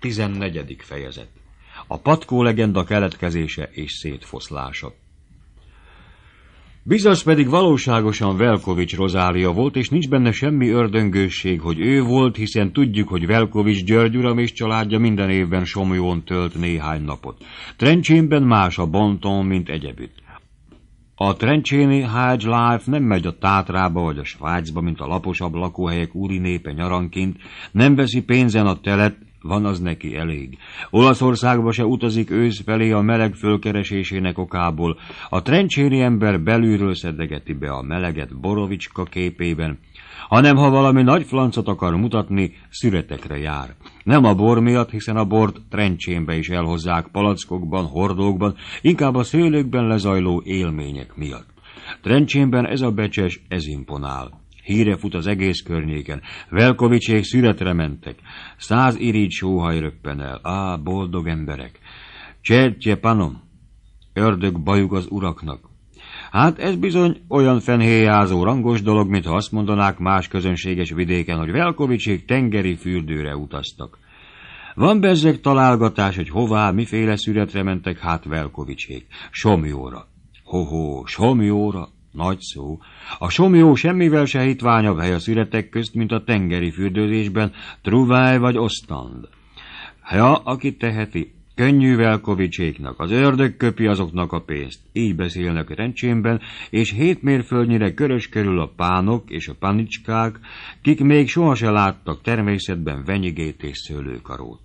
14. fejezet A patkó legenda keletkezése és szétfoszlása Bizasz pedig valóságosan Velkovics Rozália volt, és nincs benne semmi ördöngőség, hogy ő volt, hiszen tudjuk, hogy Velkovics György uram és családja minden évben Somjón tölt néhány napot. Trencsénben más a bonton, mint egyebütt. A trencséni Hágy Life nem megy a Tátrába vagy a Svájcba, mint a laposabb lakóhelyek úri népe nyaranként, nem veszi pénzen a telet, van az neki elég. Olaszországba se utazik ősz felé a meleg fölkeresésének okából. A trencséri ember belülről szedegeti be a meleget Borovicska képében, hanem ha valami nagy flancot akar mutatni, szüretekre jár. Nem a bor miatt, hiszen a bort trencsénbe is elhozzák palackokban, hordókban, inkább a szőlőkben lezajló élmények miatt. Trencsénben ez a becses, ez imponál. Híre fut az egész környéken. Velkovicsék születre mentek. Száz irigy sóhaj röppen el. Á, boldog emberek! Csertje panom! Ördög bajuk az uraknak. Hát ez bizony olyan fenhéjázó rangos dolog, mintha azt mondanák más közönséges vidéken, hogy Velkovicsék tengeri fürdőre utaztak. Van bezzeg találgatás, hogy hová, miféle születre mentek hát Velkovicsék. Somjóra. ho -ho, Somjóra. Nagy szó. A somjó semmivel se hitványabb hely a születek közt, mint a tengeri fürdőzésben, Truváj vagy Osztand. Ja, aki teheti, Könnyű Velkovicséknak, az ördög köpi azoknak a pénzt. Így beszélnek a rendcsémben, és hét mérföldnyire körös körül a pánok és a panicskák, kik még sohasem láttak természetben venyigét és szőlőkarót.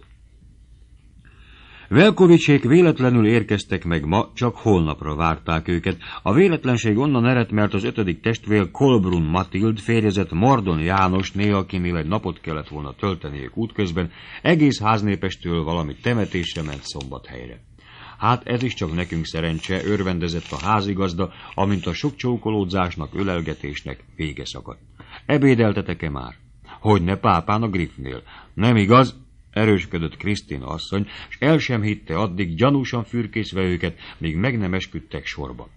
Velkovicsék véletlenül érkeztek meg ma, csak holnapra várták őket. A véletlenség onnan eredt, mert az ötödik testvér Kolbrun Matild férjezett Mardon János néha, akinél egy napot kellett volna tölteniük útközben, egész háznépestől valami temetésre ment szombathelyre. Hát ez is csak nekünk szerencse, örvendezett a házigazda, amint a sok csókolódzásnak, ölelgetésnek vége szakadt. Ebédeltetek-e már? Hogy ne pápán a griffnél? Nem igaz, Erősködött Krisztina asszony, és el sem hitte addig gyanúsan fürkészve őket, míg meg nem esküdtek sorba.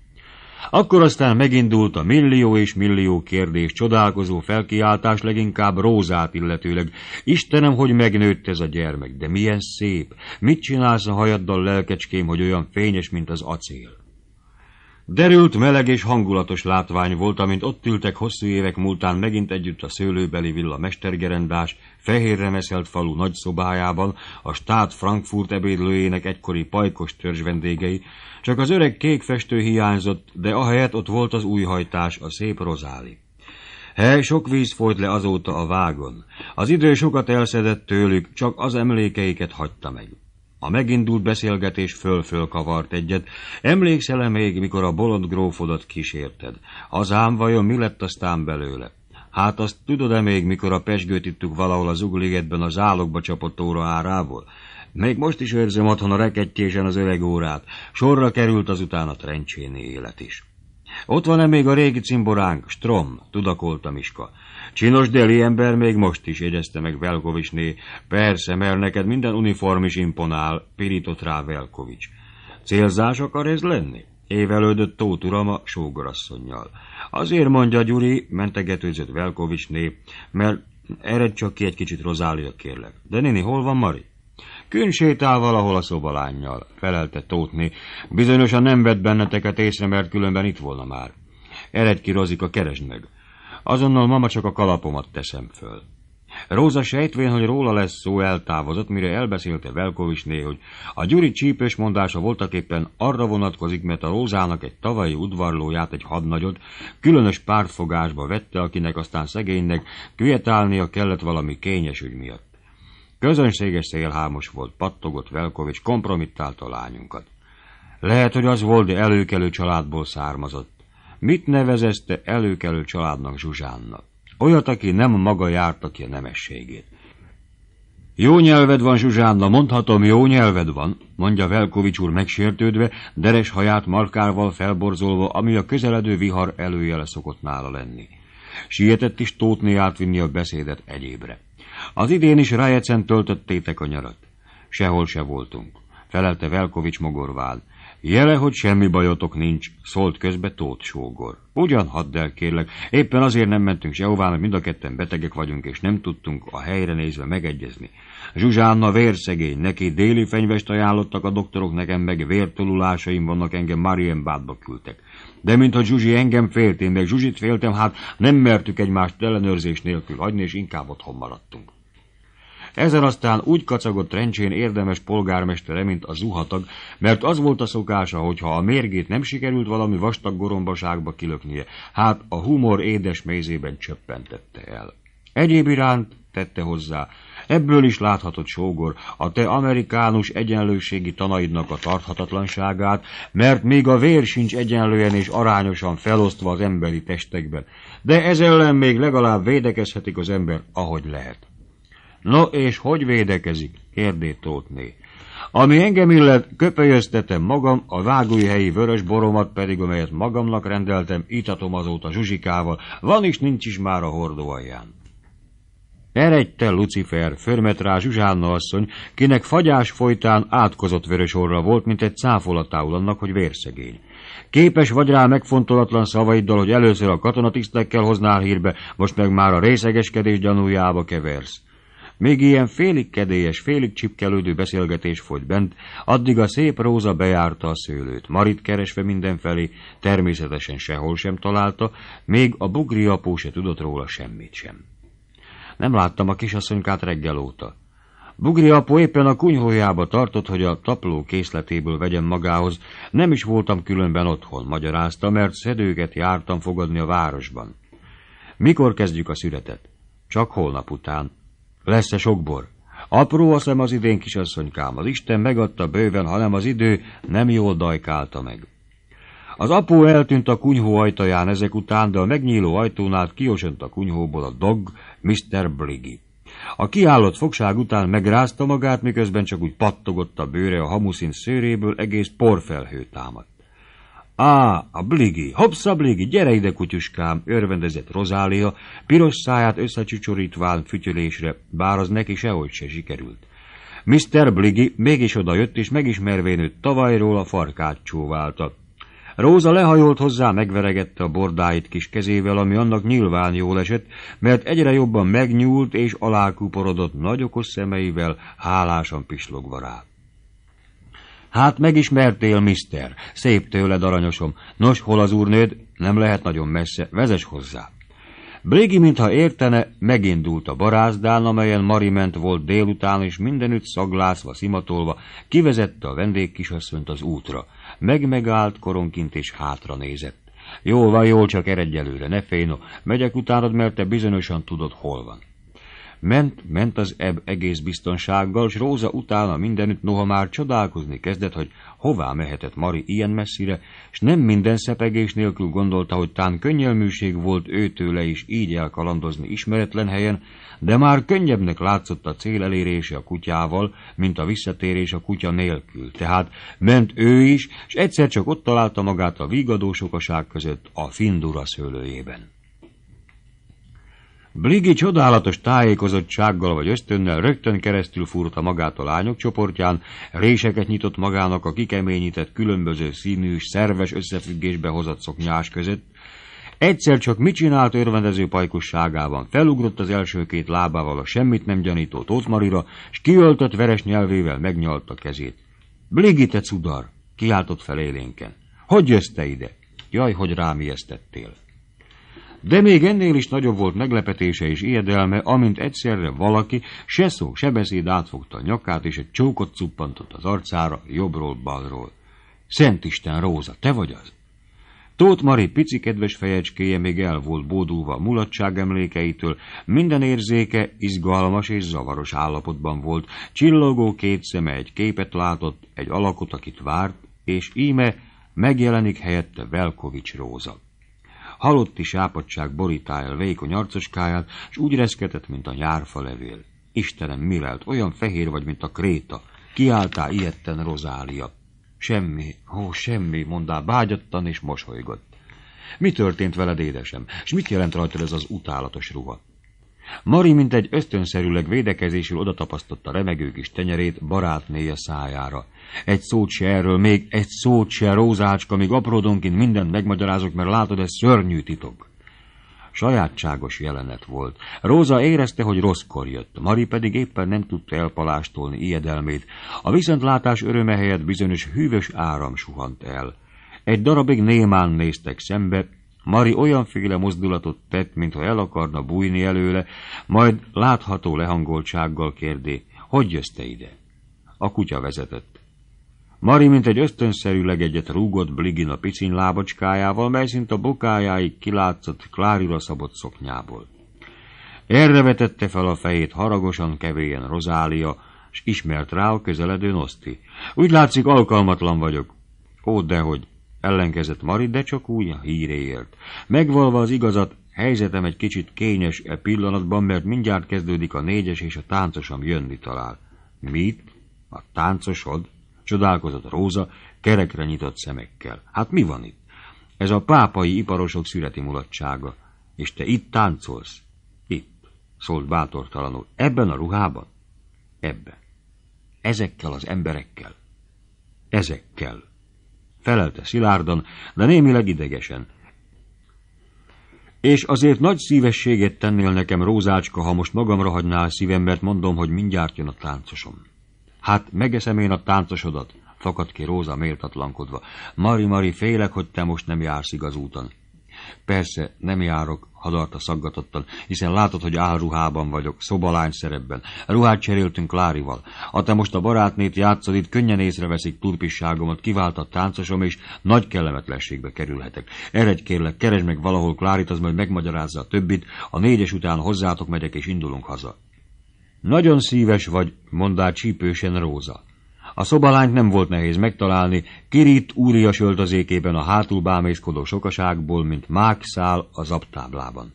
Akkor aztán megindult a millió és millió kérdés, csodálkozó felkiáltás leginkább rózát illetőleg. Istenem, hogy megnőtt ez a gyermek, de milyen szép! Mit csinálsz a hajaddal, lelkecském, hogy olyan fényes, mint az acél? Derült, meleg és hangulatos látvány volt, amint ott ültek hosszú évek múltán megint együtt a szőlőbeli villa mestergerendás, fehérre meszelt falu nagy szobájában, a stát Frankfurt ebédlőjének egykori pajkos törzs vendégei, csak az öreg kék festő hiányzott, de ahelyett ott volt az újhajtás, a szép rozáli. Hely, sok víz folyt le azóta a vágon. Az idő sokat elszedett tőlük, csak az emlékeiket hagyta meg. A megindult beszélgetés föl-föl kavart egyet. Emlékszel-e még, mikor a bolond grófodat kísérted? Az ám vajon mi lett aztán belőle? Hát azt tudod-e még, mikor a pesgőt ittuk valahol az ugligetben az állokba csapott óra árából? Még most is érzem otthon a rekedtyésen az öreg órát. Sorra került azután a trencséni élet is. Ott van-e még a régi cimboránk, Strom? Tudakolta Miska. Csinos déli ember még most is, jegyezte meg Velkovicsné. Persze, mert neked minden uniform is imponál, pirított rá Velkovics. Célzás akar ez lenni? Évelődött Tóth uram a sógorasszonynal. Azért mondja Gyuri, mentegetőzött Velkovicsné, mert ered csak ki egy kicsit Rozália, kérlek. De néni, hol van Mari? Künsétál valahol a szobalányjal, felelte Tótni. Bizonyosan nem vett benneteket észre, mert különben itt volna már. Eredj ki, Rozika, keresd meg. Azonnal mama csak a kalapomat teszem föl. Róza sejtvén, hogy róla lesz szó, eltávozott, mire elbeszélte Velkovisné, hogy a Gyuri csípős mondása voltaképpen arra vonatkozik, mert a Rózának egy tavalyi udvarlóját, egy hadnagyot, különös pártfogásba vette, akinek aztán szegénynek kvietálnia kellett valami kényes ügy miatt. Közönséges szélhámos volt, pattogott Velkovics, kompromittált a lányunkat. Lehet, hogy az volt, de előkelő családból származott. Mit nevezezte előkelő családnak Zsuzsánnak? Olyat, aki nem maga járta ki a nemességét. Jó nyelved van, Zsuzsánna, mondhatom, jó nyelved van, mondja Velkovics úr megsértődve, deres haját markával felborzolva, ami a közeledő vihar előjele szokott nála lenni. Sietett is tótni átvinni a beszédet egyébre. Az idén is Rájecen töltöttétek a nyarat. Sehol se voltunk, felelte Velkovics mogorván. Jele, hogy semmi bajotok nincs, szólt közbe Tóth Sógor. Ugyan hadd el, kérlek, éppen azért nem mentünk sehová, mert mind a ketten betegek vagyunk, és nem tudtunk a helyre nézve megegyezni. Zsuzsánna vérszegény, neki déli fenyvest ajánlottak a doktorok, nekem meg vértolulásaim vannak, engem Marienbádba küldtek. De mintha Zsuzsi engem félt, én meg Zsuzsit féltem, hát nem mertük egymást ellenőrzés nélkül hagyni, és inkább otthon maradtunk. Ezen aztán úgy kacagott Rencsén érdemes polgármestere, mint a zuhatag, mert az volt a szokása, hogyha a mérgét nem sikerült valami vastag gorombaságba kilöknie, hát a humor édes mézében csöppentette el. Egyéb iránt tette hozzá. Ebből is láthatod, sógor, a te amerikánus egyenlőségi tanaidnak a tarthatatlanságát, mert még a vér sincs egyenlően és arányosan felosztva az emberi testekben, de ez ellen még legalább védekezhetik az ember, ahogy lehet. No és hogy védekezik? kérdé Tótné. Ami engem illet, köpölyöztetem magam, a vágóhelyi vörös boromat pedig, amelyet magamnak rendeltem, itatom azóta zsuzsikával, van is, nincs is már a hordó alján. Eredte Lucifer, förmet rá Zsuzsánna asszony, kinek fagyás folytán átkozott vörös orra volt, mint egy cáfolatául annak, hogy vérszegény. Képes vagy rá megfontolatlan szavaiddal, hogy először a katonatisztekkel hoznál hírbe, most meg már a részegeskedés gyanújába keversz. Még ilyen félig kedélyes, félig csipkelődő beszélgetés folyt bent, addig a szép Róza bejárta a szőlőt. Marit keresve mindenfelé, természetesen sehol sem találta, még a bugri apó se tudott róla semmit sem. Nem láttam a kisasszonykát reggel óta. Bugri apó éppen a kunyhójába tartott, hogy a tapló készletéből vegyen magához. Nem is voltam különben otthon, magyarázta, mert szedőket jártam fogadni a városban. Mikor kezdjük a születet? Csak holnap után, lesz-e sok bor? Apró a szem az idén, kisasszonykám, az Isten megadta bőven, hanem az idő nem jól dajkálta meg. Az apó eltűnt a kunyhó ajtaján ezek után, de a megnyíló ajtónál kiosönt a kunyhóból a dog, Mr. Bliggy. A kiállott fogság után megrázta magát, miközben csak úgy pattogott a bőre a hamuszín szőréből, egész porfelhő támadt. Á, a bligi, hopsz a bligi, gyere ide, kutyuskám, örvendezett Rozália, piros száját összecsücsorítván fütyölésre, bár az neki sehogy se sikerült. Mr. Bligi mégis odajött, és megismervén őt tavalyról a farkát csóválta. Róza lehajolt hozzá, megveregette a bordáit kis kezével, ami annak nyilván jól esett, mert egyre jobban megnyúlt és alákuporodott nagy okos szemeivel, hálásan pislogva rá. Hát megismertél, mister. Szép tőled, aranyosom. Nos, hol az úrnőd? Nem lehet nagyon messze. Vezes hozzá. Brégi, mintha értene, megindult a barázdán, amelyen Mariment volt délután, és mindenütt szaglászva, szimatolva, kivezette a vendégkisasszonyt az útra. Megmegállt koronkint koronként és hátra nézett. Jó van, jól, csak eredj előre, ne félj, no. megyek utánad, mert te bizonyosan tudod, hol van. Ment, ment az ebb egész biztonsággal, s Róza utána mindenütt noha már csodálkozni kezdett, hogy hová mehetett Mari ilyen messzire, s nem minden szepegés nélkül gondolta, hogy tán könnyelműség volt őtőle is így elkalandozni ismeretlen helyen, de már könnyebbnek látszott a cél elérése a kutyával, mint a visszatérés a kutya nélkül. Tehát ment ő is, és egyszer csak ott találta magát a vígadó sokaság között a Findura szőlőjében. Bligi csodálatos tájékozottsággal vagy ösztönnel rögtön keresztül fúrta magát a lányok csoportján, réseket nyitott magának a kikeményített, különböző színű, szerves összefüggésbe hozott szoknyás között, Egyszer csak mit csinált örvendező pajkusságában? Felugrott az első két lábával a semmit nem gyanító Tótmarira, s kiöltött veres nyelvével megnyalta kezét. Bligi, te cudar! kiáltott fel élénken. Hogy jössz te ide? Jaj, hogy rám ijesztettél! De még ennél is nagyobb volt meglepetése és ijedelme, amint egyszerre valaki se szó, se beszéd átfogta a nyakát, és egy csókot cuppantott az arcára, jobbról, balról. Szent Isten, Róza, te vagy az? Tóth Mari pici kedves fejecskéje még el volt bódulva a mulatság emlékeitől, minden érzéke izgalmas és zavaros állapotban volt, csillogó két szeme egy képet látott, egy alakot, akit várt, és íme megjelenik helyette Velkovics Róza. Halotti sápadság borítája vékony arcoskáját, és úgy reszketett, mint a nyárfa levél. Istenem, mi Olyan fehér vagy, mint a kréta. Kiáltál ilyetten Rozália. Semmi, ó, semmi, mondá bágyattan és mosolygott. Mi történt veled, édesem, és mit jelent rajtad ez az utálatos ruha? Mari, mint egy ösztönszerűleg védekezésül odatapasztotta remegő kis tenyerét barátnéja szájára. Egy szót se erről, még egy szót se, rózácska, még apródonként mindent megmagyarázok, mert látod, ez szörnyű titok. Sajátságos jelenet volt. Róza érezte, hogy rosszkor jött, Mari pedig éppen nem tudta elpalástolni ijedelmét. A viszontlátás öröme helyett bizonyos hűvös áram suhant el. Egy darabig némán néztek szembe, Mari olyanféle mozdulatot tett, mintha el akarna bújni előle, majd látható lehangoltsággal kérdé, hogy jössz te ide? A kutya vezetett. Mari mint egy ösztönszerűleg egyet rúgott Bligin a picin lábacskájával, mely szint a bokájáig kilátszott Klárira szabott szoknyából. Erre vetette fel a fejét haragosan kevélyen Rozália, és ismert rá a közeledő Noszti. Úgy látszik, alkalmatlan vagyok. Ó, dehogy, ellenkezett Mari, de csak úgy a híréért. Megvalva az igazat, helyzetem egy kicsit kényes e pillanatban, mert mindjárt kezdődik a négyes, és a táncosom jönni talál. Mit? A táncosod? Csodálkozott Róza kerekre nyitott szemekkel. Hát mi van itt? Ez a pápai iparosok születi mulatsága. És te itt táncolsz? Itt, szólt bátortalanul. Ebben a ruhában? Ebben. Ezekkel az emberekkel. Ezekkel. Felelte szilárdan, de némileg idegesen. És azért nagy szívességet tennél nekem, Rózácska, ha most magamra hagynál szívem, mert mondom, hogy mindjárt jön a táncosom. Hát megeszem én a táncosodat, fakadt ki Róza méltatlankodva. Mari-Mari, félek, hogy te most nem jársz igaz úton. Persze, nem járok, hadarta szaggatottan, hiszen látod, hogy álruhában vagyok, szobalány szerepben. Ruhát cseréltünk Klárival. A te most a barátnét játszod, itt könnyen észreveszik turpisságomat, kivált a táncosom, és nagy kellemetlenségbe kerülhetek. Eredj kérlek, keresd meg valahol Klárit, az majd megmagyarázza a többit, a négyes után hozzátok megyek, és indulunk haza. Nagyon szíves vagy, mondá csípősen Róza. A szobalányt nem volt nehéz megtalálni, kirít úrias öltözékében a hátul bámészkodó sokaságból, mint szál az zaptáblában.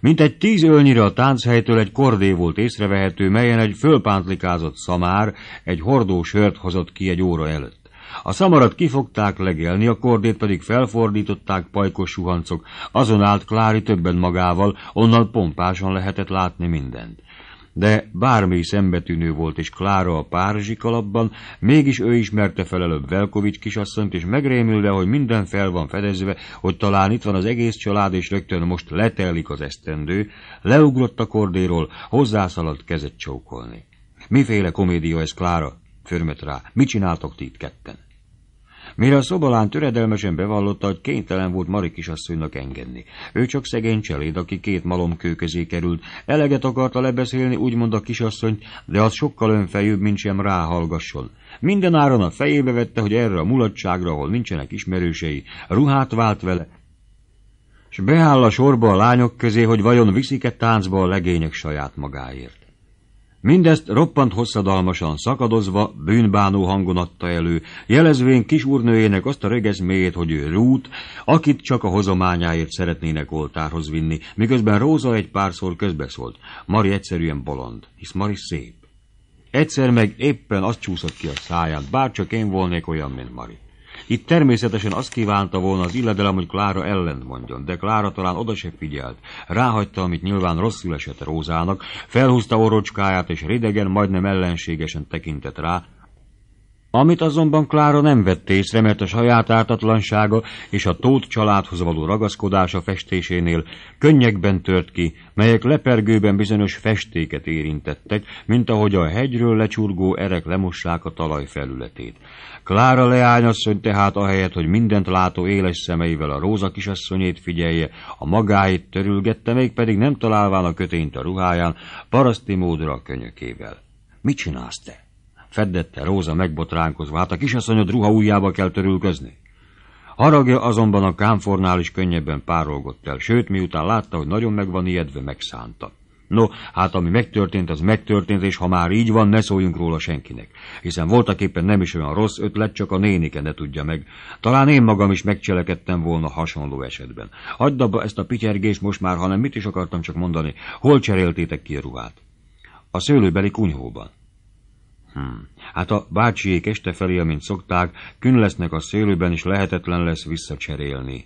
Mint egy tíz ölnyire a tánchelytől egy kordé volt észrevehető, melyen egy fölpántlikázott szamár egy hordó sört hozott ki egy óra előtt. A szamarat kifogták legelni, a kordét pedig felfordították pajkos suhancok. Azon állt Klári többen magával, onnan pompásan lehetett látni mindent de bármi szembetűnő volt és Klára a párizsi kalapban, mégis ő ismerte fel előbb Velkovics kisasszonyt, és megrémülve, hogy minden fel van fedezve, hogy talán itt van az egész család, és rögtön most letelik az esztendő, leugrott a kordéról, hozzászaladt kezet csókolni. Miféle komédia ez, Klára? Förmet rá. Mit csináltok ti itt ketten? Mire a szobalán töredelmesen bevallotta, hogy kénytelen volt Mari kisasszonynak engedni. Ő csak szegény cseléd, aki két kő közé került. Eleget akarta lebeszélni, úgymond a kisasszony, de az sokkal önfejűbb, mint sem ráhallgasson. Minden áron a fejébe vette, hogy erre a mulatságra, ahol nincsenek ismerősei, ruhát vált vele, és beáll a sorba a lányok közé, hogy vajon viszik-e táncba a legények saját magáért. Mindezt roppant hosszadalmasan szakadozva, bűnbánó hangon adta elő, jelezvén kis úrnőjének azt a regezméjét, hogy ő rút, akit csak a hozományáért szeretnének oltárhoz vinni, miközben Róza egy párszor közbeszólt. Mari egyszerűen bolond, hisz Mari szép. Egyszer meg éppen azt csúszott ki a száját, bár csak én volnék olyan, mint Mari. Itt természetesen azt kívánta volna az illedelem, hogy Klára ellent mondjon, de Klára talán oda se figyelt. Ráhagyta, amit nyilván rosszul esett Rózának, felhúzta orrocskáját, és ridegen, majdnem ellenségesen tekintett rá, amit azonban Klára nem vett észre, mert a saját ártatlansága és a tót családhoz való ragaszkodása festésénél könnyekben tört ki, melyek lepergőben bizonyos festéket érintettek, mint ahogy a hegyről lecsurgó erek lemossák a talaj felületét. Klára leányasszony tehát ahelyett, hogy mindent látó éles szemeivel a Róza kisasszonyét figyelje, a magáit törülgette, pedig nem találván a kötényt a ruháján, paraszti módra a könyökével. Mit csinálsz te? Feddette Róza megbotránkozva, hát a kisasszonyod ruha ujjába kell törülközni. Haragja azonban a kámfornál is könnyebben párolgott el, sőt, miután látta, hogy nagyon meg van ijedve, megszánta. No, hát ami megtörtént, az megtörtént, és ha már így van, ne szóljunk róla senkinek, hiszen voltak éppen nem is olyan rossz ötlet, csak a nénike ne tudja meg. Talán én magam is megcselekedtem volna hasonló esetben. Hagyd abba ezt a pityergést most már, hanem mit is akartam csak mondani. Hol cseréltétek ki a ruhát? A szőlőbeli kunyhóban. Hmm. Hát a bácsiék este felé, amint szokták, kün lesznek a szélőben, és lehetetlen lesz visszacserélni.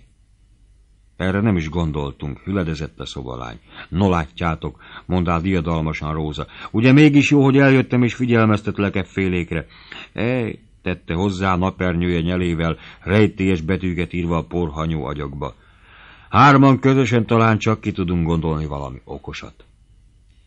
Erre nem is gondoltunk, hüledezett a szobalány. No látjátok, mondá diadalmasan Róza. Ugye mégis jó, hogy eljöttem és figyelmeztetlek e félékre. Ej, tette hozzá napernyője nyelével, rejtélyes betűket írva a porhanyó agyakba. Hárman közösen talán csak ki tudunk gondolni valami okosat.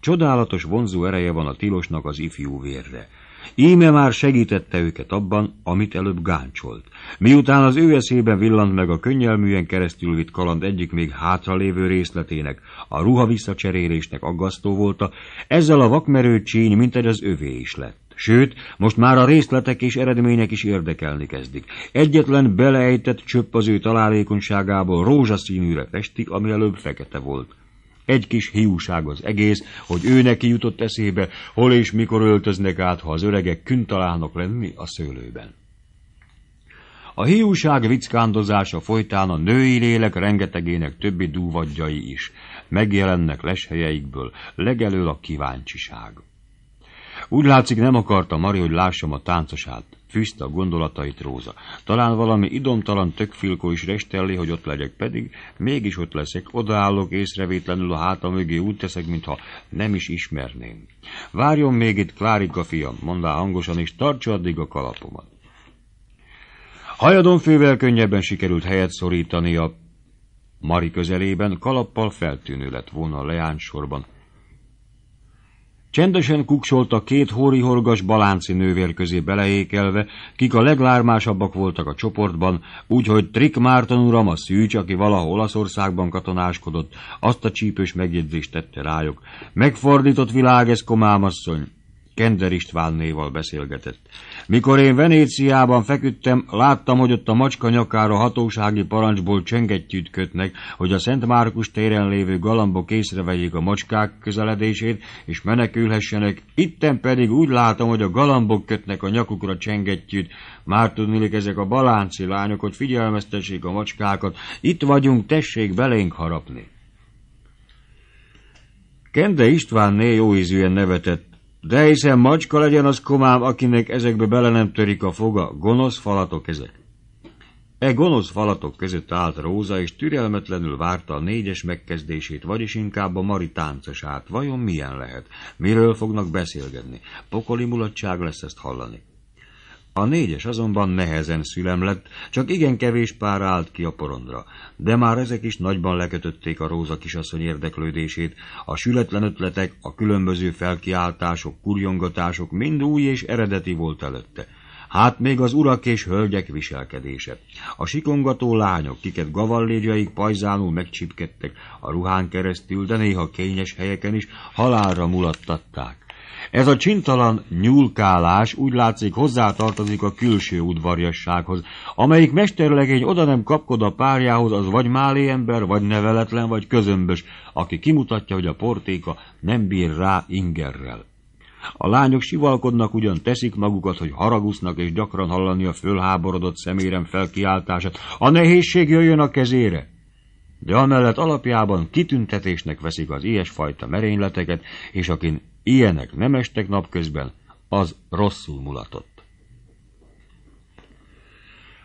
Csodálatos vonzó ereje van a tilosnak az ifjú vérre. Íme már segítette őket abban, amit előbb gáncsolt. Miután az ő eszében villant meg a könnyelműen keresztül vitt kaland egyik még hátralévő részletének, a ruha visszacserélésnek aggasztó volta, ezzel a vakmerő csíny mintegy az övé is lett. Sőt, most már a részletek és eredmények is érdekelni kezdik. Egyetlen beleejtett csöpp az ő találékonyságából rózsaszínűre festik, ami előbb fekete volt. Egy kis hiúság az egész, hogy ő neki jutott eszébe, hol és mikor öltöznek át, ha az öregek kün találnak lenni a szőlőben. A hiúság vickándozása folytán a női lélek rengetegének többi dúvadjai is megjelennek leshelyeikből, legelől a kíváncsiság. Úgy látszik, nem akarta Mari, hogy lássam a táncosát, fűzte a gondolatait Róza. Talán valami idomtalan tökfilkó is restelli, hogy ott legyek, pedig mégis ott leszek, odaállok észrevétlenül a háta mögé úgy teszek, mintha nem is ismerném. Várjon még itt, Klárika fiam, mondá hangosan, és tartsa addig a kalapomat. Hajadon fővel könnyebben sikerült helyet szorítani a Mari közelében, kalappal feltűnő lett volna a leánysorban, Csendesen kuksolt a két hórihorgas balánci nővér közé beleékelve, kik a leglármásabbak voltak a csoportban, úgyhogy Trik Márton uram, a szűcs, aki valahol Olaszországban katonáskodott, azt a csípős megjegyzést tette rájuk. Megfordított világ ez, komámasszony! Kender István néval beszélgetett. Mikor én Venéciában feküdtem, láttam, hogy ott a macska nyakára hatósági parancsból csengettyűt kötnek, hogy a Szent Márkus téren lévő galambok észrevegyék a macskák közeledését, és menekülhessenek. Itten pedig úgy látom, hogy a galambok kötnek a nyakukra csengettyűt. Már tudnilik ezek a balánci lányok, hogy figyelmeztessék a macskákat. Itt vagyunk, tessék belénk harapni. Kende Istvánné jóízűen nevetett, de hiszen macska legyen az komám, akinek ezekbe bele nem törik a foga, gonosz falatok ezek. E gonosz falatok között állt Róza, és türelmetlenül várta a négyes megkezdését, vagyis inkább a Mari táncosát. Vajon milyen lehet? Miről fognak beszélgetni? Pokoli mulatság lesz ezt hallani. A négyes azonban nehezen szülem lett, csak igen kevés pár állt ki a porondra, de már ezek is nagyban lekötötték a Róza kisasszony érdeklődését, a sületlen ötletek, a különböző felkiáltások, kurjongatások mind új és eredeti volt előtte. Hát még az urak és hölgyek viselkedése. A sikongató lányok, kiket gavallégyaik pajzánul megcsipkedtek a ruhán keresztül, de néha kényes helyeken is halálra mulattatták. Ez a csintalan nyúlkálás úgy látszik hozzátartozik a külső udvarjassághoz. Amelyik egy oda nem kapkod a párjához, az vagy málé ember, vagy neveletlen, vagy közömbös, aki kimutatja, hogy a portéka nem bír rá ingerrel. A lányok sivalkodnak, ugyan teszik magukat, hogy haragusznak, és gyakran hallani a fölháborodott szemérem felkiáltását. A nehézség jöjjön a kezére! De amellett alapjában kitüntetésnek veszik az ilyesfajta merényleteket, és akin ilyenek nem estek napközben, az rosszul mulatott.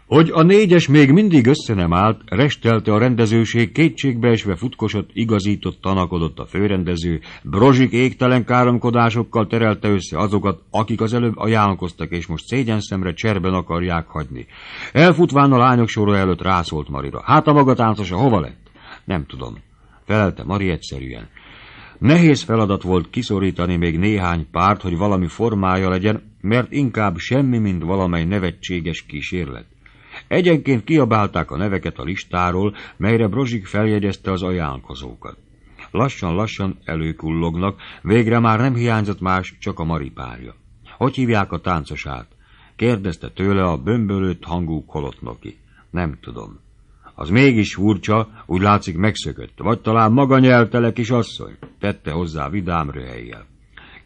Hogy a négyes még mindig össze nem állt, restelte a rendezőség, kétségbeesve futkosott, igazított, tanakodott a főrendező, brozsik égtelen káromkodásokkal terelte össze azokat, akik az előbb ajánlkoztak, és most szégyenszemre cserben akarják hagyni. Elfutván a lányok sora előtt rászólt Marira. Hát a maga táncosa hova lett? Nem tudom. Felelte Mari egyszerűen. Nehéz feladat volt kiszorítani még néhány párt, hogy valami formája legyen, mert inkább semmi, mint valamely nevetséges kísérlet. Egyenként kiabálták a neveket a listáról, melyre Brozsik feljegyezte az ajánlkozókat. Lassan-lassan előkullognak, végre már nem hiányzott más, csak a maripárja. Hogy hívják a táncosát? Kérdezte tőle a bömbölőt hangú kolotnoki. Nem tudom. Az mégis furcsa, úgy látszik megszökött. Vagy talán maga nyelte le kisasszony, tette hozzá vidám röhelyjel.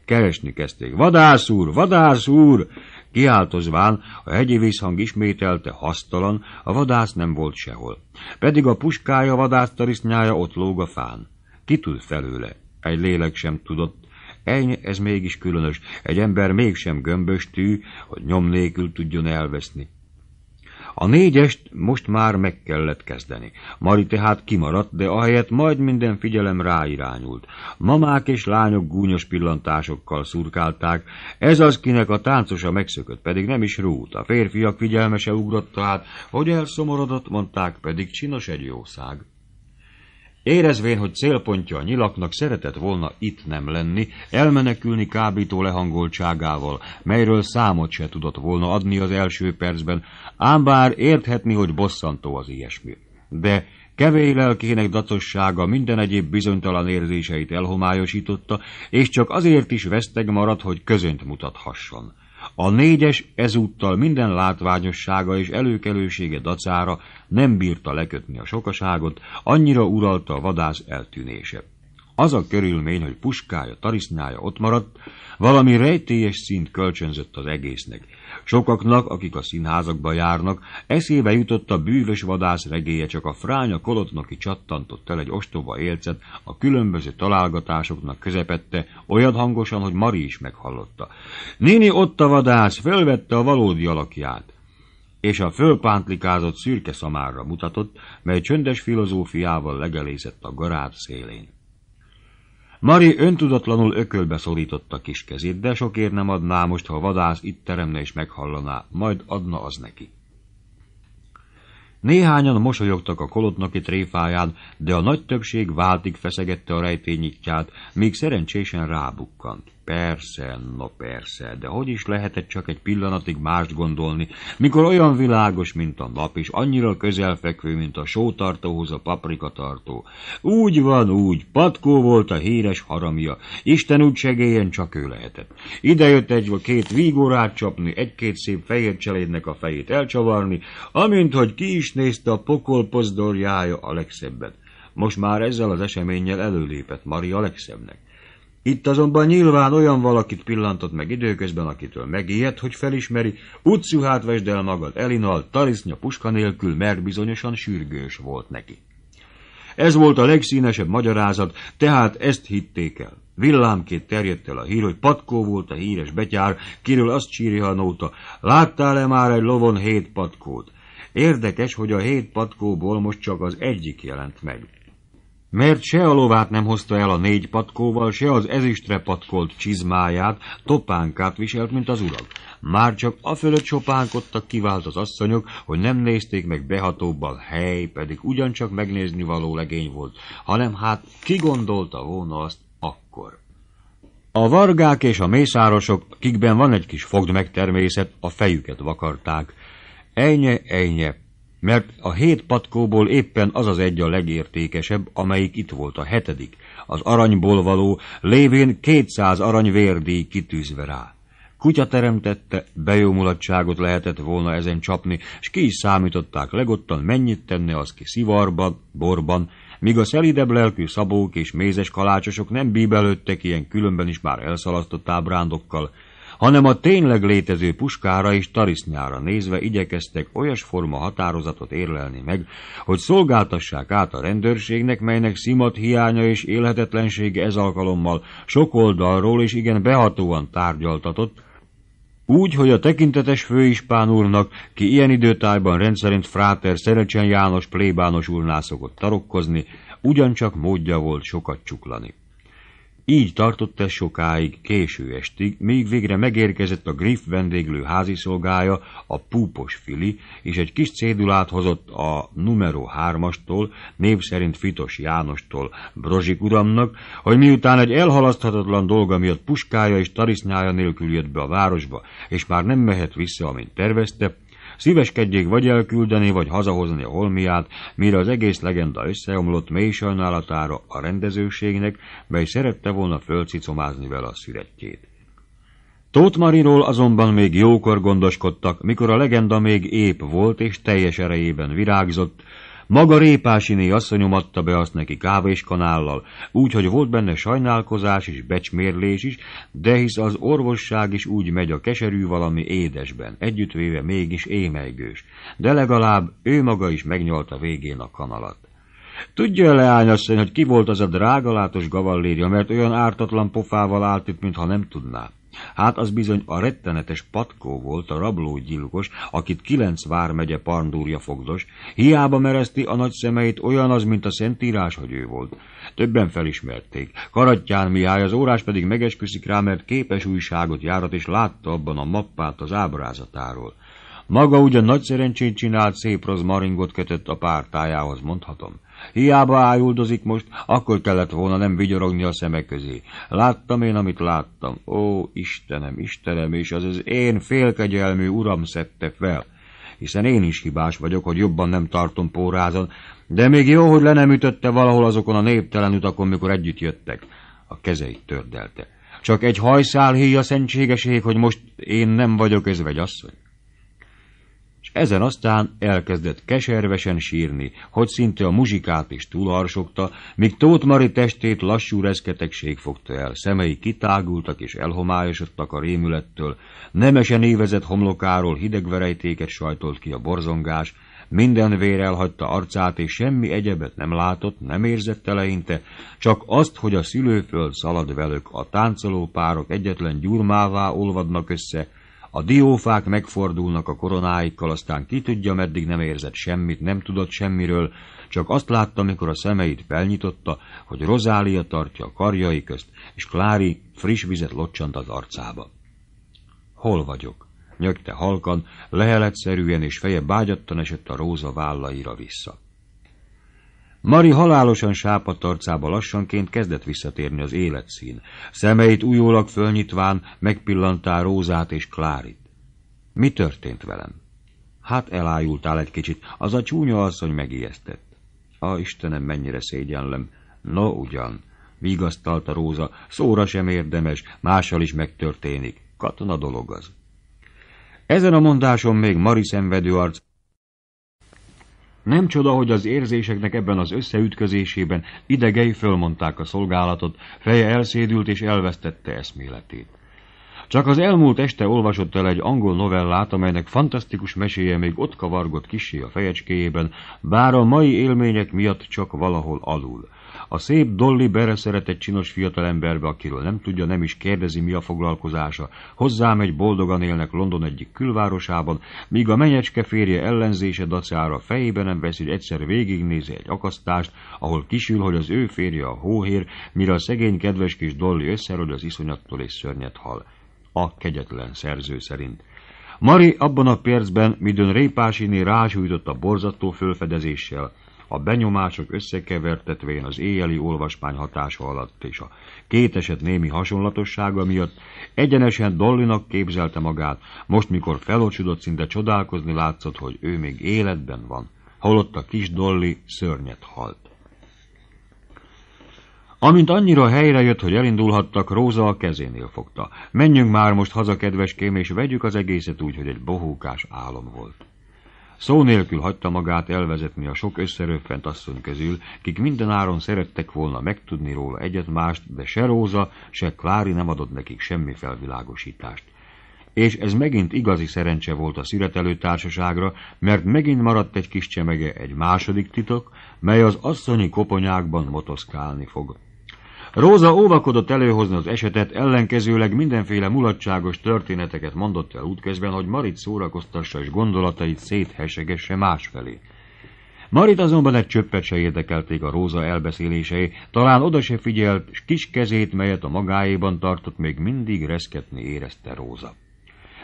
Keresni kezdték. Vadász úr, vadász úr! Kiáltozván a hegyi vízhang ismételte hasztalan, a vadász nem volt sehol. Pedig a puskája vadásztarisznyája ott lóg a fán. Ki tud felőle? Egy lélek sem tudott. Ennyi, ez mégis különös. Egy ember mégsem gömböstű, hogy nyom nélkül tudjon elveszni. A négyest most már meg kellett kezdeni. Mari tehát kimaradt, de ahelyett majd minden figyelem ráirányult. Mamák és lányok gúnyos pillantásokkal szurkálták, ez az, kinek a táncosa megszökött, pedig nem is rút. A férfiak figyelmese ugrott át, hogy elszomorodott, mondták, pedig csinos egy jószág. Érezvén, hogy célpontja a nyilaknak, szeretett volna itt nem lenni, elmenekülni kábító lehangoltságával, melyről számot se tudott volna adni az első percben, ám bár érthetni, hogy bosszantó az ilyesmi. De kevés lelkének dacossága minden egyéb bizonytalan érzéseit elhomályosította, és csak azért is veszteg maradt, hogy közönt mutathasson. A négyes ezúttal minden látványossága és előkelősége dacára nem bírta lekötni a sokaságot, annyira uralta a vadász eltűnése. Az a körülmény, hogy puskája, tarisznája ott maradt, valami rejtélyes szint kölcsönzött az egésznek, Sokaknak, akik a színházakba járnak, eszébe jutott a bűvös vadász regéje, csak a fránya kolotnoki csattantott el egy ostoba élcet, a különböző találgatásoknak közepette, olyan hangosan, hogy Mari is meghallotta. Nini ott a vadász, fölvette a valódi alakját és a fölpántlikázott szürke szamára mutatott, mely csöndes filozófiával legelészett a garát szélén. Mari öntudatlanul ökölbe szorította kis kezét, de sokért nem adná most, ha a vadász itt teremne és meghallaná, majd adna az neki. Néhányan mosolyogtak a kolotnoki tréfáján, de a nagy többség váltig feszegette a rejtényítját, míg szerencsésen rábukkant. Persze, no persze, de hogy is lehetett csak egy pillanatig mást gondolni, mikor olyan világos, mint a nap, és annyira közelfekvő, mint a sótartóhoz a paprikatartó. Úgy van, úgy, patkó volt a híres haramja, Isten úgy segélyen csak ő lehetett. Ide jött egy vagy két vígórát csapni, egy-két szép fehér cselédnek a fejét elcsavarni, amint hogy ki is nézte a pokol pozdorjája a legszebbet. Most már ezzel az eseménnyel előlépett Maria legszebbnek. Itt azonban nyilván olyan valakit pillantott meg időközben, akitől megijedt, hogy felismeri, utcu hát vesd el magad, elinal, talisznya puska nélkül, mert bizonyosan sürgős volt neki. Ez volt a legszínesebb magyarázat, tehát ezt hitték el. Villámként terjedt el a hír, hogy patkó volt a híres betyár, kiről azt sírja a nóta, láttál-e már egy lovon hét patkót? Érdekes, hogy a hét patkóból most csak az egyik jelent meg mert se a lovát nem hozta el a négy patkóval, se az ezüstre patkolt csizmáját, topánkát viselt, mint az urak. Már csak a fölött sopánkodtak kivált az asszonyok, hogy nem nézték meg behatóbbal, hely pedig ugyancsak megnézni való legény volt, hanem hát ki gondolta volna azt akkor. A vargák és a mészárosok, kikben van egy kis fogd meg természet a fejüket vakarták. Ejnye, ejnye, mert a hét patkóból éppen az az egy a legértékesebb, amelyik itt volt a hetedik, az aranyból való, lévén 200 arany vérdíj kitűzve rá. Kutya teremtette, bejómulatságot lehetett volna ezen csapni, s ki is számították legottan, mennyit tenne az ki szivarban, borban, míg a szelidebb lelkű szabók és mézes kalácsosok nem bíbelődtek ilyen különben is már elszalasztott ábrándokkal, hanem a tényleg létező puskára és tarisznyára nézve igyekeztek forma határozatot érlelni meg, hogy szolgáltassák át a rendőrségnek, melynek szimat hiánya és élhetetlensége ez alkalommal sok oldalról és igen behatóan tárgyaltatott, úgy, hogy a tekintetes főispán úrnak, ki ilyen időtájban rendszerint fráter Szerecsen János plébános úrnál szokott tarokkozni, ugyancsak módja volt sokat csuklani. Így tartott ez sokáig, késő estig, míg végre megérkezett a Griff vendéglő szolgája, a púpos Fili, és egy kis cédulát hozott a numero hármastól, név szerint Fitos Jánostól, Brozsik uramnak, hogy miután egy elhalaszthatatlan dolga miatt puskája és tarisznyája nélkül jött be a városba, és már nem mehet vissza, amint tervezte, Szíveskedjék vagy elküldeni, vagy hazahozni a holmiát, mire az egész legenda összeomlott mély sajnálatára a rendezőségnek, mely szerette volna fölcicomázni vele a születjét. Tóth Mariról azonban még jókor gondoskodtak, mikor a legenda még épp volt és teljes erejében virágzott, maga Répásiné asszonyom adta be azt neki kávéskanállal, úgyhogy volt benne sajnálkozás és becsmérlés is, de hisz az orvosság is úgy megy a keserű valami édesben, együttvéve mégis émelygős. De legalább ő maga is megnyalta végén a kanalat. Tudja, leányasszony, hogy ki volt az a drágalátos gavallérja, mert olyan ártatlan pofával állt itt, mintha nem tudná. Hát az bizony a rettenetes patkó volt, a rablógyilkos, akit kilenc vármegye parndúrja fogdos, hiába merezti a nagy szemeit olyan az, mint a szentírás, hogy ő volt. Többen felismerték. Karatján Mihály az órás pedig megesküszik rá, mert képes újságot járat, és látta abban a mappát az ábrázatáról. Maga ugyan nagy szerencsét csinált, szép rozmaringot kötött a pártájához, mondhatom. Hiába ájuldozik most, akkor kellett volna nem vigyorogni a szemek közé. Láttam én, amit láttam. Ó, Istenem, Istenem, és az az én félkegyelmű uram szedte fel. Hiszen én is hibás vagyok, hogy jobban nem tartom pórázon, de még jó, hogy le nem ütötte valahol azokon a néptelen utakon, mikor együtt jöttek. A kezeit tördelte. Csak egy hajszál híja szentségeség, hogy most én nem vagyok ez asszony. Ezen aztán elkezdett keservesen sírni, hogy szinte a muzsikát is túlharsogta, míg Tóth Mari testét lassú reszketegség fogta el, szemei kitágultak és elhomályosodtak a rémülettől, nemesen évezett homlokáról hideg verejtéket sajtolt ki a borzongás, minden vér elhagyta arcát, és semmi egyebet nem látott, nem érzett eleinte, csak azt, hogy a szülőföld szalad velük, a táncoló párok egyetlen gyurmává olvadnak össze, a diófák megfordulnak a koronáikkal, aztán ki tudja, meddig nem érzett semmit, nem tudott semmiről, csak azt látta, mikor a szemeit felnyitotta, hogy Rozália tartja a karjai közt, és Klári friss vizet locsant az arcába. Hol vagyok? nyögte halkan, leheletszerűen és feje bágyattan esett a róza vállaira vissza. Mari halálosan sápadt arcába lassanként kezdett visszatérni az életszín, szemeit újólag fölnyitván megpillantá Rózát és Klárit. Mi történt velem? Hát elájultál egy kicsit, az a csúnya asszony megijesztett. A Istenem, mennyire szégyenlem. No ugyan, vigasztalta Róza, szóra sem érdemes, mással is megtörténik. Katona dolog az. Ezen a mondáson még Mari szenvedő arc nem csoda, hogy az érzéseknek ebben az összeütközésében idegei fölmondták a szolgálatot, feje elszédült és elvesztette eszméletét. Csak az elmúlt este olvasott el egy angol novellát, amelynek fantasztikus meséje még ott kavargott kisé a fejecskéjében, bár a mai élmények miatt csak valahol alul. A szép Dolly beleszeretett egy csinos fiatalemberbe, akiről nem tudja, nem is kérdezi, mi a foglalkozása. Hozzám egy boldogan élnek London egyik külvárosában, míg a menyecske férje ellenzése dacára fejében nem veszi, hogy egyszer végignézi egy akasztást, ahol kisül, hogy az ő férje a hóhér, mire a szegény kedves kis Dolly összerod az iszonyattól és szörnyet hal. A kegyetlen szerző szerint. Mari abban a percben, midőn Répásiné rásújtott a borzató fölfedezéssel, a benyomások összekevertetvén az éjjeli olvasmány hatása alatt és a két eset némi hasonlatossága miatt egyenesen Dollinak képzelte magát, most mikor felocsudott, szinte csodálkozni látszott, hogy ő még életben van, holott a kis Dolly szörnyet halt. Amint annyira helyre jött, hogy elindulhattak, Róza a kezénél fogta. Menjünk már most haza, kedveském, és vegyük az egészet úgy, hogy egy bohókás álom volt. Szó nélkül hagyta magát elvezetni a sok összeröppent asszony közül, kik mindenáron szerettek volna megtudni róla egyet-mást, de se Róza, se Klári nem adott nekik semmi felvilágosítást. És ez megint igazi szerencse volt a születelő társaságra, mert megint maradt egy kis csemege, egy második titok, mely az asszonyi koponyákban motoszkálni fog. Róza óvakodott előhozni az esetet, ellenkezőleg mindenféle mulatságos történeteket mondott el útközben, hogy Marit szórakoztassa és gondolatait széthesegesse másfelé. Marit azonban egy csöppet se érdekelték a Róza elbeszélései, talán oda se figyelt, s kis kezét, melyet a magáéban tartott, még mindig reszketni érezte Róza.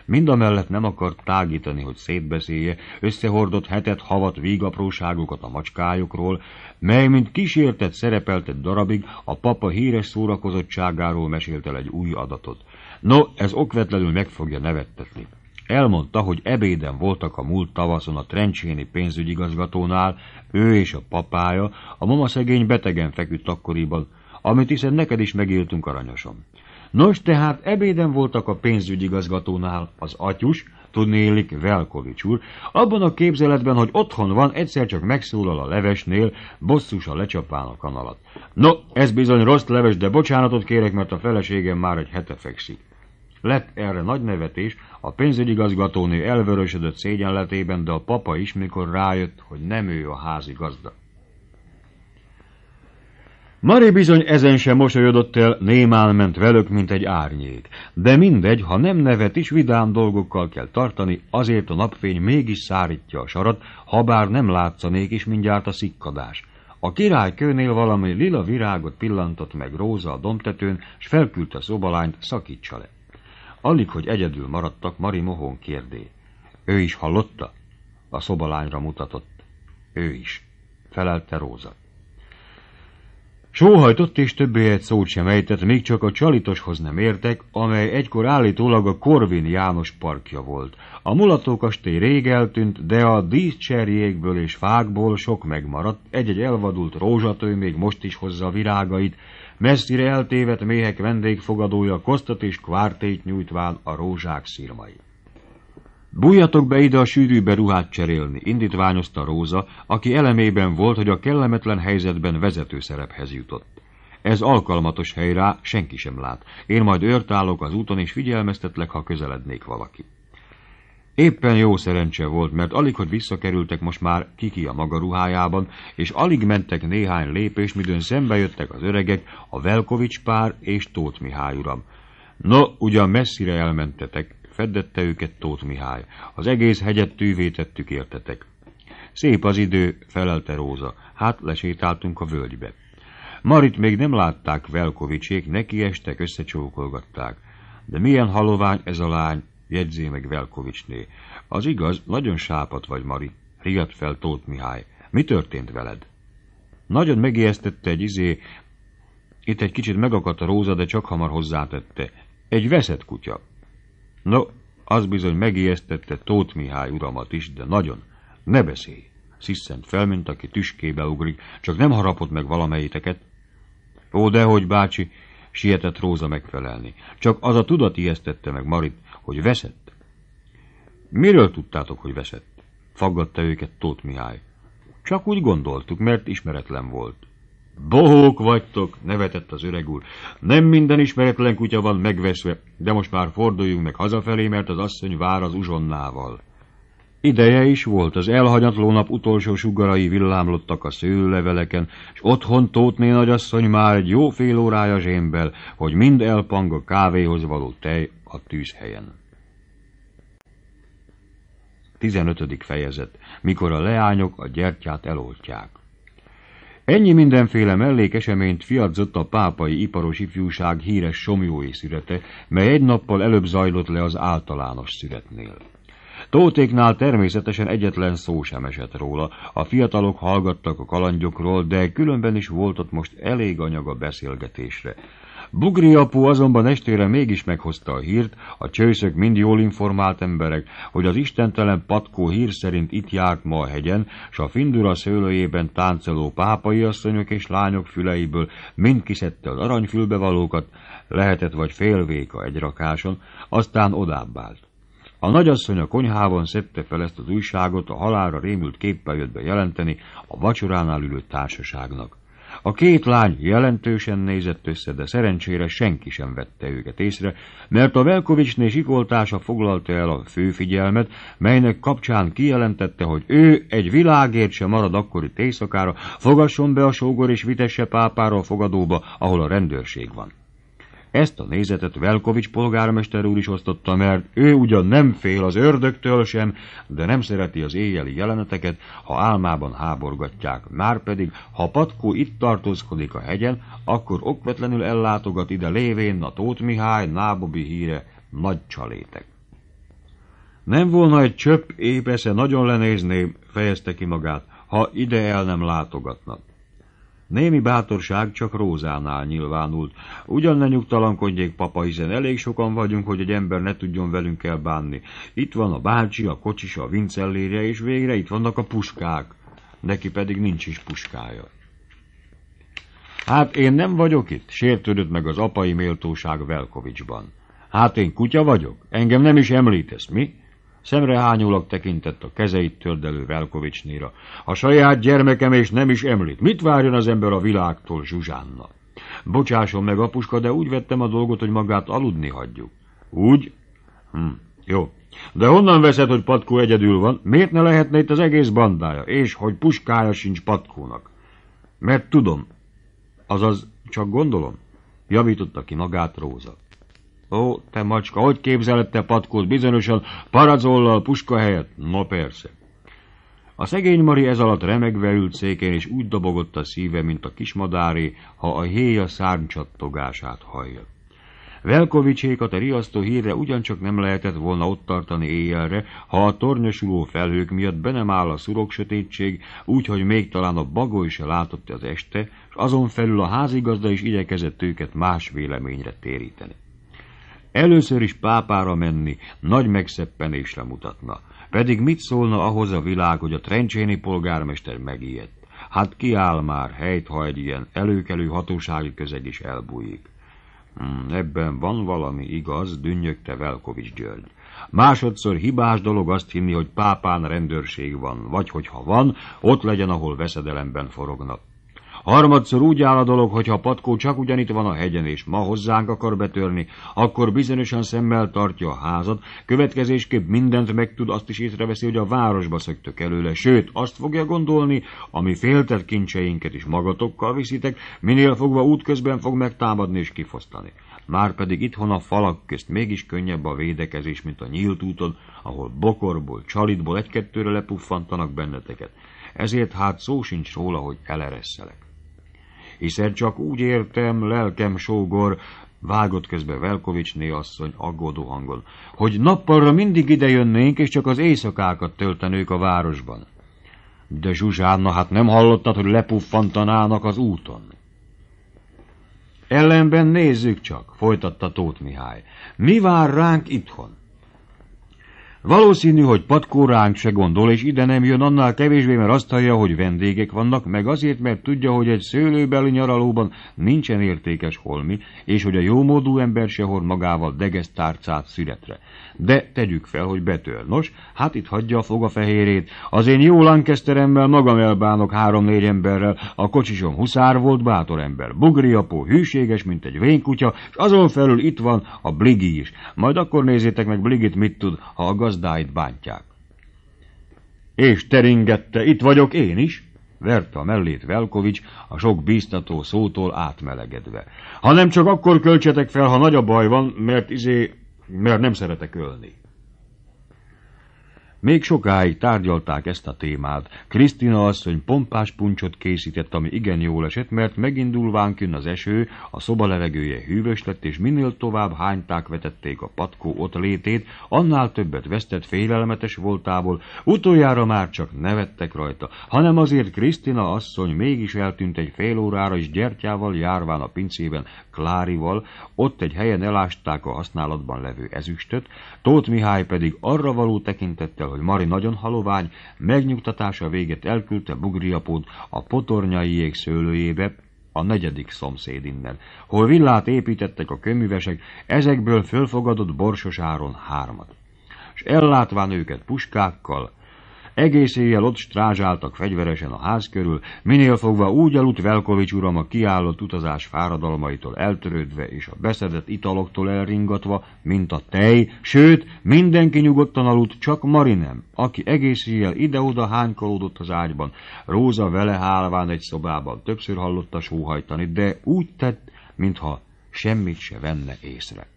Mindamellett nem akart tágítani, hogy szétbeszélje, összehordott hetet, havat, vígapróságokat a macskájukról, mely mint kísértet egy darabig a papa híres szórakozottságáról mesélt el egy új adatot. No, ez okvetlenül meg fogja nevettetni. Elmondta, hogy ebéden voltak a múlt tavaszon a Trencséni pénzügyigazgatónál, ő és a papája, a mama szegény betegen feküdt akkoriban, amit hiszen neked is megéltünk aranyosan. Nos, tehát ebéden voltak a pénzügyigazgatónál az atyus, tudnélik Velkovics úr, abban a képzeletben, hogy otthon van, egyszer csak megszólal a levesnél, bosszus a lecsapán a kanalat. No, ez bizony rossz leves, de bocsánatot kérek, mert a feleségem már egy hete fekszik. Lett erre nagy nevetés, a pénzügyigazgatónő elvörösödött szégyenletében, de a papa is, mikor rájött, hogy nem ő a házi gazda. Mari bizony ezen sem mosolyodott el, némán ment velük, mint egy árnyék. De mindegy, ha nem nevet is, vidám dolgokkal kell tartani, azért a napfény mégis szárítja a sarat, habár nem látszanék is mindjárt a szikkadás. A király kőnél valami lila virágot pillantott meg Róza a domtetőn, s felküldte a szobalányt, szakítsa le. Alig, hogy egyedül maradtak, Mari Mohon kérdé. Ő is hallotta? A szobalányra mutatott. Ő is. Felelte Róza. Sóhajtott és többé egy szót sem ejtett, még csak a csalitoshoz nem értek, amely egykor állítólag a Korvin János parkja volt. A mulatókastély rég eltűnt, de a díszcserjékből és fákból sok megmaradt, egy-egy elvadult rózsatő még most is hozza virágait, messzire eltévet méhek vendégfogadója kosztat és kvártét nyújtván a rózsák szirmai. Bújjatok be ide a sűrűbe ruhát cserélni, indítványozta Róza, aki elemében volt, hogy a kellemetlen helyzetben vezető szerephez jutott. Ez alkalmatos hely rá, senki sem lát. Én majd állok az úton, és figyelmeztetlek, ha közelednék valaki. Éppen jó szerencse volt, mert alig, hogy visszakerültek most már kiki a maga ruhájában, és alig mentek néhány lépés, midőn szembe jöttek az öregek, a Velkovics pár és Tóth Mihály uram. No, ugyan messzire elmentetek, feddette őket Tóth Mihály. Az egész hegyet tűvétettük értetek. Szép az idő, felelte Róza, hát lesétáltunk a völgybe. Marit még nem látták Velkovicsék, nekiestek, összecsókolgatták. De milyen halovány ez a lány, jegyzé meg Velkovicsné. Az igaz, nagyon sápat vagy, Mari, riadt fel Tóth Mihály. Mi történt veled? Nagyon megijesztette egy izé, itt egy kicsit megakadt a róza, de csak hamar hozzátette. Egy veszett kutya. No, az bizony megijesztette Tóth Mihály uramat is, de nagyon. Ne beszélj! Sziszent fel, mint aki tüskébe ugrik, csak nem harapott meg valamelyiteket. Ó, dehogy, bácsi! Sietett Róza megfelelni. Csak az a tudat ijesztette meg Marit, hogy veszett. Miről tudtátok, hogy veszett? Faggatta őket Tóth Mihály. Csak úgy gondoltuk, mert ismeretlen volt. Bohók vagytok, nevetett az öreg úr. Nem minden ismeretlen kutya van megveszve, de most már forduljunk meg hazafelé, mert az asszony vár az uzsonnával. Ideje is volt, az elhanyatló nap utolsó sugarai villámlottak a szőleveleken, és otthon Tótné nagyasszony már egy jó fél órája zsémbel, hogy mind elpang a kávéhoz való tej a tűzhelyen. 15. fejezet, mikor a leányok a gyertyát eloltják. Ennyi mindenféle mellékeseményt fiadzott a pápai iparos ifjúság híres somjói szürete, mely egy nappal előbb zajlott le az általános születnél. Tótéknál természetesen egyetlen szó sem esett róla, a fiatalok hallgattak a kalandjokról, de különben is volt ott most elég anyaga a beszélgetésre. Bugri apu azonban estére mégis meghozta a hírt, a csőszök mind jól informált emberek, hogy az istentelen patkó hír szerint itt járt ma a hegyen, s a findura szőlőjében táncoló pápai asszonyok és lányok füleiből mind kiszedte az aranyfülbevalókat, lehetett vagy félvéka egy rakáson, aztán odábbált. A nagyasszony a konyhában szedte fel ezt az újságot, a halálra rémült képpel jött be jelenteni a vacsoránál ülő társaságnak. A két lány jelentősen nézett össze, de szerencsére senki sem vette őket észre, mert a Velkovicsné zsikoltása foglalta el a fő figyelmet, melynek kapcsán kijelentette, hogy ő egy világért se marad akkori éjszakára, fogasson be a sógor és vitesse pápára a fogadóba, ahol a rendőrség van. Ezt a nézetet Velkovics polgármester úr is osztotta, mert ő ugyan nem fél az ördögtől sem, de nem szereti az éjjeli jeleneteket, ha álmában háborgatják. Márpedig, ha Patkó itt tartózkodik a hegyen, akkor okvetlenül ellátogat ide lévén a Tóth Mihály nábobi híre nagy csalétek. Nem volna egy csöpp épesze, nagyon lenézném, fejezte ki magát, ha ide el nem látogatnak. Némi bátorság csak Rózánál nyilvánult. Ugyan ne nyugtalankodjék, papa, hiszen elég sokan vagyunk, hogy egy ember ne tudjon velünk elbánni. Itt van a bácsi, a kocsis, a vincellére, és végre itt vannak a puskák. Neki pedig nincs is puskája. Hát én nem vagyok itt, sértődött meg az apai méltóság Velkovicsban. Hát én kutya vagyok, engem nem is említesz, mi? hányulak tekintett a kezeit tördelő Velkovicsnéra. A saját gyermekem és nem is említ. Mit várjon az ember a világtól Zsuzsánna? Bocsásson meg, apuska, de úgy vettem a dolgot, hogy magát aludni hagyjuk. Úgy? Hm, jó. De honnan veszed, hogy Patkó egyedül van? Miért ne lehetne itt az egész bandája? És hogy puskája sincs Patkónak? Mert tudom. Azaz, csak gondolom. Javította ki magát Róza. Ó, te macska, hogy képzeled te patkót bizonyosan paracollal puska helyett? No persze. A szegény Mari ez alatt remegve ült székén, és úgy dobogott a szíve, mint a kismadári, ha a héja szárnycsattogását hallja. Velkovicsékat a riasztó hírre ugyancsak nem lehetett volna ott tartani éjjelre, ha a tornyosuló felhők miatt be nem áll a szurok sötétség, úgyhogy még talán a bagoly se látott az este, és azon felül a házigazda is igyekezett őket más véleményre téríteni. Először is pápára menni nagy megszeppenésre mutatna. Pedig mit szólna ahhoz a világ, hogy a trencséni polgármester megijedt? Hát kiáll már helyt, ha egy ilyen előkelő hatósági közeg is elbújik. Hmm, ebben van valami igaz, dünnyögte Velkovics György. Másodszor hibás dolog azt hinni, hogy pápán rendőrség van, vagy hogyha van, ott legyen, ahol veszedelemben forognak. Harmadszor úgy áll a dolog, hogy ha patkó csak ugyanitt van a hegyen, és ma hozzánk akar betörni, akkor bizonyosan szemmel tartja a házat, következésképp mindent megtud, azt is észreveszi, hogy a városba szöktök előle, sőt, azt fogja gondolni, ami féltett kincseinket is magatokkal viszitek, minél fogva útközben fog megtámadni és kifosztani. Márpedig itthon a falak közt mégis könnyebb a védekezés, mint a nyílt úton, ahol bokorból, csalitból egy-kettőre lepuffantanak benneteket. Ezért hát szó sincs róla, hogy elereszelek hiszen csak úgy értem, lelkem sógor, vágott közbe Velkovicsné asszony aggódó hangon, hogy nappalra mindig jönnénk, és csak az éjszakákat töltenők a városban. De Zsuzsánna, hát nem hallottad, hogy lepuffantanának az úton? Ellenben nézzük csak, folytatta Tóth Mihály. Mi vár ránk itthon? Valószínű, hogy patkó ránk se gondol, és ide nem jön annál kevésbé, mert azt hallja, hogy vendégek vannak, meg azért, mert tudja, hogy egy szőlőbeli nyaralóban nincsen értékes holmi, és hogy a jómódú ember se hord magával degesztárcát születre. De tegyük fel, hogy betör. Nos, hát itt hagyja a fehérét. Az én jó lankeszteremmel magam elbánok három-négy emberrel, a kocsisom huszár volt, bátor ember, bugriapó, hűséges, mint egy vénkutya, és azon felül itt van a Bligi is. Majd akkor nézzétek meg Bligit mit tud, ha a gaz gazdáit bántják. És teringette, itt vagyok én is, verte a mellét Velkovics a sok bíztató szótól átmelegedve. Ha nem csak akkor költsetek fel, ha nagy a baj van, mert izé, mert nem szeretek ölni. Még sokáig tárgyalták ezt a témát. Krisztina asszony pompás puncsot készített, ami igen jól esett, mert megindulván kün az eső, a szoba levegője hűvös lett, és minél tovább hányták vetették a patkó ott létét, annál többet vesztett félelmetes voltából, utoljára már csak nevettek rajta, hanem azért Krisztina asszony mégis eltűnt egy fél órára, és gyertyával járván a pincében Klárival, ott egy helyen elásták a használatban levő ezüstöt, Tóth Mihály pedig arra való tekintette hogy Mari nagyon halovány, megnyugtatása véget elküldte bugriapót a potornyai jég szőlőjébe, a negyedik innen, hol villát építettek a köművesek, ezekből fölfogadott borsos áron hármat. És ellátván őket puskákkal, egész éjjel ott strázsáltak fegyveresen a ház körül, minél fogva úgy aludt Velkovics uram a kiállott utazás fáradalmaitól eltörődve és a beszedett italoktól elringatva, mint a tej, sőt, mindenki nyugodtan aludt, csak Marinem, aki egész éjjel ide-oda hánykolódott az ágyban. Róza vele hálván egy szobában többször hallotta sóhajtani, de úgy tett, mintha semmit se venne észre.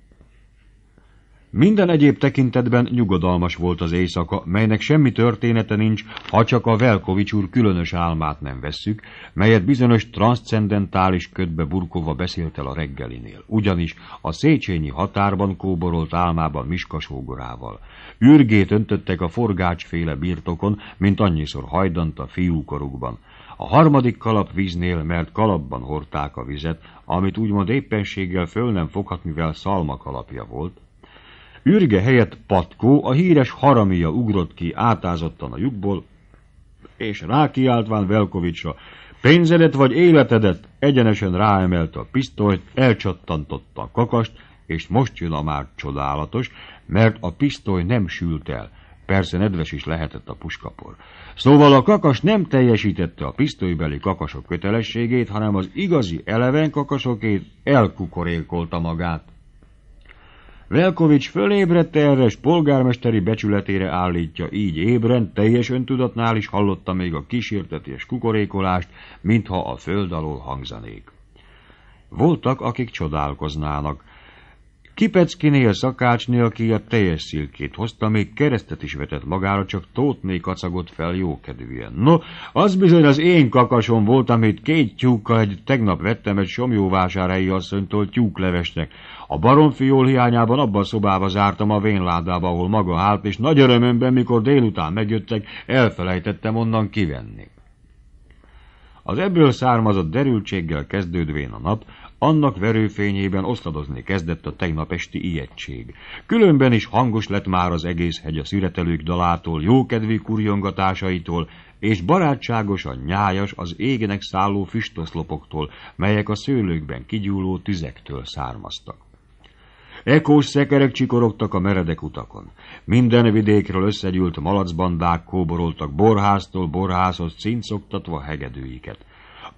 Minden egyéb tekintetben nyugodalmas volt az éjszaka, melynek semmi története nincs, ha csak a Velkovics úr különös álmát nem vesszük, melyet bizonyos transzcendentális ködbe burkova beszélt el a reggelinél. Ugyanis a Széchenyi határban kóborolt álmában Miska sógorával. Ürgét öntöttek a forgácsféle birtokon, mint annyiszor hajdant a fiúkorukban. A harmadik kalap víznél, mert kalapban hordták a vizet, amit úgymond éppenséggel föl nem foghat, mivel szalmak alapja volt, Ürge helyett Patkó, a híres haramia ugrott ki átázottan a lyukból, és rákiáltván Velkovicsra, pénzedet vagy életedet egyenesen ráemelte a pisztolyt, elcsattantotta a kakast, és most jön a már csodálatos, mert a pisztoly nem sült el, persze nedves is lehetett a puskapor. Szóval a kakas nem teljesítette a pisztolybeli kakasok kötelességét, hanem az igazi eleven kakasokét elkukorékolta magát. Velkovics fölébredt erre, és polgármesteri becsületére állítja, így ébren, teljes öntudatnál is hallotta még a kísérteties kukorékolást, mintha a föld alól hangzanék. Voltak, akik csodálkoznának, Kipeckinél, szakácsnél, aki a teljes szilkét hozta, még keresztet is vetett magára, csak tótné kacagott fel jókedvűen. No, az bizony az én kakasom volt, amit két tyúkkal egy tegnap vettem egy somjóvásárhelyi asszonytól tyúklevesnek. A jól hiányában abban a szobába zártam a vénládába, ahol maga hált, és nagy örömömben, mikor délután megjöttek, elfelejtettem onnan kivenni. Az ebből származott derültséggel kezdődvén a nap, annak verőfényében oszladozni kezdett a tegnap esti ijegység. Különben is hangos lett már az egész hegy a szüretelők dalától, jókedvű kurjongatásaitól, és barátságosan nyájas az égenek szálló füstoszlopoktól, melyek a szőlőkben kigyúló tüzektől származtak. Ekós szekerek csikorogtak a meredek utakon. Minden vidékről összegyűlt malacbandák kóboroltak borháztól borházhoz cincoktatva hegedűiket.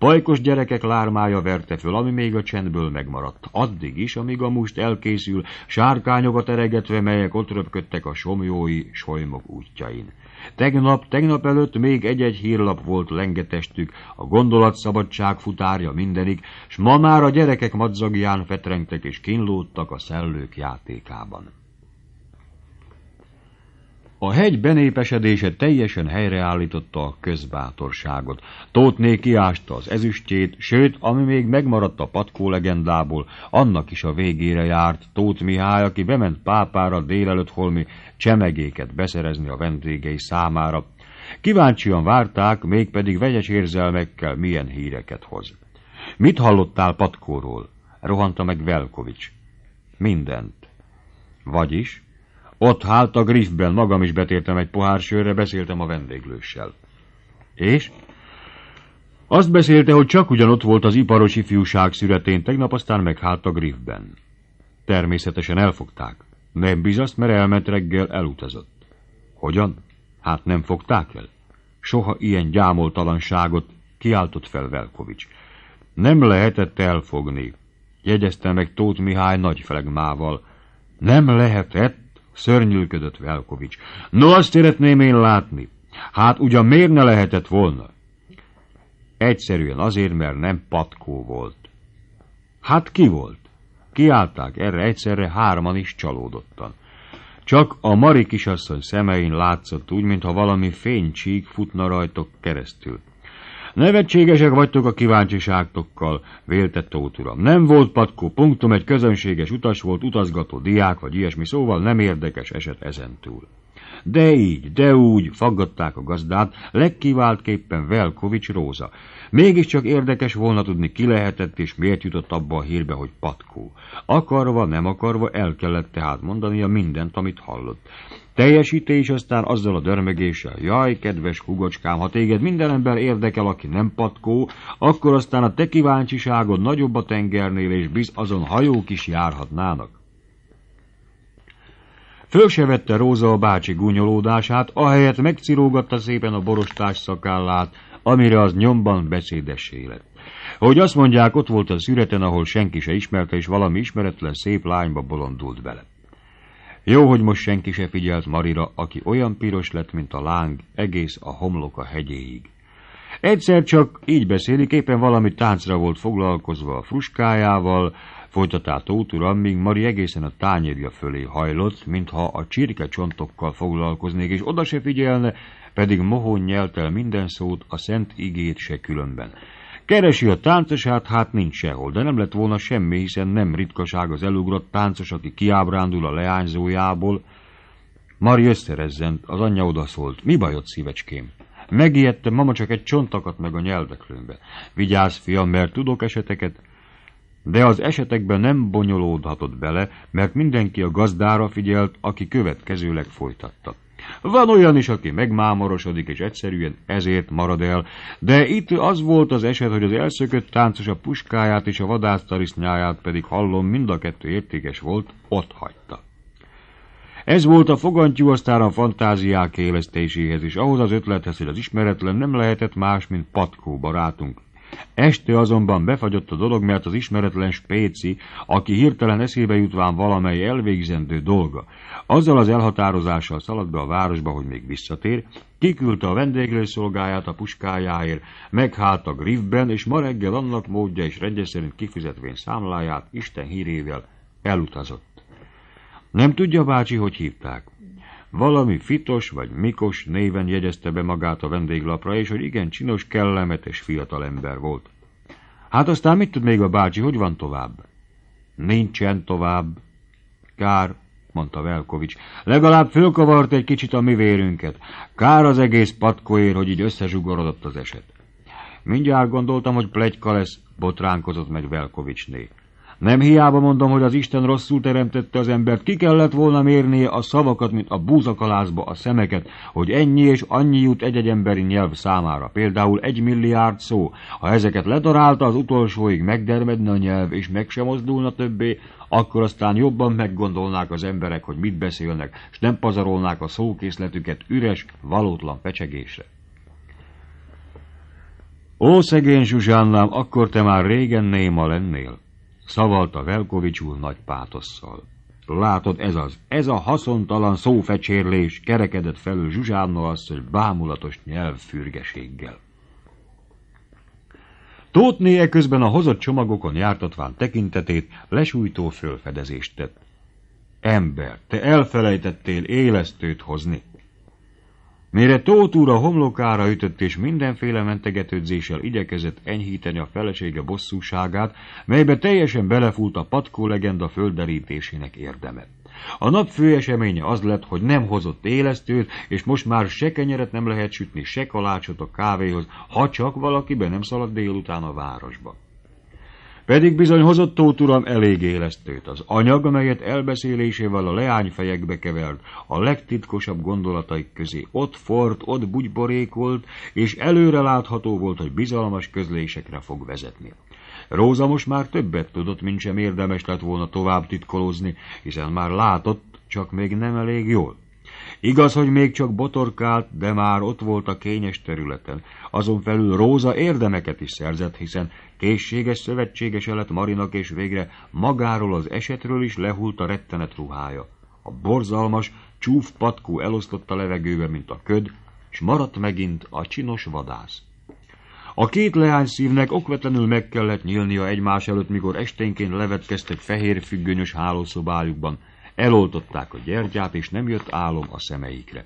Pajkos gyerekek lármája verte föl, ami még a csendből megmaradt. Addig is, amíg a must elkészül, sárkányokat eregetve, melyek ott röpködtek a somjói solymok útjain. Tegnap, tegnap előtt még egy-egy hírlap volt lengetestük, a gondolatszabadság futárja mindenik, s ma már a gyerekek madzagján fetrengtek és kínlódtak a szellők játékában. A hegy benépesedése teljesen helyreállította a közbátorságot. Tótné kiásta az ezüstjét, sőt, ami még megmaradt a patkó legendából, annak is a végére járt Tóth Mihály, aki bement pápára délelőtt holmi csemegéket beszerezni a vendégei számára. Kíváncsian várták, mégpedig vegyes érzelmekkel milyen híreket hoz. Mit hallottál patkóról? rohanta meg Velkovics. Mindent. Vagyis? Ott hált a griffben, magam is betértem egy pohár sörre, beszéltem a vendéglőssel. És? Azt beszélte, hogy csak ugyanott volt az iparos ifjúság születén, tegnap aztán meghált a griffben. Természetesen elfogták. Nem bizaszt, mert elment reggel, elutazott. Hogyan? Hát nem fogták el. Soha ilyen gyámoltalanságot kiáltott fel Velkovics. Nem lehetett elfogni, jegyezte meg Tóth Mihály nagyfelegmával. Nem lehetett Szörnyűködött Velkovics. No, azt szeretném én látni. Hát ugyan miért ne lehetett volna? Egyszerűen azért, mert nem patkó volt. Hát ki volt? Kiállták erre egyszerre hárman is csalódottan. Csak a Mari kisasszony szemein látszott úgy, mintha valami fénycsík futna rajtok keresztül. Nevetségesek vagytok a kíváncsiságtokkal, vélte Tóth uram. Nem volt patkó, punktum, egy közönséges utas volt, utazgató, diák vagy ilyesmi, szóval nem érdekes eset ezentúl. De így, de úgy, faggatták a gazdát, legkiváltképpen Velkovics Róza. Mégiscsak érdekes volna tudni, ki lehetett és miért jutott abba a hírbe, hogy patkó. Akarva, nem akarva el kellett tehát mondania mindent, amit hallott. Teljesíte is aztán azzal a dörmögéssel, jaj, kedves kugocskám, ha téged minden ember érdekel, aki nem patkó, akkor aztán a te kíváncsiságod nagyobb a tengernél, és biz azon hajók is járhatnának. Föl se vette Róza a bácsi gúnyolódását, ahelyett megcirógatta szépen a borostás szakállát, amire az nyomban beszédessé lett. Hogy azt mondják, ott volt a szüreten, ahol senki se ismerte, és valami ismeretlen szép lányba bolondult bele. Jó, hogy most senki se figyelt Marira, aki olyan piros lett, mint a láng, egész a homlok a hegyéig. Egyszer csak így beszélik, éppen valami táncra volt foglalkozva a fruskájával, folytatá Tóth míg Mari egészen a tányérja fölé hajlott, mintha a csirke csontokkal foglalkoznék, és oda se figyelne, pedig mohon nyelt el minden szót, a szent igét se különben. Keresi a táncosát, hát nincs sehol, de nem lett volna semmi, hiszen nem ritkaság az elugrott táncos, aki kiábrándul a leányzójából. Mari összerezzent, az anyja odaszólt. Mi bajod, szívecském? Megijedtem, mama csak egy csontakat meg a nyelveklőmbe. Vigyázz, fiam, mert tudok eseteket, de az esetekben nem bonyolódhatott bele, mert mindenki a gazdára figyelt, aki következőleg folytatta. Van olyan is, aki megmámorosodik, és egyszerűen ezért marad el, de itt az volt az eset, hogy az elszökött táncos a puskáját és a vadásztarisznyáját pedig hallom, mind a kettő értékes volt, ott hagyta. Ez volt a fogantyú aztán a fantáziák élesztéséhez, és ahhoz az ötlethez, hogy az ismeretlen nem lehetett más, mint patkó barátunk. Este azonban befagyott a dolog, mert az ismeretlen spéci, aki hirtelen eszébe jutván valamely elvégzendő dolga, azzal az elhatározással szaladt be a városba, hogy még visszatér, kiküldte a vendéglő szolgáját a puskájáért, meghált a griffben, és ma reggel annak módja és rendje szerint kifizetvény számláját Isten hírével elutazott. Nem tudja bácsi, hogy hívták. Valami Fitos vagy Mikos néven jegyezte be magát a vendéglapra, és hogy igen csinos, kellemetes fiatal ember volt. Hát aztán mit tud még a bácsi, hogy van tovább? Nincsen tovább. Kár, mondta Velkovics. Legalább fölkavart egy kicsit a mi vérünket. Kár az egész patkóért, hogy így összezsugorodott az eset. Mindjárt gondoltam, hogy plegyka lesz, botránkozott meg Velkovicsnék. Nem hiába mondom, hogy az Isten rosszul teremtette az embert, ki kellett volna mérnie a szavakat, mint a búzakalászba a szemeket, hogy ennyi és annyi jut egy-egy emberi nyelv számára, például egy milliárd szó. Ha ezeket ledarálta, az utolsóig megdermedne a nyelv, és meg sem mozdulna többé, akkor aztán jobban meggondolnák az emberek, hogy mit beszélnek, és nem pazarolnák a szókészletüket üres, valótlan fecsegésre. Ó, szegény Zsuzsánnám, akkor te már régen néma lennél szavalta Velkovics úr nagy pátosszal. Látod, ez az, ez a haszontalan szófecsérlés kerekedett felül Zsuzsánna asszony bámulatos nyelvfürgeséggel. Tótné közben a hozott csomagokon jártatván tekintetét lesújtó fölfedezést tett. Ember, te elfelejtettél élesztőt hozni. Mire Tóth úr a homlokára ütött és mindenféle mentegetődzéssel igyekezett enyhíteni a felesége bosszúságát, melybe teljesen belefúlt a patkó legenda földerítésének érdeme. A nap fő eseménye az lett, hogy nem hozott élesztőt, és most már se kenyeret nem lehet sütni, se kalácsot a kávéhoz, ha csak valaki be nem szalad délután a városba. Pedig bizony hozott Tóth Uram elég élesztőt, az anyag, amelyet elbeszélésével a leányfejekbe kevert, a legtitkosabb gondolataik közé ott fort, ott bugyborékolt, és előre látható volt, hogy bizalmas közlésekre fog vezetni. Róza most már többet tudott, mint sem érdemes lett volna tovább titkolózni, hiszen már látott, csak még nem elég jól. Igaz, hogy még csak botorkált, de már ott volt a kényes területen. Azon felül Róza érdemeket is szerzett, hiszen készséges szövetségese lett Marinak, és végre magáról az esetről is lehult a rettenet ruhája. A borzalmas, csúf patkó eloszlott a levegőbe, mint a köd, és maradt megint a csinos vadász. A két leány szívnek okvetlenül meg kellett nyílnia egymás előtt, mikor esténként levetkeztek fehér függönyös hálószobájukban. Eloltották a gyertyát, és nem jött álom a szemeikre.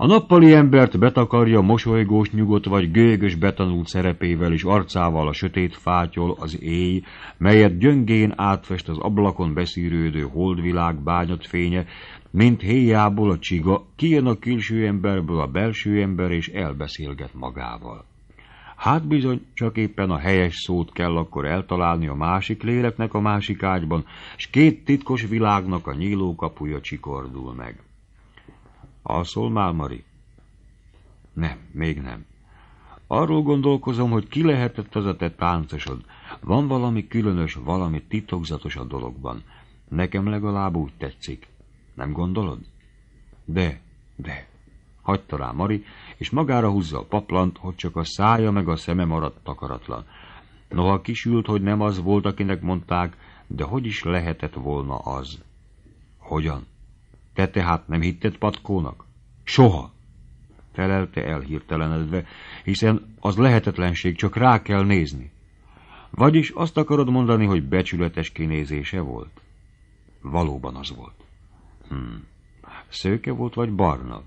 A nappali embert betakarja mosolygós nyugodt vagy gőgös betanult szerepével és arcával a sötét fátyol az éj, melyet gyöngén átfest az ablakon beszűrődő holdvilág bányat fénye, mint héjából a csiga, kijön a külső emberből a belső ember és elbeszélget magával. Hát bizony, csak éppen a helyes szót kell akkor eltalálni a másik léleknek a másik ágyban, s két titkos világnak a nyíló kapuja csikordul meg. Alszol már, Mari? Nem, még nem. Arról gondolkozom, hogy ki lehetett az a te táncosod. Van valami különös, valami titokzatos a dologban. Nekem legalább úgy tetszik. Nem gondolod? De, de, hagyta rá Mari, és magára húzza a paplant, hogy csak a szája meg a szeme maradt takaratlan. Noha kisült, hogy nem az volt, akinek mondták, de hogy is lehetett volna az? Hogyan? Te tehát nem hitted patkónak? Soha! Felelte hirtelenedve, hiszen az lehetetlenség, csak rá kell nézni. Vagyis azt akarod mondani, hogy becsületes kinézése volt? Valóban az volt. Hmm. Szőke volt, vagy barna?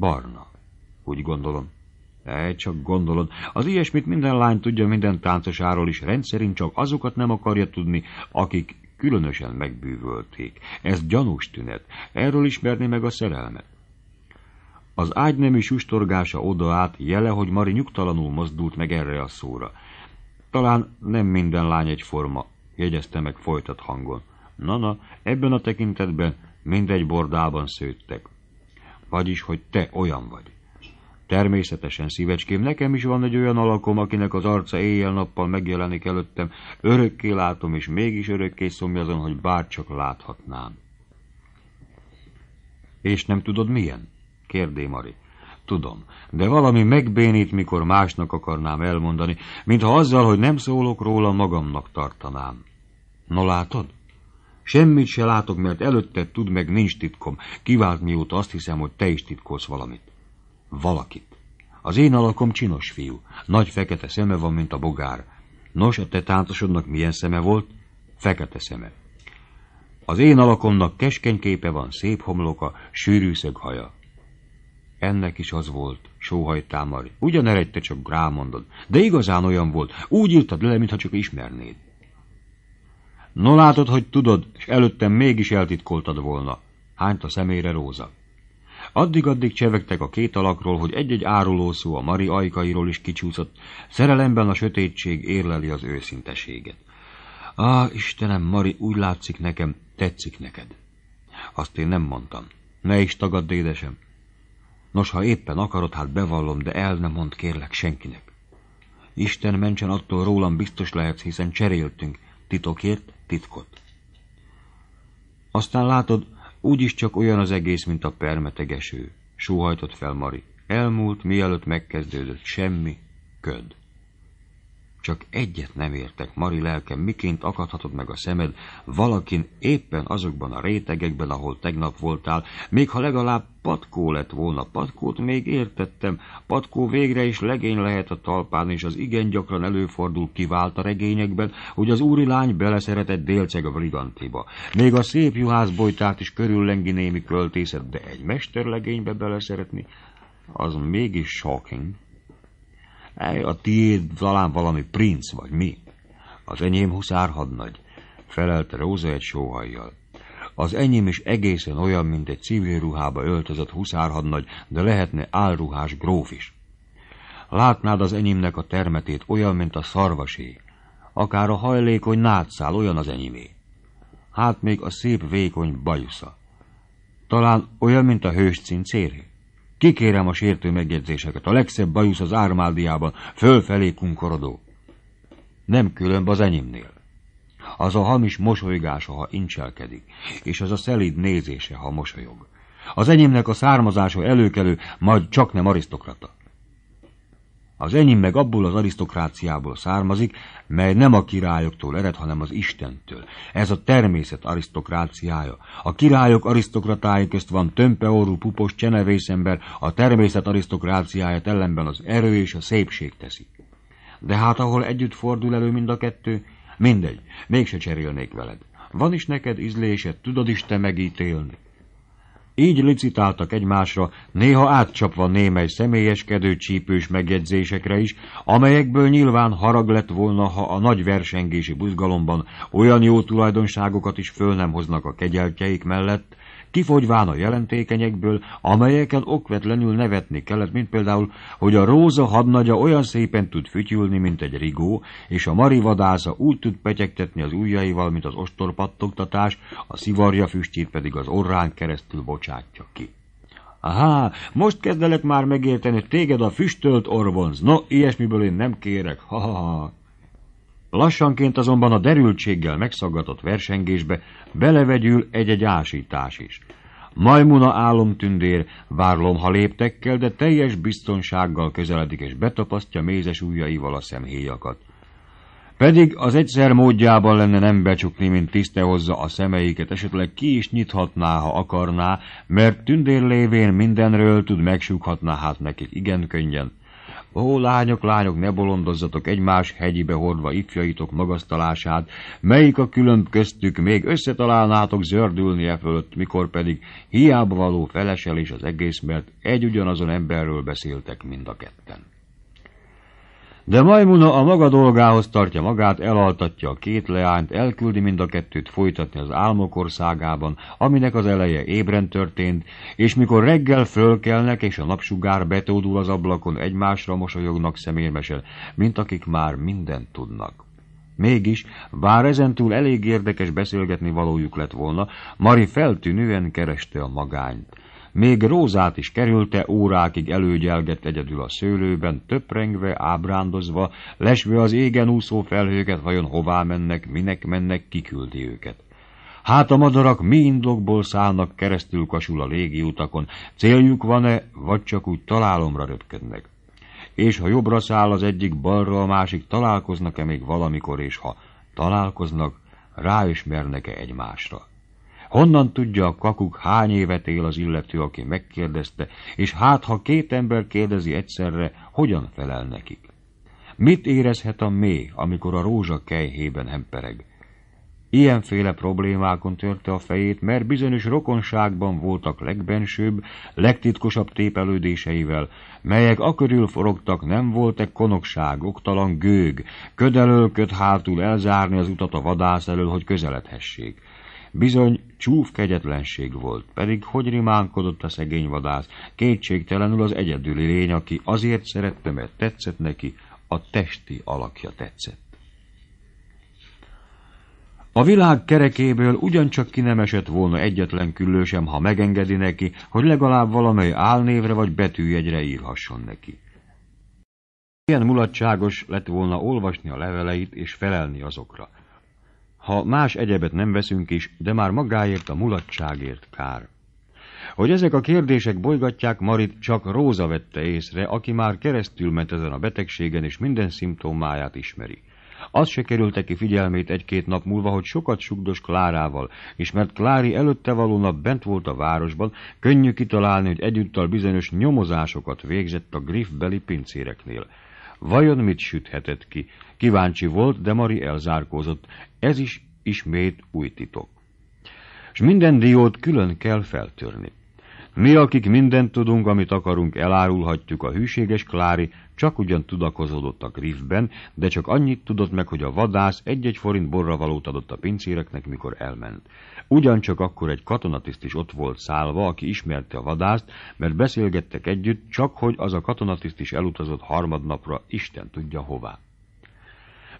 Barna. Úgy gondolom. E, csak gondolod. Az ilyesmit minden lány tudja minden táncosáról is, rendszerint csak azokat nem akarja tudni, akik különösen megbűvölték. Ez gyanús tünet. Erről ismerni meg a szerelmet. Az ágynemű sustorgása oda át jele, hogy Mari nyugtalanul mozdult meg erre a szóra. Talán nem minden lány egyforma, jegyezte meg folytat hangon. Nana, ebben a tekintetben mindegy bordában szőttek vagyis, hogy te olyan vagy. Természetesen, szívecském, nekem is van egy olyan alakom, akinek az arca éjjel-nappal megjelenik előttem, örökké látom, és mégis örökké szomjazom, hogy bárcsak láthatnám. És nem tudod milyen? kérdé Mari. Tudom, de valami megbénít, mikor másnak akarnám elmondani, mintha azzal, hogy nem szólok róla, magamnak tartanám. No látod? Semmit se látok, mert előtte tud meg nincs titkom, kivált mióta azt hiszem, hogy te is titkolsz valamit. Valakit. Az én alakom csinos fiú, nagy fekete szeme van, mint a bogár. Nos, a te táncosodnak milyen szeme volt? Fekete szeme. Az én alakomnak keskeny képe van, szép homloka, sűrű haja. Ennek is az volt, sóhajtámari. Ugyan Ugyan eredte, csak rámondod. De igazán olyan volt. Úgy írtad le, mintha csak ismernéd. No látod, hogy tudod, és előttem mégis eltitkoltad volna. Hányt a szemére Róza. Addig-addig csevegtek a két alakról, hogy egy-egy árulószó a Mari ajkairól is kicsúszott, szerelemben a sötétség érleli az őszinteséget. Á, Istenem, Mari, úgy látszik nekem, tetszik neked. Azt én nem mondtam. Ne is tagadd, édesem. Nos, ha éppen akarod, hát bevallom, de el nem mond kérlek senkinek. Isten mentsen attól rólam biztos lehetsz, hiszen cseréltünk, titokért titkot. Aztán látod, úgyis csak olyan az egész, mint a permetegeső, sóhajtott fel Mari. Elmúlt, mielőtt megkezdődött semmi, köd. Csak egyet nem értek, Mari lelkem, miként akadhatod meg a szemed valakin éppen azokban a rétegekben, ahol tegnap voltál, még ha legalább patkó lett volna, patkót még értettem, patkó végre is legény lehet a talpán, és az igen gyakran előfordul kivált a regényekben, hogy az úri lány beleszeretett délceg a brigantiba. Még a szép juhászbojtát is körüllengi némi költészet, de egy mesterlegénybe beleszeretni, az mégis shocking. A tiéd talán valami princ, vagy mi? Az enyém huszár hadnagy, felelte Róza egy sóhajjal. Az enyém is egészen olyan, mint egy civil ruhába öltözött huszárhadnagy, de lehetne álruhás gróf is. Látnád az enyémnek a termetét olyan, mint a szarvasé. Akár a hajlékony nátszál olyan az enyémé. Hát még a szép vékony bajusza. Talán olyan, mint a hős cincéré. Kikérem a sértő megjegyzéseket. A legszebb bajusz az ármádiában, fölfelé kunkorodó. Nem különb az enyémnél. Az a hamis mosolygása, ha incselkedik, és az a szelíd nézése, ha mosolyog. Az enyémnek a származása előkelő, majd csak nem arisztokrata. Az enyém meg abból az arisztokráciából származik, mely nem a királyoktól ered, hanem az Istentől. Ez a természet arisztokráciája. A királyok arisztokratái közt van tömpeorú, pupos, csenevészember, a természet arisztokráciáját ellenben az erő és a szépség teszi. De hát ahol együtt fordul elő mind a kettő, mindegy, mégse cserélnék veled. Van is neked ízlésed, tudod is te megítélni. Így licitáltak egymásra, néha átcsapva némely személyeskedő csípős megjegyzésekre is, amelyekből nyilván harag lett volna, ha a nagy versengési buzgalomban olyan jó tulajdonságokat is föl nem hoznak a kegyeltjeik mellett, kifogyván a jelentékenyekből, amelyeken okvetlenül nevetni kellett, mint például, hogy a róza hadnagya olyan szépen tud fütyülni, mint egy rigó, és a marivadásza úgy tud petyektetni az ujjaival, mint az ostorpattogtatás, a szivarja füstjét pedig az orrán keresztül bocsátja ki. Aha, most kezdelek már megérteni, téged a füstölt orvonz. No, ilyesmiből én nem kérek. Ha, ha, ha. Lassanként azonban a derültséggel megszaggatott versengésbe belevegyül egy-egy ásítás is. Majmuna álomtündér, várlomha léptekkel, de teljes biztonsággal közeledik és betapasztja mézes ujjaival a szemhéjakat. Pedig az egyszer módjában lenne nem becsukni, mint tiszte hozza a szemeiket, esetleg ki is nyithatná, ha akarná, mert tündér lévén mindenről tud megsúghatná hát nekik igen könnyen, Ó, lányok, lányok, ne bolondozzatok egymás hegyibe hordva ifjaitok magasztalását, melyik a különb köztük, még összetalálnátok e fölött, mikor pedig hiába való feleselés az egész, mert egy ugyanazon emberről beszéltek mind a ketten. De majmuna a maga dolgához tartja magát, elaltatja a két leányt, elküldi mind a kettőt folytatni az álmok országában, aminek az eleje ébren történt, és mikor reggel fölkelnek, és a napsugár betódul az ablakon, egymásra mosolyognak szemérmesen, mint akik már mindent tudnak. Mégis, bár ezentúl elég érdekes beszélgetni valójuk lett volna, Mari feltűnően kereste a magányt. Még Rózát is kerülte, órákig előgyelgett egyedül a szőlőben, töprengve, ábrándozva, lesve az égen úszó felhőket, vajon hová mennek, minek mennek, kiküldi őket. Hát a madarak mi indokból szállnak keresztül kasul a légiutakon, céljuk van-e, vagy csak úgy találomra röpködnek? És ha jobbra száll az egyik, balra a másik, találkoznak-e még valamikor, és ha találkoznak, ráismernek-e egymásra? Honnan tudja a kakuk hány évet él az illető, aki megkérdezte, és hát ha két ember kérdezi egyszerre, hogyan felel nekik? Mit érezhet a méh, amikor a rózsa kejhében hempereg? Ilyenféle problémákon törte a fejét, mert bizonyos rokonságban voltak legbensőbb, legtitkosabb tépelődéseivel, melyek akörül forogtak, nem volt-e konokság, oktalan gőg, ködelölköd hátul elzárni az utat a vadász elől, hogy közeledhessék. Bizony Csúf kegyetlenség volt, pedig hogy rimánkodott a szegény vadász, kétségtelenül az egyedüli lény, aki azért szerette, mert tetszett neki, a testi alakja tetszett. A világ kerekéből ugyancsak ki nem esett volna egyetlen küllő sem, ha megengedi neki, hogy legalább valamely álnévre vagy betűjegyre írhasson neki. Ilyen mulatságos lett volna olvasni a leveleit és felelni azokra ha más egyebet nem veszünk is, de már magáért a mulatságért kár. Hogy ezek a kérdések bolygatják Marit, csak Róza vette észre, aki már keresztül ment ezen a betegségen, és minden szimptomáját ismeri. Az se kerülte ki figyelmét egy-két nap múlva, hogy sokat sugdos Klárával, és mert Klári előtte való nap bent volt a városban, könnyű kitalálni, hogy egyúttal bizonyos nyomozásokat végzett a griffbeli pincéreknél. Vajon mit süthetett ki? Kíváncsi volt, de Mari elzárkózott. Ez is ismét új titok. És minden diót külön kell feltörni. Mi, akik mindent tudunk, amit akarunk, elárulhatjuk a hűséges Klári, csak ugyan tudakozódott a griffben, de csak annyit tudott meg, hogy a vadász egy-egy forint borravalót adott a pincéreknek, mikor elment. Ugyancsak akkor egy katonatiszt is ott volt szállva, aki ismerte a vadászt, mert beszélgettek együtt, csak hogy az a katonatiszt is elutazott harmadnapra, Isten tudja hová.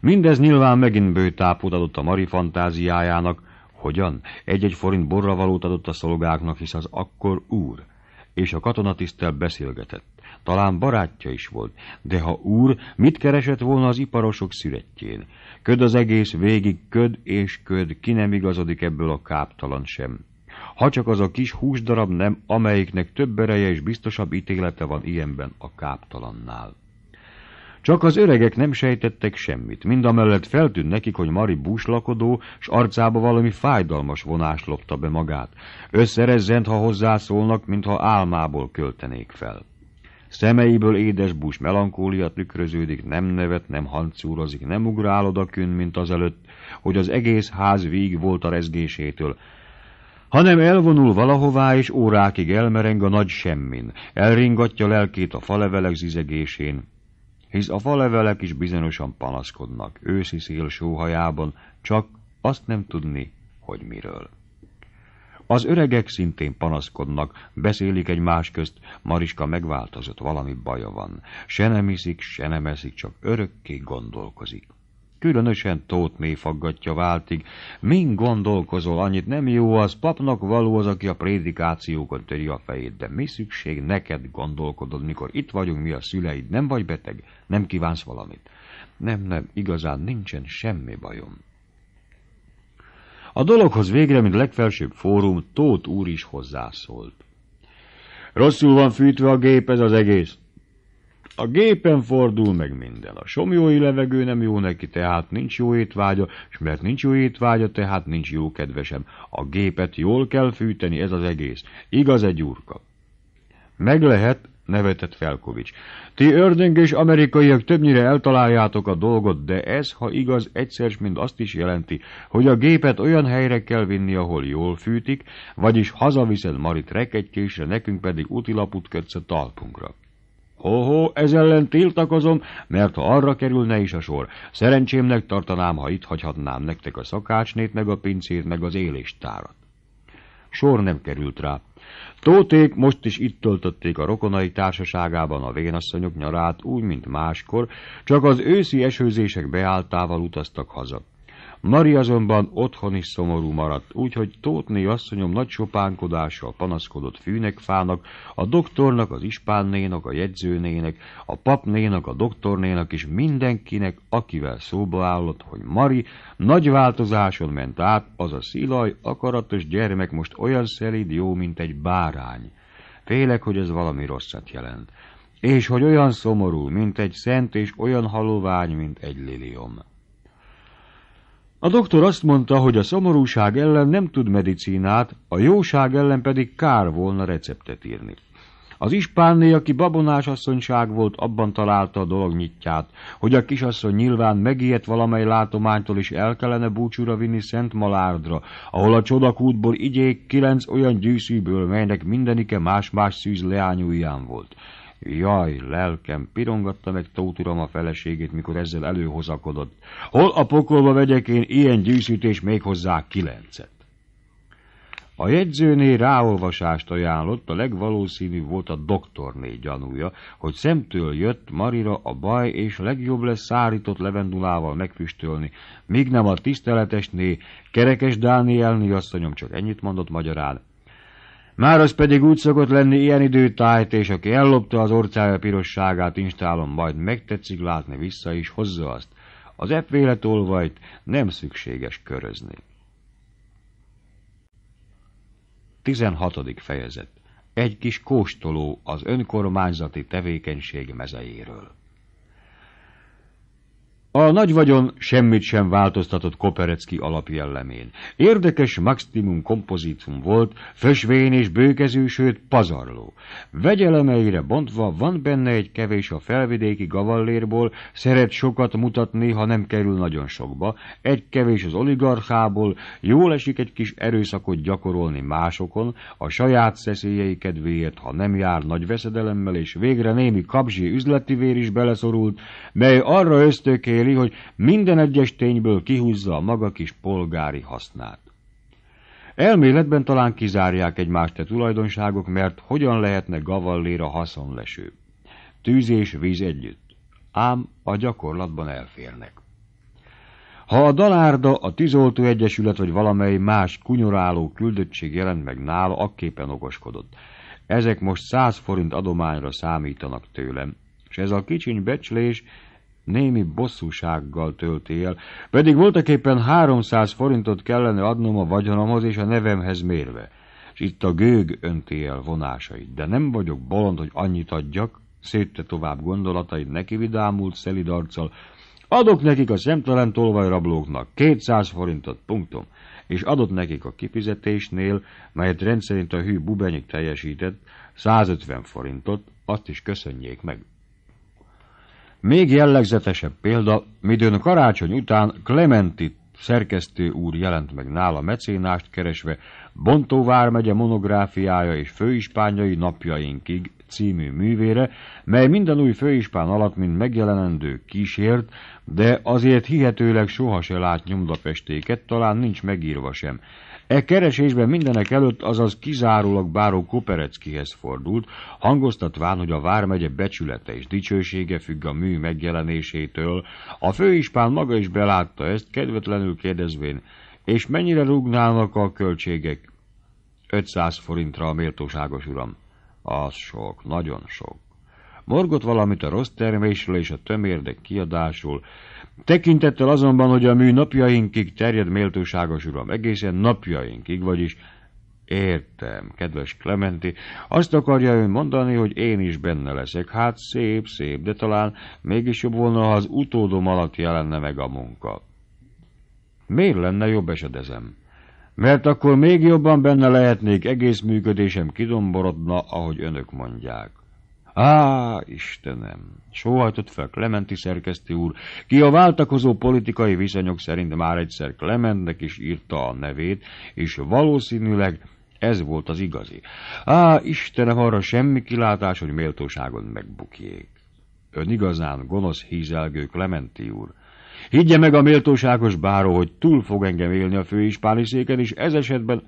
Mindez nyilván megint bőtápot adott a Mari fantáziájának, hogyan? Egy-egy forint borravalót adott a szolgáknak, hisz az akkor úr. És a katonatisztel beszélgetett. Talán barátja is volt, de ha úr, mit keresett volna az iparosok szüretjén? Köd az egész végig, köd és köd, ki nem igazodik ebből a káptalan sem. Ha csak az a kis húsdarab nem, amelyiknek több ereje és biztosabb ítélete van ilyenben a káptalannál. Csak az öregek nem sejtettek semmit, Mind a mellett feltűnt nekik, hogy Mari búslakodó, s arcába valami fájdalmas vonás lopta be magát. Összerezzent, ha hozzászólnak, mintha álmából költenék fel. Szemeiből édes bús melankólia tükröződik, nem nevet, nem hancúrozik, nem ugrál odakünn, mint azelőtt, hogy az egész ház víg volt a rezgésétől, hanem elvonul valahová, és órákig elmereng a nagy semmin, elringatja lelkét a falevelek zizegésén, hisz a falevelek is bizonyosan panaszkodnak őszi szél sóhajában, csak azt nem tudni, hogy miről. Az öregek szintén panaszkodnak, beszélik egymás közt, Mariska megváltozott, valami baja van. Se nem iszik, se nem eszik, csak örökké gondolkozik. Különösen Tótné faggatja váltig. Min gondolkozol, annyit nem jó az, papnak való az, aki a prédikációkon töri a fejét, de mi szükség neked gondolkodod, mikor itt vagyunk mi a szüleid, nem vagy beteg, nem kívánsz valamit. Nem, nem, igazán nincsen semmi bajom. A dologhoz végre, mint legfelsőbb fórum, Tóth úr is hozzászólt. Rosszul van fűtve a gép ez az egész. A gépen fordul meg minden. A somjói levegő nem jó neki, tehát nincs jó étvágya, és mert nincs jó étvágya, tehát nincs jó kedvesem. A gépet jól kell fűteni, ez az egész. Igaz egy úrka? Meg lehet, nevetett Felkovics. Ti és amerikaiak többnyire eltaláljátok a dolgot, de ez, ha igaz, egyszer mind azt is jelenti, hogy a gépet olyan helyre kell vinni, ahol jól fűtik, vagyis hazaviszed Marit rekegykésre, nekünk pedig útilaput kötsz a talpunkra. Hoho, ez ellen tiltakozom, mert ha arra kerülne is a sor, szerencsémnek tartanám, ha itt hagyhatnám nektek a szakácsnét, meg a pincét, meg az éléstárat. Sor nem került rá. Tóték most is itt töltötték a rokonai társaságában a vénasszonyok nyarát, úgy, mint máskor, csak az őszi esőzések beálltával utaztak haza. Mari azonban otthon is szomorú maradt, úgyhogy Tótné asszonyom nagy sopánkodással panaszkodott fűnek, fának, a doktornak, az ispánnénak, a jegyzőnének, a papnénak, a doktornénak és mindenkinek, akivel szóba állott, hogy Mari nagy változáson ment át, az a szilaj, akaratos gyermek most olyan szelíd jó, mint egy bárány. Félek, hogy ez valami rosszat jelent. És hogy olyan szomorú, mint egy szent, és olyan halovány, mint egy liliom. A doktor azt mondta, hogy a szomorúság ellen nem tud medicinát, a jóság ellen pedig kár volna receptet írni. Az ispánné, aki babonás asszonyság volt, abban találta a dolog nyitját, hogy a kisasszony nyilván megijedt valamely látománytól, is el kellene búcsúra vinni Szent Malárdra, ahol a csodakútból igyék kilenc olyan gyűszűből, melynek mindenike más-más szűz leányúján volt. Jaj, lelkem, pirongatta meg Tóth a feleségét, mikor ezzel előhozakodott. Hol a pokolba vegyek én ilyen gyűszítés még hozzá kilencet? A jegyzőné ráolvasást ajánlott, a legvalószínűbb volt a doktorné gyanúja, hogy szemtől jött Marira a baj, és legjobb lesz szárított levendulával megfüstölni, míg nem a tiszteletesné, kerekes Dánielni asszonyom csak ennyit mondott magyarán, már az pedig úgy szokott lenni ilyen időtájt, és aki ellopta az orcája pirosságát, instálom, majd megtetszik látni vissza is, hozza azt. Az efféle tolvajt nem szükséges körözni. 16. fejezet Egy kis kóstoló az önkormányzati tevékenység mezeiről. A nagy vagyon semmit sem változtatott Koperecki alapjellemén. Érdekes maximum kompozitum volt, fösvén és bőkező, sőt pazarló. Vegyelemeire bontva van benne egy kevés a felvidéki gavallérból, szeret sokat mutatni, ha nem kerül nagyon sokba, egy kevés az oligarchából, jól esik egy kis erőszakot gyakorolni másokon, a saját szeszélyei kedvéért, ha nem jár nagy veszedelemmel, és végre némi kapzsi üzleti vér is beleszorult, mely arra ösztökél, eléri, hogy minden egyes tényből kihúzza a maga kis polgári hasznát. Elméletben talán kizárják egymást a e tulajdonságok, mert hogyan lehetne gavalléra haszonleső? Tűz és víz együtt. Ám a gyakorlatban elférnek. Ha a Dalárda, a Tűzoltó Egyesület vagy valamely más kunyoráló küldöttség jelent meg nála, akképpen okoskodott. Ezek most száz forint adományra számítanak tőlem, és ez a kicsiny becslés némi bosszúsággal tölti el, pedig voltak éppen 300 forintot kellene adnom a vagyonomhoz és a nevemhez mérve, és itt a gőg önti el vonásait, de nem vagyok bolond, hogy annyit adjak, szétte tovább gondolatait neki vidámult szelid arccal, adok nekik a szemtelen tolvajrablóknak 200 forintot, punktom, és adott nekik a kifizetésnél, melyet rendszerint a hű bubenyik teljesített, 150 forintot, azt is köszönjék meg. Még jellegzetesebb példa, midőn karácsony után Clementi szerkesztő úr jelent meg nála mecénást keresve Bontóvár megye monográfiája és főispányai napjainkig című művére, mely minden új főispán alatt mind megjelenendő kísért, de azért hihetőleg soha se lát nyomdapestéket, talán nincs megírva sem. E keresésben mindenek előtt, azaz kizárólag Báró Kopereckihez fordult, hangoztatván, hogy a Vármegye becsülete és dicsősége függ a mű megjelenésétől. A főispán maga is belátta ezt, kedvetlenül kérdezvén, és mennyire rúgnának a költségek? 500 forintra a méltóságos uram. Az sok, nagyon sok. Morgott valamit a rossz termésről és a tömérdek kiadásról, Tekintettel azonban, hogy a mű napjainkig terjed méltóságos uram, egészen napjainkig, vagyis Értem, kedves Clementi, azt akarja ön mondani, hogy én is benne leszek. Hát szép, szép, de talán mégis jobb volna, ha az utódom alatt jelenne meg a munka. Miért lenne jobb esedezem? Mert akkor még jobban benne lehetnék, egész működésem kidomborodna, ahogy önök mondják. Á, Istenem! Sóhajtott fel Clementi szerkesztő úr, ki a váltakozó politikai viszonyok szerint már egyszer Clementnek is írta a nevét, és valószínűleg ez volt az igazi. Á, Istenem, arra semmi kilátás, hogy méltóságon megbukjék. Ön igazán gonosz hízelgő Clementi úr. Higgye meg a méltóságos báró, hogy túl fog engem élni a főispáni széken, és ez esetben,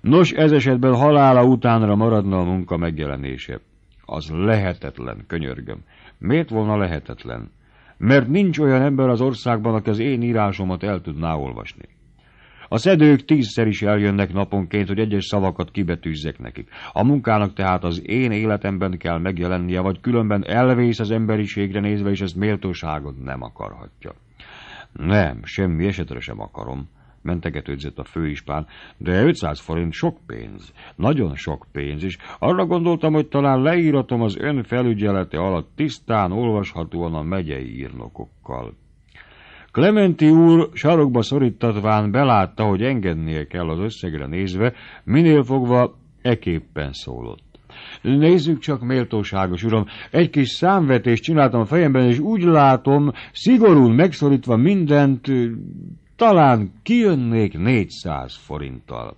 nos, ez esetben halála utánra maradna a munka megjelenése. Az lehetetlen, könyörgöm. Miért volna lehetetlen? Mert nincs olyan ember az országban, aki az én írásomat el tudná olvasni. A szedők tízszer is eljönnek naponként, hogy egyes szavakat kibetűzzek nekik. A munkának tehát az én életemben kell megjelennie, vagy különben elvész az emberiségre nézve, és ezt méltóságot nem akarhatja. Nem, semmi esetre sem akarom mentegetődzett a főispán, de 500 forint sok pénz, nagyon sok pénz is. Arra gondoltam, hogy talán leíratom az ön felügyelete alatt tisztán olvashatóan a megyei írnokokkal. Clementi úr sarokba szorítatván belátta, hogy engednie kell az összegre nézve, minél fogva eképpen szólott. Nézzük csak, méltóságos uram, egy kis számvetést csináltam a fejemben, és úgy látom, szigorúan megszorítva mindent talán kijönnék 400 forinttal.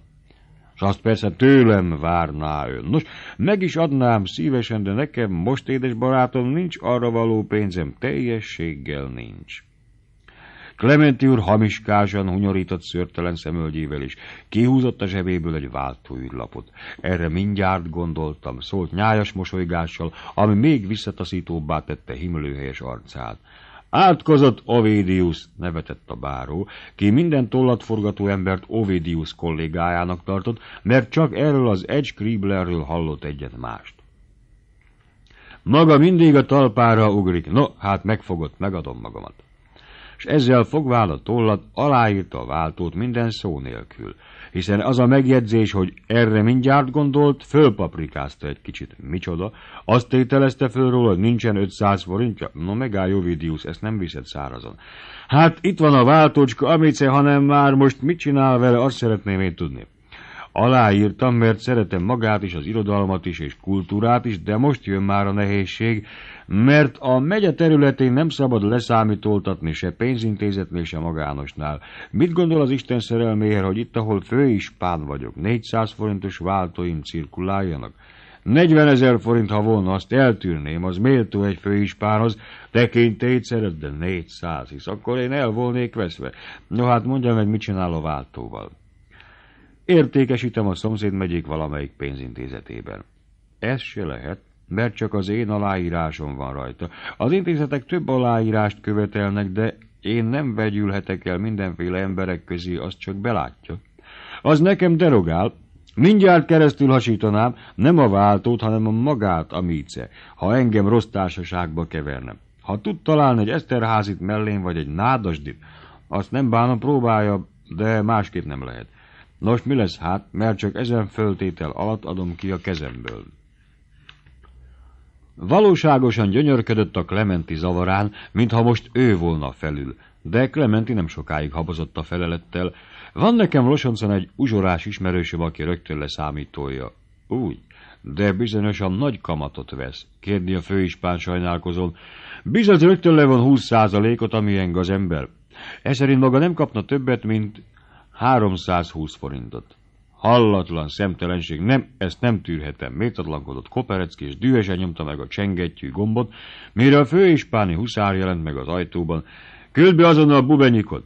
És azt persze tőlem várná ön. Nos, meg is adnám szívesen, de nekem most, édes barátom, nincs arra való pénzem, teljességgel nincs. Klementi úr hamiskásan hunyorított szörtelen szemölgyével is. Kihúzott a zsebéből egy váltóűrlapot. Erre mindjárt gondoltam, szólt nyájas mosolygással, ami még visszataszítóbbá tette himlőhelyes arcát. Átkozott Ovidius nevetett a báró, ki minden tollatforgató embert Ovidius kollégájának tartott, mert csak erről az egy Scriblerről hallott egyet mást. Maga mindig a talpára ugrik, no, hát megfogott, megadom magamat. És ezzel fogvál a tollat aláírta a váltót minden szó nélkül hiszen az a megjegyzés, hogy erre mindjárt gondolt, fölpaprikázta egy kicsit. Micsoda? Azt tételezte föl róla, hogy nincsen 500 forintja? No megáll, Jovidius, ezt nem viszed szárazon. Hát itt van a váltócska, amice, hanem már most mit csinál vele, azt szeretném én tudni. Aláírtam, mert szeretem magát is, az irodalmat is, és kultúrát is, de most jön már a nehézség, mert a megye területén nem szabad leszámítoltatni se pénzintézetnél, se magánosnál. Mit gondol az Isten szerelméért, hogy itt, ahol főispán vagyok, 400 forintos váltóim cirkuláljanak? 40 ezer forint, ha volna, azt eltűrném, az méltó egy főispánhoz, tekintélyt szeret, de 400, hisz akkor én el volnék veszve. No hát mondja meg, mit csinál a váltóval. Értékesítem a szomszéd megyék valamelyik pénzintézetében. Ez se lehet, mert csak az én aláírásom van rajta. Az intézetek több aláírást követelnek, de én nem vegyülhetek el mindenféle emberek közé, azt csak belátja. Az nekem derogál, Mindjárt keresztül hasítanám, nem a váltót, hanem a magát a míce, ha engem rossz társaságba keverne. Ha tud találni egy eszterházit mellén, vagy egy nádasdit, azt nem bánom, próbálja, de másképp nem lehet. Nos, mi lesz hát, mert csak ezen föltétel alatt adom ki a kezemből. Valóságosan gyönyörködött a Clementi zavarán, mintha most ő volna felül, de Clementi nem sokáig habozott a felelettel. Van nekem Losoncon egy uzsorás ismerősöm, aki rögtön leszámítója. Úgy, de bizonyosan nagy kamatot vesz. Kérni a főispán sajnálkozón. Bizony rögtön van húsz százalékot, amilyen az ember. Ez szerint maga nem kapna többet, mint 320 forintot. Hallatlan szemtelenség, nem, ezt nem tűrhetem, méltatlankodott Koperecki, és dühesen nyomta meg a csengettyű gombot, mire a főispáni huszár jelent meg az ajtóban. Küld be azonnal Bubenyikot!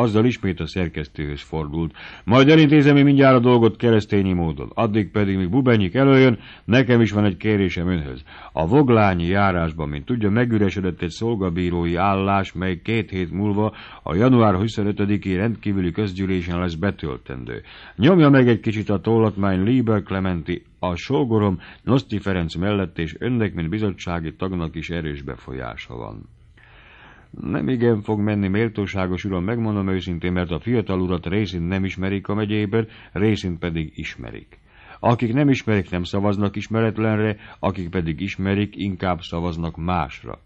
Azzal ismét a szerkesztőhöz fordult. Majd elintézem én mindjárt a dolgot keresztényi módon. Addig pedig, míg Bubenyik előjön, nekem is van egy kérésem önhöz. A voglányi járásban, mint tudja, megüresedett egy szolgabírói állás, mely két hét múlva a január 25-i rendkívüli közgyűlésen lesz betöltendő. Nyomja meg egy kicsit a tollatmány Lieber Clementi a sógorom Noszti Ferenc mellett, és önnek, mint bizottsági tagnak is erős befolyása van. Nem igen fog menni, méltóságos uram, megmondom őszintén, mert a fiatal urat részint nem ismerik a megyében, részint pedig ismerik. Akik nem ismerik, nem szavaznak ismeretlenre, akik pedig ismerik, inkább szavaznak másra.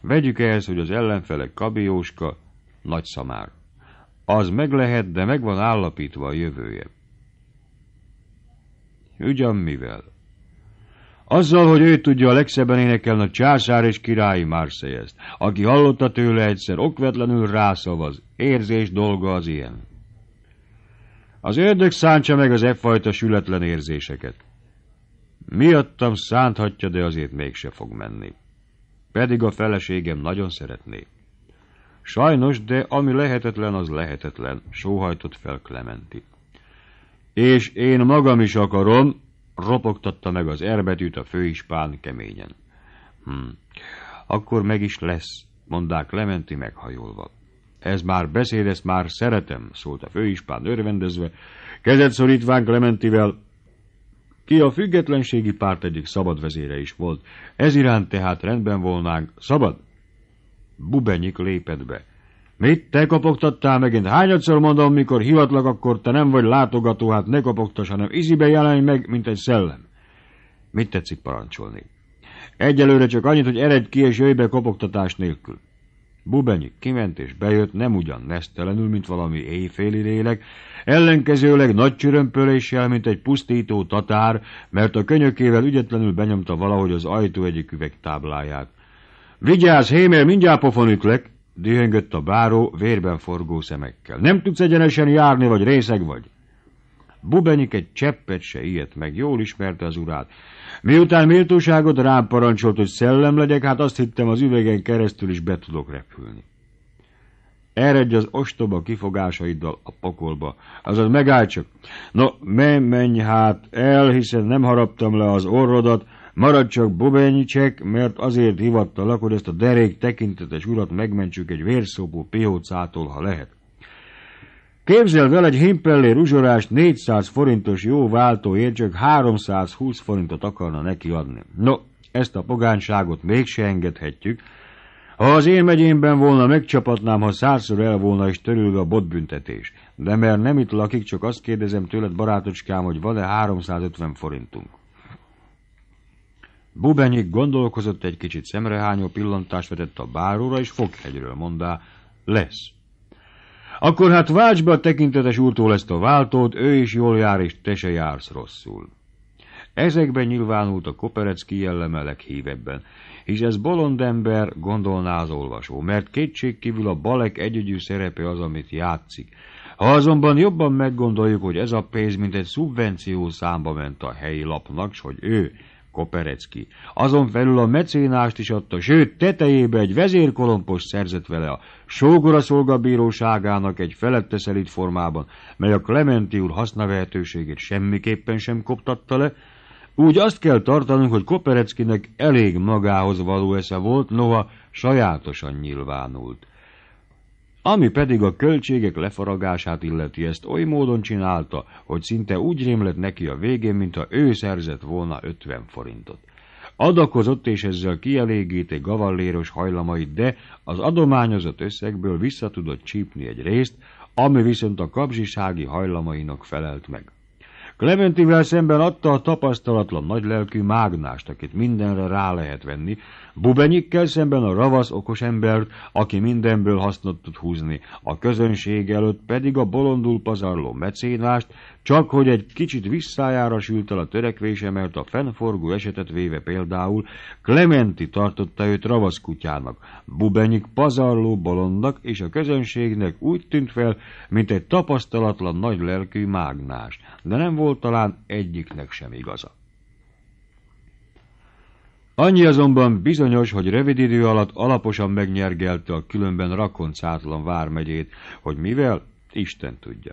Vegyük ehhez, hogy az ellenfelek kabióska, nagy szamár. Az meg lehet, de meg van állapítva a jövője. Ugyan mivel? Azzal, hogy ő tudja a legszebben énekelni a császár és királyi Marseillezt. Aki hallotta tőle egyszer, okvetlenül rászavaz. Érzés dolga az ilyen. Az ördög szántsa meg az effajta sületlen érzéseket. Miattam szánthatja, de azért mégse fog menni. Pedig a feleségem nagyon szeretné. Sajnos, de ami lehetetlen, az lehetetlen, sóhajtott fel Clementi. És én magam is akarom, Ropogtatta meg az erbetűt a főispán keményen. Hm. Akkor meg is lesz, mondták Lementi meghajolva. Ez már beszéd, ezt már szeretem, szólt a főispán örvendezve, kezet szorítván Lementivel, ki a függetlenségi párt egyik szabad vezére is volt. Ez iránt tehát rendben volnánk, szabad? Bubenyik lépett be. Mit? Te kopogtattál megint? Hányadszor mondom, mikor hivatlak, akkor te nem vagy látogató, hát ne kopogtas, hanem izibe jelenj meg, mint egy szellem. Mit tetszik parancsolni? Egyelőre csak annyit, hogy eredj ki és jöjj be kopogtatás nélkül. Bubenyi kiment és bejött, nem ugyan nesztelenül, mint valami éjféli lélek, ellenkezőleg nagy csörömpöléssel, mint egy pusztító tatár, mert a könyökével ügyetlenül benyomta valahogy az ajtó egyik üvegtábláját. Vigyázz, Hémér, mindjárt pofon ütlek! Dühöngött a báró vérben forgó szemekkel. Nem tudsz egyenesen járni, vagy részeg vagy? Bubenik egy cseppet se ilyet meg, jól ismerte az urát. Miután méltóságot rám parancsolt, hogy szellem legyek, hát azt hittem az üvegen keresztül is be tudok repülni. Eredj az ostoba kifogásaiddal a pokolba, azaz megállj csak. No, menj, menj hát el, hiszen nem haraptam le az orrodat, Maradj csak Bobenicsek, mert azért hivattalak, hogy ezt a derék tekintetes urat megmentsük egy vérszobó pihócától, ha lehet. Képzel vele egy himpellé ruzsorást 400 forintos jó váltóért csak 320 forintot akarna neki adni. No, ezt a pogánságot mégse engedhetjük. Ha az én megyémben volna, megcsapatnám, ha százszor el volna is törülve a botbüntetés. De mert nem itt lakik, csak azt kérdezem tőled, barátocskám, hogy van-e 350 forintunk. Bubenyik gondolkozott egy kicsit szemrehányó pillantást vetett a báróra, és foghegyről mondá, lesz. Akkor hát válts be a tekintetes úrtól ezt a váltót, ő is jól jár, és te se jársz rosszul. Ezekben nyilvánult a Koperecki jelleme leghívebben, hisz ez bolond ember, gondolná az olvasó, mert kétségkívül a balek együgyű szerepe az, amit játszik. Ha azonban jobban meggondoljuk, hogy ez a pénz mint egy szubvenció számba ment a helyi lapnak, s hogy ő, Koperecki. Azon felül a mecénást is adta, sőt, tetejébe egy vezérkolompos szerzett vele a Sógora szolgabíróságának egy szelít formában, mely a Clementi úr hasznavehetőségét semmiképpen sem koptatta le, úgy azt kell tartanunk, hogy Kopereckinek elég magához való esze volt, noha sajátosan nyilvánult. Ami pedig a költségek lefaragását illeti, ezt oly módon csinálta, hogy szinte úgy rémlett neki a végén, mintha ő szerzett volna 50 forintot. Adakozott és ezzel kielégíti gavalléros hajlamait, de az adományozott összegből visszatudott csípni egy részt, ami viszont a kapzsisági hajlamainak felelt meg. Clementivel szemben adta a tapasztalatlan nagylelkű mágnást, akit mindenre rá lehet venni, Bubenyikkel szemben a ravasz okos embert, aki mindenből hasznot tud húzni, a közönség előtt pedig a bolondul pazarló mecénást, csak hogy egy kicsit visszájára sült el a törekvése, mert a fennforgó esetet véve például Clementi tartotta őt ravaszkutyának, Bubenyik pazarló bolondnak, és a közönségnek úgy tűnt fel, mint egy tapasztalatlan nagy lelkű mágnás, de nem volt talán egyiknek sem igaza. Annyi azonban bizonyos, hogy rövid idő alatt alaposan megnyergelte a különben rakoncátlan vármegyét, hogy mivel, Isten tudja.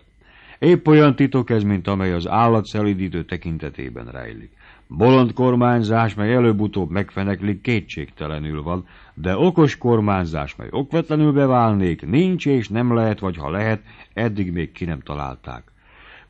Épp olyan titok ez, mint amely az állatszelidítő tekintetében rejlik. Bolond kormányzás, mely előbb-utóbb megfeneklik, kétségtelenül van, de okos kormányzás, mely okvetlenül beválnék, nincs és nem lehet, vagy ha lehet, eddig még ki nem találták.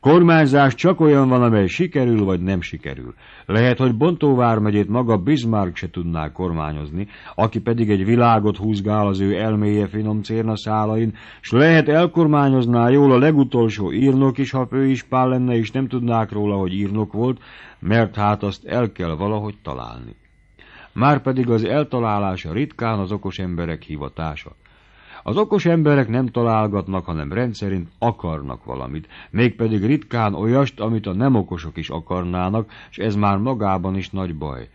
Kormányzás csak olyan van, amely sikerül vagy nem sikerül. Lehet, hogy Bontóvár megyét maga Bismarck se tudná kormányozni, aki pedig egy világot húzgál az ő elméje finom cérna szálain, s lehet elkormányozná jól a legutolsó írnok is, ha ő is pál lenne, és nem tudnák róla, hogy írnok volt, mert hát azt el kell valahogy találni. Márpedig az eltalálása ritkán az okos emberek hivatása. Az okos emberek nem találgatnak, hanem rendszerint akarnak valamit, mégpedig ritkán olyast, amit a nem okosok is akarnának, és ez már magában is nagy baj.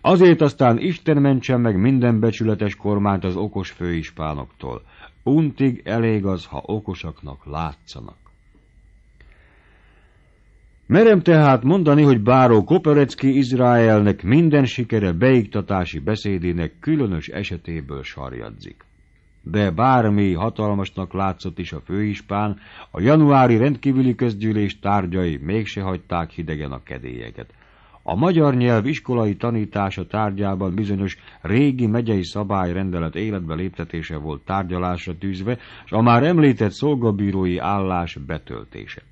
Azért aztán Isten mentsen meg minden becsületes kormányt az okos főispánoktól. Untig elég az, ha okosaknak látszanak. Merem tehát mondani, hogy Báró Koperecki Izraelnek minden sikere beiktatási beszédének különös esetéből sarjadzik de bármi hatalmasnak látszott is a főispán, a januári rendkívüli közgyűlés tárgyai mégse hagyták hidegen a kedélyeket. A magyar nyelv iskolai tanítása tárgyában bizonyos régi megyei szabályrendelet életbe léptetése volt tárgyalásra tűzve, és a már említett szolgabírói állás betöltése.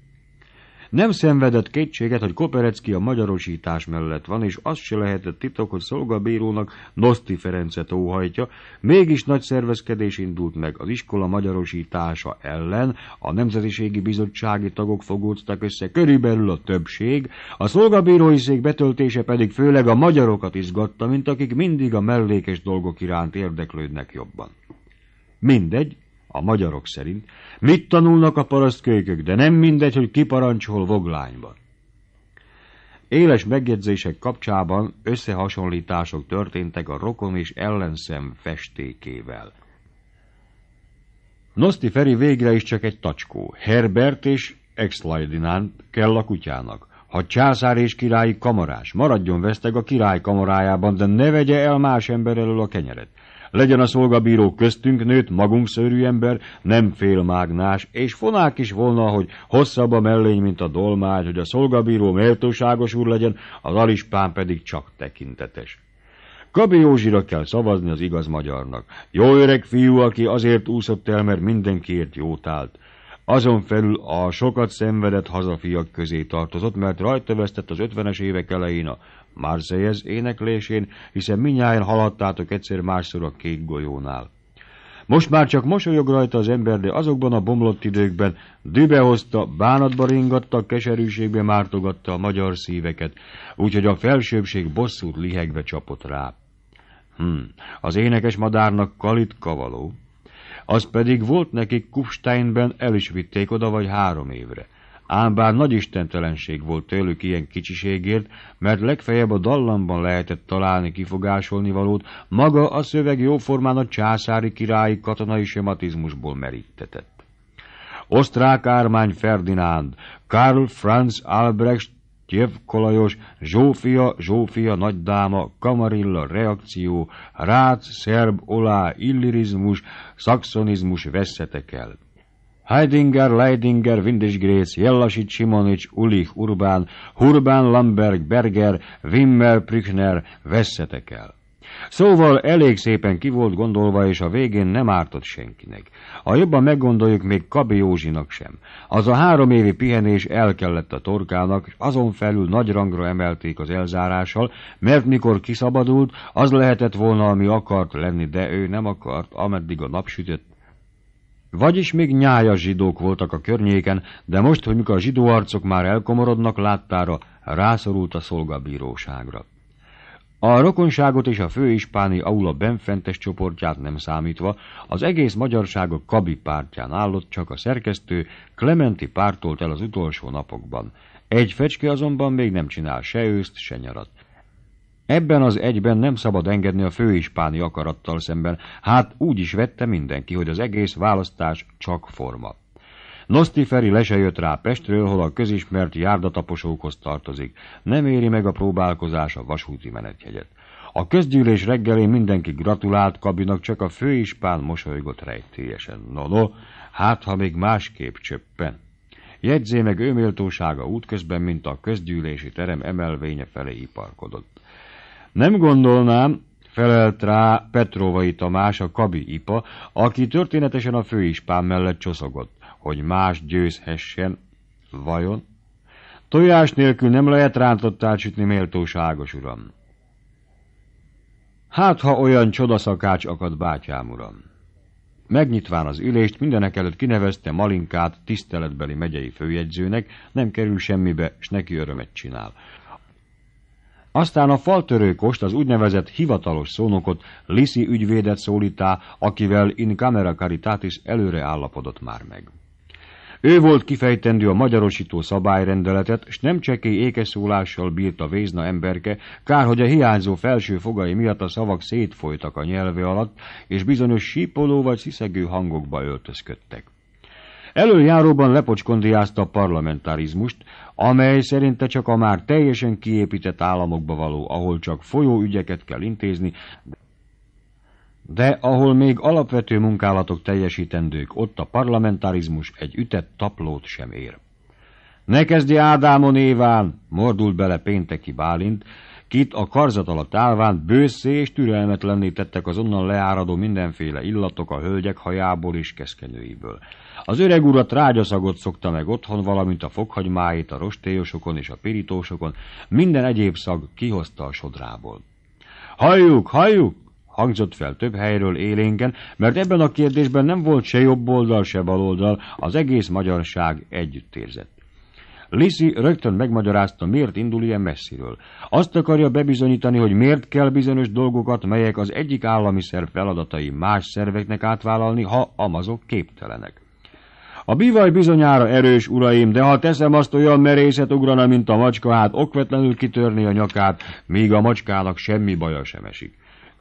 Nem szenvedett kétséget, hogy Koperecki a magyarosítás mellett van, és azt se lehetett titok, hogy szolgabírónak Noszti Ferencet óhajtja, mégis nagy szervezkedés indult meg az iskola magyarosítása ellen, a Nemzetiségi Bizottsági tagok fogódtak össze, körülbelül a többség, a szolgabírói szék betöltése pedig főleg a magyarokat izgatta, mint akik mindig a mellékes dolgok iránt érdeklődnek jobban. Mindegy, a magyarok szerint, mit tanulnak a parasztkölykök, de nem mindegy, hogy parancsol voglányban. Éles megjegyzések kapcsában összehasonlítások történtek a rokon és ellenszem festékével. Noszti Feri végre is csak egy tacskó. Herbert és ex kell a kutyának. Ha császár és királyi kamarás, maradjon veszteg a király kamarájában, de ne vegye el más ember elől a kenyeret. Legyen a szolgabíró köztünk nőtt, magunk szörű ember, nem mágnás, és fonák is volna, hogy hosszabb a mellény, mint a dolmány, hogy a szolgabíró méltóságos úr legyen, az alispán pedig csak tekintetes. Kabi Józsira kell szavazni az igaz magyarnak. Jó öreg fiú, aki azért úszott el, mert mindenkiért jót állt. Azon felül a sokat szenvedett hazafiak közé tartozott, mert rajta vesztett az ötvenes évek elején a Marseillez éneklésén, hiszen minnyáján haladtátok egyszer-másszor a kék golyónál. Most már csak mosolyog rajta az ember, de azokban a bomlott időkben dübehozta, bánatba ringatta, keserűségbe mártogatta a magyar szíveket, úgyhogy a felsőbbség bosszút lihegve csapott rá. Hm, az énekes madárnak kalitka való, az pedig volt nekik Kufsteinben el is vitték oda vagy három évre ám bár nagy istentelenség volt tőlük ilyen kicsiségért, mert legfeljebb a dallamban lehetett találni kifogásolni valót, maga a szöveg jóformán a császári királyi katonai sematizmusból merítetett. Osztrák Ármány Ferdinánd, Karl Franz Albrecht Kolajos, Zsófia, Zsófia nagydáma, Kamarilla reakció, Rácz, Szerb, Olá, illirizmus, szaxonizmus vesszetek el. Heidinger, Leidinger, Windisgrész, Jellasi Simonics, Ulich Urbán, Hurbán Lamberg, Berger, Wimmer, Prüchner, vesszetek el. Szóval elég szépen ki volt gondolva, és a végén nem ártott senkinek. A jobban meggondoljuk még Kabi Józsinak sem. Az a három évi pihenés el kellett a torkának, és azon felül nagy rangra emelték az elzárással, mert mikor kiszabadult, az lehetett volna, ami akart lenni, de ő nem akart, ameddig a nap sütött vagyis még nyájas zsidók voltak a környéken, de most, hogy mikor a zsidó arcok már elkomorodnak, láttára rászorult a szolgabíróságra. A rokonságot és a főispáni aula benfentes csoportját nem számítva, az egész magyarság a Kabi pártján állott, csak a szerkesztő Clementi pártolt el az utolsó napokban. Egy fecske azonban még nem csinál se őszt, se nyarat. Ebben az egyben nem szabad engedni a főispáni akarattal szemben, hát úgy is vette mindenki, hogy az egész választás csak forma. Nosztiferi le se rá Pestről, hol a közismert járdataposókhoz tartozik. Nem éri meg a próbálkozás a vasúti menethegyet. A közgyűlés reggelén mindenki gratulált Kabinak, csak a főispán mosolygott rejtélyesen. No, no, hát ha még másképp csöppen. Jegyzé meg ő méltósága útközben, mint a közgyűlési terem emelvénye felé iparkodott. Nem gondolnám, felelt rá Petrovai Tamás, a kabi ipa, aki történetesen a főispán mellett csoszogott, hogy más győzhessen. Vajon? Tojás nélkül nem lehet rántottál sütni, méltóságos uram. Hát, ha olyan csodaszakács akad bátyám uram. Megnyitván az ülést, mindenek előtt kinevezte Malinkát tiszteletbeli megyei főjegyzőnek, nem kerül semmibe, s neki örömet csinál. Aztán a faltörőkost, az úgynevezett hivatalos szónokot Liszi ügyvédet szólítá, akivel in camera caritatis előre állapodott már meg. Ő volt kifejtendő a magyarosító szabályrendeletet, s nem csekély ékeszólással bírt a Vézna emberke, kár, hogy a hiányzó felső fogai miatt a szavak szétfolytak a nyelve alatt, és bizonyos sípoló vagy sziszegő hangokba öltözködtek. Előjáróban lepocskondiázta a parlamentarizmust, amely szerinte csak a már teljesen kiépített államokba való, ahol csak folyó ügyeket kell intézni, de ahol még alapvető munkálatok teljesítendők, ott a parlamentarizmus egy ütett taplót sem ér. Ne kezdje Ádámon Éván, mordult bele pénteki Bálint, kit a karzat alatt állván bőszé és türelmetlenné tettek az onnan leáradó mindenféle illatok a hölgyek hajából és keszkenőiből. Az öreg urat trágyaszagot szokta meg otthon, valamint a fokhagymáit a rostélyosokon és a pirítósokon, minden egyéb szag kihozta a sodrából. Halljuk, halljuk! hangzott fel több helyről élénken, mert ebben a kérdésben nem volt se jobb oldal, se bal oldal, az egész magyarság együtt érzett. Lisi rögtön megmagyarázta, miért indul ilyen messziről. Azt akarja bebizonyítani, hogy miért kell bizonyos dolgokat, melyek az egyik állami szerv feladatai más szerveknek átvállalni, ha amazok képtelenek. A bivaj bizonyára erős, uraim, de ha teszem azt olyan merészet ugrana, mint a macska, hát okvetlenül kitörni a nyakát, míg a macskának semmi baja sem esik.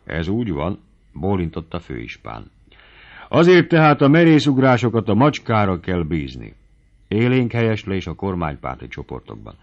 Ez úgy van, bólintott a főispán. Azért tehát a merészugrásokat a macskára kell bízni. Élénk helyeslés a kormánypárti csoportokban.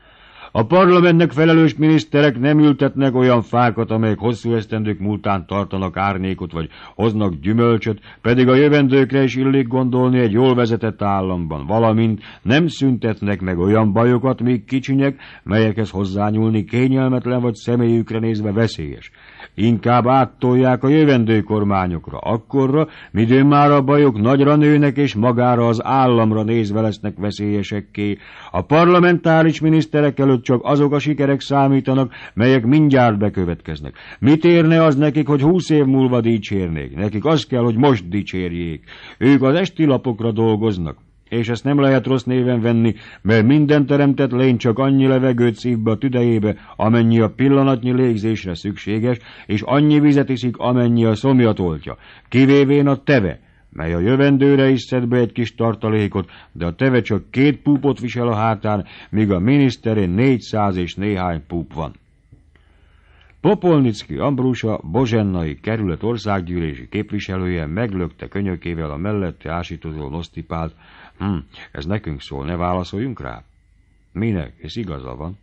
A parlamentnek felelős miniszterek nem ültetnek olyan fákat, amelyek hosszú esztendők múltán tartanak árnyékot vagy hoznak gyümölcsöt, pedig a jövendőkre is illik gondolni egy jól vezetett államban, valamint nem szüntetnek meg olyan bajokat, még kicsinyek, melyekhez hozzányúlni kényelmetlen vagy személyükre nézve veszélyes inkább áttolják a jövendő kormányokra, akkorra, midőn már a bajok nagyra nőnek és magára az államra nézve lesznek veszélyesekké. A parlamentáris miniszterek előtt csak azok a sikerek számítanak, melyek mindjárt bekövetkeznek. Mit érne az nekik, hogy húsz év múlva dicsérnék? Nekik az kell, hogy most dicsérjék. Ők az esti lapokra dolgoznak és ezt nem lehet rossz néven venni, mert minden teremtett lény csak annyi levegőt szív be a tüdejébe, amennyi a pillanatnyi légzésre szükséges, és annyi vizet iszik, amennyi a oltja, kivévén a teve, mely a jövendőre is szed be egy kis tartalékot, de a teve csak két púpot visel a hátán, míg a miniszterén négyszáz és néhány púp van. Popolnicki Ambrusa, Bozsennai kerület országgyűlési képviselője meglökte könyökével a mellette ásítozó nosztipált, Hm, ez nekünk szól, ne válaszoljunk rá? Minek, és igaza van.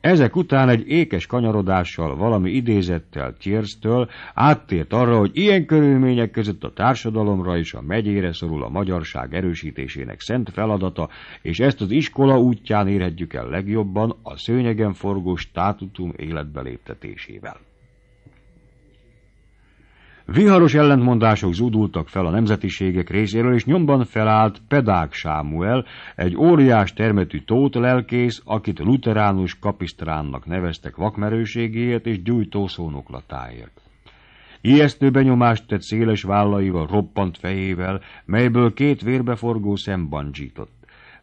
Ezek után egy ékes kanyarodással, valami idézettel Tiersztől áttért arra, hogy ilyen körülmények között a társadalomra és a megyére szorul a magyarság erősítésének szent feladata, és ezt az iskola útján érhetjük el legjobban a szőnyegen forgó státutum életbe léptetésével. Viharos ellentmondások zúdultak fel a nemzetiségek részéről, és nyomban felállt Pedák Sámuel, egy óriás termetű tót lelkész, akit luteránus kapisztránnak neveztek vakmerőségéért és gyújtó szónoklatáért. Ijesztő benyomást tett széles vállaival, roppant fejével, melyből két vérbeforgó szembancsított.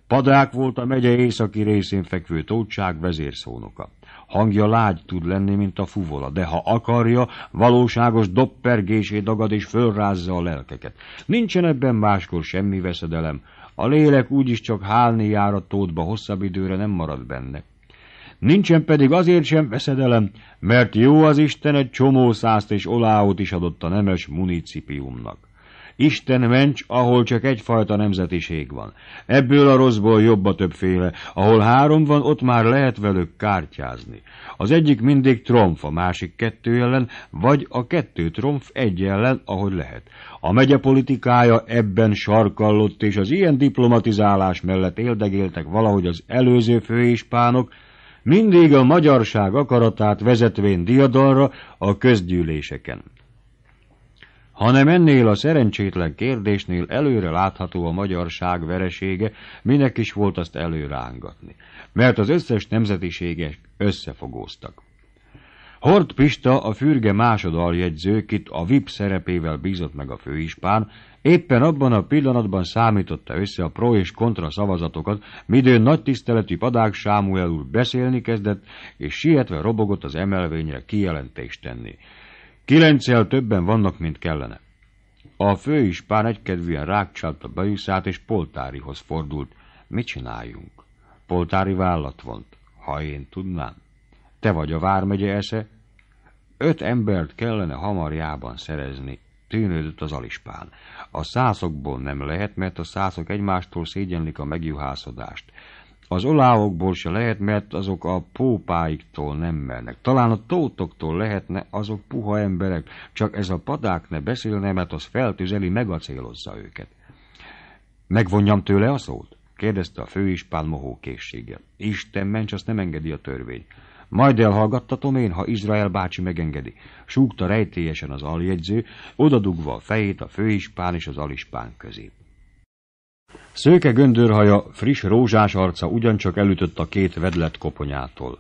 Padák volt a megye északi részén fekvő tótság vezérszónoka. Hangja lágy tud lenni, mint a fuvola, de ha akarja, valóságos doppergésé dagad és fölrázza a lelkeket. Nincsen ebben máskor semmi veszedelem. A lélek úgyis csak hálni jár a tótba, hosszabb időre nem marad benne. Nincsen pedig azért sem veszedelem, mert jó az Isten egy csomó szászt és oláót is adott a nemes municipiumnak. Isten ments, ahol csak egyfajta nemzetiség van. Ebből a rosszból jobb a többféle. Ahol három van, ott már lehet velük kártyázni. Az egyik mindig tromf, a másik kettő ellen, vagy a kettő tromf egy ellen, ahogy lehet. A megye politikája ebben sarkallott, és az ilyen diplomatizálás mellett éldegéltek valahogy az előző főispánok, mindig a magyarság akaratát vezetvén diadalra a közgyűléseken hanem ennél a szerencsétlen kérdésnél előre látható a magyarság veresége, minek is volt azt előrángatni, mert az összes nemzetiséges összefogóztak. Hort Pista, a fürge másodaljegyzőkit a VIP szerepével bízott meg a főispán, éppen abban a pillanatban számította össze a pro és kontra szavazatokat, midőn nagy tiszteletű padák Sámuel úr beszélni kezdett, és sietve robogott az emelvényre kijelentést tenni. Kilenccel többen vannak, mint kellene. A fő is pár egykedvűen a bajuszát és Poltárihoz fordult. Mit csináljunk? Poltári vállat vont. Ha én tudnám. Te vagy a vármegye esze? Öt embert kellene hamarjában szerezni, tűnődött az alispán. A szászokból nem lehet, mert a szászok egymástól szégyenlik a megjuhászodást. Az olávokból se lehet, mert azok a pópáiktól nem mernek. Talán a tótoktól lehetne, azok puha emberek, csak ez a padák ne beszélne, mert az feltüzeli, megacélozza őket. Megvonjam tőle a szót? kérdezte a főispán mohó készséggel. Isten ments, azt nem engedi a törvény. Majd elhallgattatom én, ha Izrael bácsi megengedi. Súgta rejtélyesen az aljegyző, odadugva a fejét a főispán és az alispán közé. Szőke göndörhaja, friss rózsás arca ugyancsak elütött a két vedlet koponyától.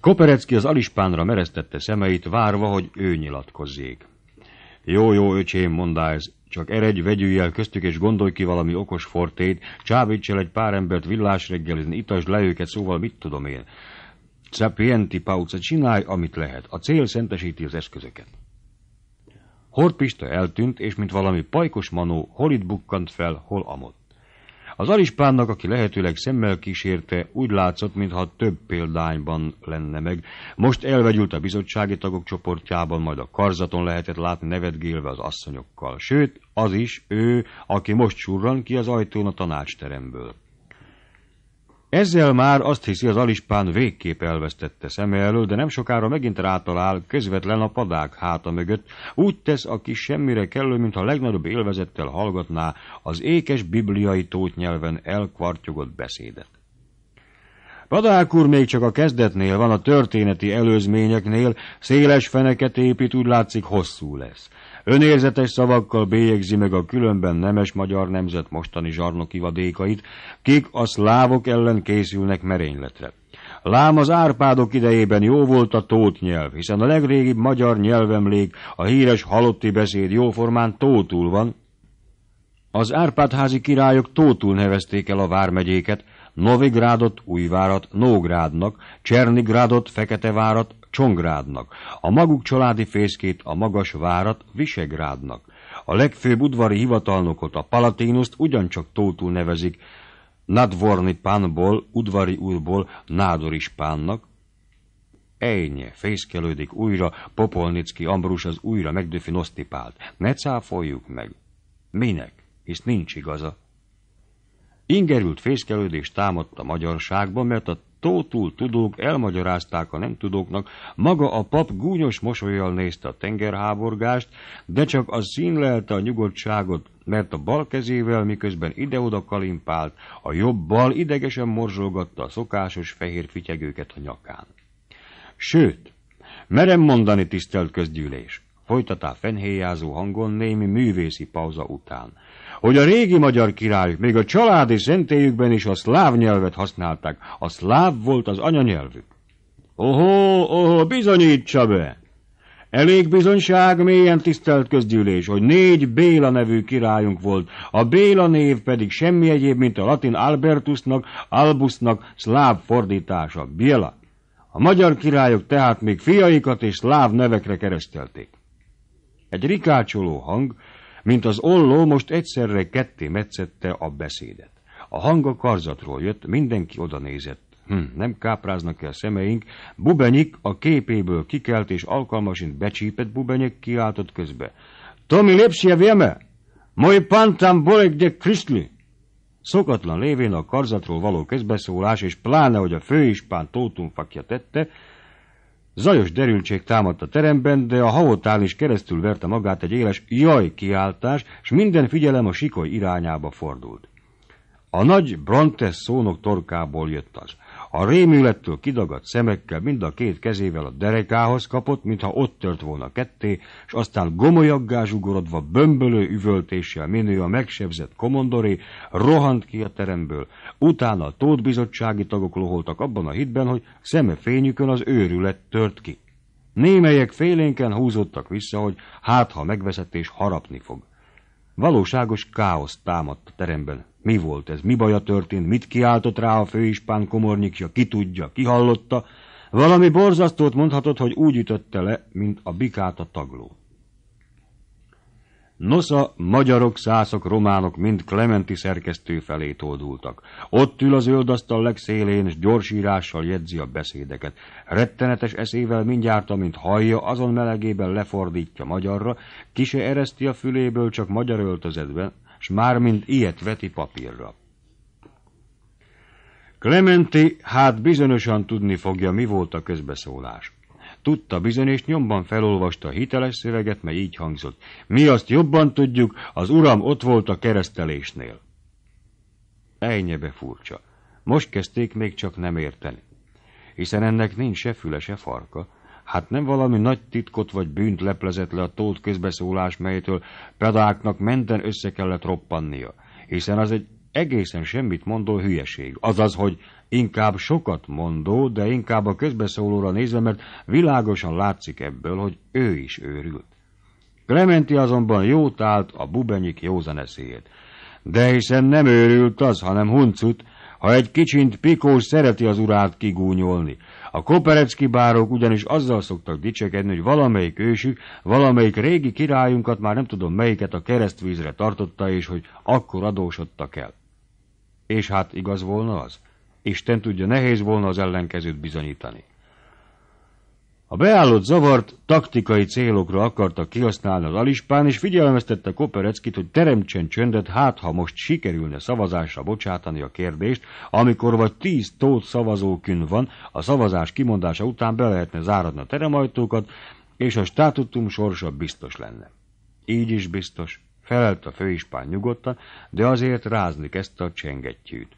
Koperecki az alispánra mereztette szemeit, várva, hogy ő nyilatkozzék. Jó, jó, öcsém, mondá ez, csak eredj, vegyülj el köztük, és gondolj ki valami okos fortét, csábíts el egy pár embert villás reggelin, itasd le őket, szóval mit tudom én. Cepienti pauca, csinálj, amit lehet. A cél szentesíti az eszközöket. Hortpista eltűnt, és mint valami pajkos manó, hol itt bukkant fel, hol amott. Az arispánnak, aki lehetőleg szemmel kísérte, úgy látszott, mintha több példányban lenne meg. Most elvegyült a bizottsági tagok csoportjában, majd a karzaton lehetett látni nevetgélve az asszonyokkal. Sőt, az is ő, aki most surran ki az ajtón a tanácsteremből. Ezzel már azt hiszi, az alispán végképp elvesztette szeme elől, de nem sokára megint rátalál közvetlen a padák háta mögött. Úgy tesz, aki semmire kellő, mintha legnagyobb élvezettel hallgatná az ékes bibliai tótnyelven elkvartyogott beszédet. Padák úr még csak a kezdetnél van, a történeti előzményeknél, széles feneket épít, úgy látszik hosszú lesz. Önérzetes szavakkal bélyegzi meg a különben nemes magyar nemzet mostani zsarnoki vadékait, kik a szlávok ellen készülnek merényletre. Lám az Árpádok idejében jó volt a tót nyelv, hiszen a legrégibb magyar nyelvemlék, a híres halotti beszéd jóformán tótul van. Az Árpádházi királyok tótul nevezték el a vármegyéket, Novigrádot Újvárat Nógrádnak, Csernigrádot Feketevárat Csongrádnak, a maguk családi fészkét, a magas várat Visegrádnak. A legfőbb udvari hivatalnokot, a Palatinust ugyancsak tótul nevezik, Nadvorni pánból, udvari úrból Nádoris pánnak, Ejnye, fészkelődik újra, Popolnicki Ambrus az újra megdöfi nosztipált. Ne cáfoljuk meg. Minek? Hisz nincs igaza. Ingerült fészkelődés támadta a magyarságban, mert a tótul tudók elmagyarázták a nem tudóknak, maga a pap gúnyos mosolyjal nézte a tengerháborgást, de csak az színlelte a nyugodtságot, mert a bal kezével miközben ide-oda kalimpált, a jobb bal idegesen morzsolgatta a szokásos fehér fityegőket a nyakán. Sőt, merem mondani tisztelt közgyűlés, folytatá fenhéjázó hangon némi művészi pauza után hogy a régi magyar királyok még a családi szentélyükben is a szláv nyelvet használták. A szláv volt az anyanyelvük. Ohó, ohó, bizonyítsa be! Elég bizonyság, mélyen tisztelt közgyűlés, hogy négy Béla nevű királyunk volt, a Béla név pedig semmi egyéb, mint a latin Albertusnak, Albusnak szláv fordítása, Biela. A magyar királyok tehát még fiaikat és szláv nevekre keresztelték. Egy rikácsoló hang, mint az olló most egyszerre ketté metszette a beszédet. A hang a karzatról jött, mindenki oda nézett. Hm, nem kápráznak el szemeink. Bubenyik a képéből kikelt és alkalmasint becsípett Bubenyik kiáltott közbe. Tomi lépsje vieme! Moj pantam bolek de kristli! Szokatlan lévén a karzatról való közbeszólás, és pláne, hogy a főispán tótumfakja tette, Zajos derültség támadt a teremben, de a havotán is keresztül verte magát egy éles jaj kiáltás, s minden figyelem a sikoly irányába fordult. A nagy Brontes szónok torkából jött az. A rémülettől kidagadt szemekkel mind a két kezével a derekához kapott, mintha ott tört volna ketté, és aztán gomolyaggá zsugorodva bömbölő üvöltéssel minő a megsebzett komondori, rohant ki a teremből, Utána a tótbizottsági tagok loholtak abban a hitben, hogy szemefényükön az őrület tört ki. Némelyek félénken húzottak vissza, hogy hát, ha megveszett és harapni fog. Valóságos káosz támadt a teremben. Mi volt ez? Mi baja történt? Mit kiáltott rá a főispán komornyikja? Ki tudja? Ki hallotta? Valami borzasztót mondhatott, hogy úgy ütötte le, mint a bikát a tagló. Nosza magyarok, szászok, románok mind Clementi szerkesztő felé toldultak. Ott ül az öldasztal legszélén, és gyorsírással jegyzi a beszédeket. Rettenetes eszével mindjárt, amint hallja, azon melegében lefordítja magyarra, kise ereszti a füléből csak magyar öltözetben, s már mind ilyet veti papírra. Clementi hát bizonyosan tudni fogja, mi volt a közbeszólás. Tudta bizony, és nyomban felolvasta a hiteles szöveget, mely így hangzott. Mi azt jobban tudjuk, az uram ott volt a keresztelésnél. Ejnyebe furcsa. Most kezdték még csak nem érteni. Hiszen ennek nincs se füle, se farka, Hát nem valami nagy titkot vagy bűnt leplezett le a tót közbeszólás, melytől pedáknak menten össze kellett roppannia, hiszen az egy egészen semmit mondó hülyeség, azaz, hogy inkább sokat mondó, de inkább a közbeszólóra nézve, mert világosan látszik ebből, hogy ő is őrült. Clementi azonban jót állt a bubenyik józan eszéért. De hiszen nem őrült az, hanem huncut, ha egy kicsint pikós szereti az urát kigúnyolni. A koperecki bárok ugyanis azzal szoktak dicsekedni, hogy valamelyik ősük, valamelyik régi királyunkat, már nem tudom melyiket a keresztvízre tartotta, és hogy akkor adósodtak el. És hát igaz volna az? Isten tudja, nehéz volna az ellenkezőt bizonyítani. A beállott zavart taktikai célokra akarta kihasználni az alispán, és figyelmeztette Kopereckit, hogy teremtsen csöndet, hát ha most sikerülne szavazásra bocsátani a kérdést, amikor vagy tíz tót szavazókün van, a szavazás kimondása után be lehetne záradni a teremajtókat, és a státutum sorsa biztos lenne. Így is biztos, felelt a főispán nyugodtan, de azért rázni kezdte a csengettyűt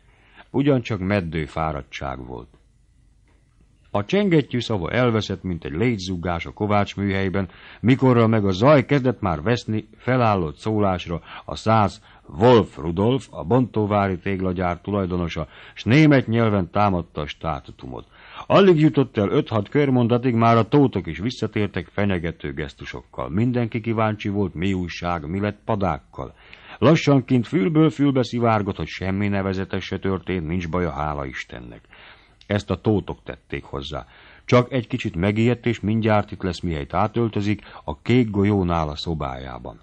ugyancsak meddő fáradtság volt. A csengettyű szava elveszett, mint egy légyzuggás a kovács műhelyben, mikorra meg a zaj kezdett már veszni, felállott szólásra a száz Wolf Rudolf, a Bontóvári téglagyár tulajdonosa, s német nyelven támadta a státutumot. Alig jutott el 5-6 körmondatig, már a tótok is visszatértek fenyegető gesztusokkal. Mindenki kíváncsi volt, mi újság, mi lett padákkal. Lassanként fülből fülbe szivárgott, hogy semmi nevezetes se történt, nincs baja, hála Istennek. Ezt a tótok tették hozzá. Csak egy kicsit megijedt, és mindjárt itt lesz, mihelyt átöltözik, a kék golyónál a szobájában.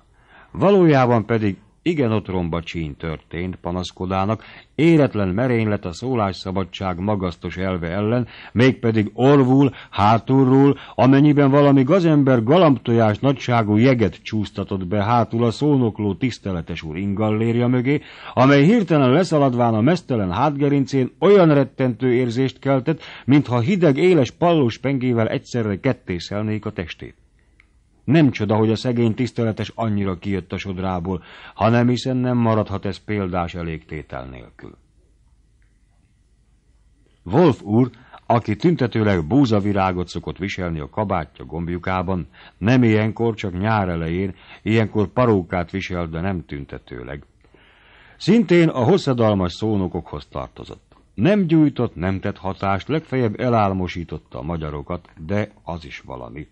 Valójában pedig igen otromba csín történt panaszkodának, éretlen merénylet a szólásszabadság magasztos elve ellen, mégpedig orvul, hátulról, amennyiben valami gazember galambtojás nagyságú jeget csúsztatott be hátul a szónokló tiszteletes úr ingallérja mögé, amely hirtelen leszaladván a mesztelen hátgerincén olyan rettentő érzést keltett, mintha hideg éles pallós pengével egyszerre kettészelnék a testét. Nem csoda, hogy a szegény tiszteletes annyira kijött a sodrából, hanem hiszen nem maradhat ez példás elégtétel nélkül. Wolf úr, aki tüntetőleg búzavirágot szokott viselni a kabátja gombjukában, nem ilyenkor, csak nyár elején, ilyenkor parókát visel, de nem tüntetőleg. Szintén a hosszadalmas szónokokhoz tartozott. Nem gyújtott, nem tett hatást, legfeljebb elálmosította a magyarokat, de az is valami.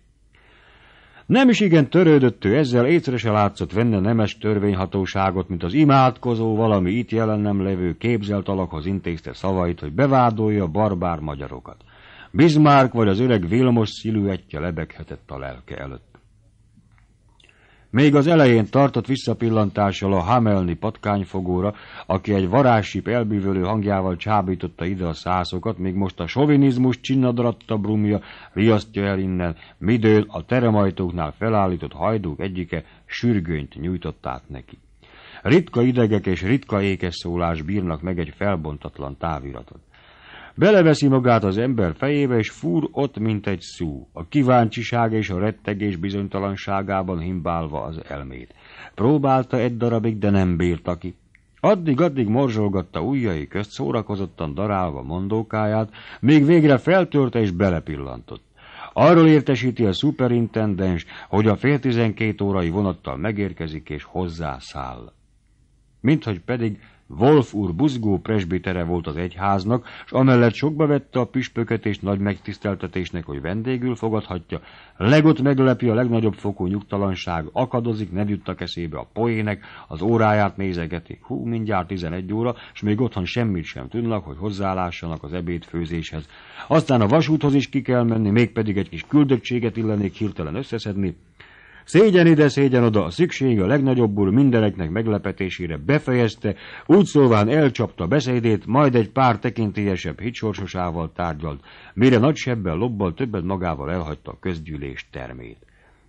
Nem is igen törődött ő ezzel, észre se látszott venne nemes törvényhatóságot, mint az imádkozó valami itt jelen nem levő képzelt alakhoz intézte szavait, hogy bevádolja barbár magyarokat. Bismarck vagy az öreg Vilmos szilüettje lebeghetett a lelke előtt. Még az elején tartott visszapillantással a Hamelni patkányfogóra, aki egy varázsip elbűvölő hangjával csábította ide a szászokat, még most a sovinizmus csinnadratta brumja riasztja el innen, midől a teremajtóknál felállított hajdúk egyike sürgönyt nyújtott át neki. Ritka idegek és ritka ékes szólás bírnak meg egy felbontatlan táviratot. Beleveszi magát az ember fejébe, és fúr ott, mint egy szú, a kíváncsiság és a rettegés bizonytalanságában himbálva az elmét. Próbálta egy darabig, de nem bírta ki. Addig-addig morzsolgatta ujjai közt szórakozottan darálva mondókáját, még végre feltörte és belepillantott. Arról értesíti a szuperintendens, hogy a fél tizenkét órai vonattal megérkezik és hozzászáll. Minthogy pedig Wolf úr buzgó presbitere volt az egyháznak, és amellett sokba vette a püspöket és nagy megtiszteltetésnek, hogy vendégül fogadhatja. Legot meglepi a legnagyobb fokú nyugtalanság, akadozik, nem jutta eszébe a poének, az óráját nézegeti. Hú, mindjárt 11 óra, és még otthon semmit sem tudnak, hogy hozzáállássanak az ebédfőzéshez. Aztán a vasúthoz is ki kell menni, mégpedig egy kis küldöttséget illenék hirtelen összeszedni, Szégyen ide, szégyen oda, a szükség a legnagyobbul mindeneknek meglepetésére befejezte, úgy szóván elcsapta beszédét, majd egy pár tekintélyesebb hitsorsosával tárgyalt, mire nagy sebben lobbal többet magával elhagyta a közgyűlés termét.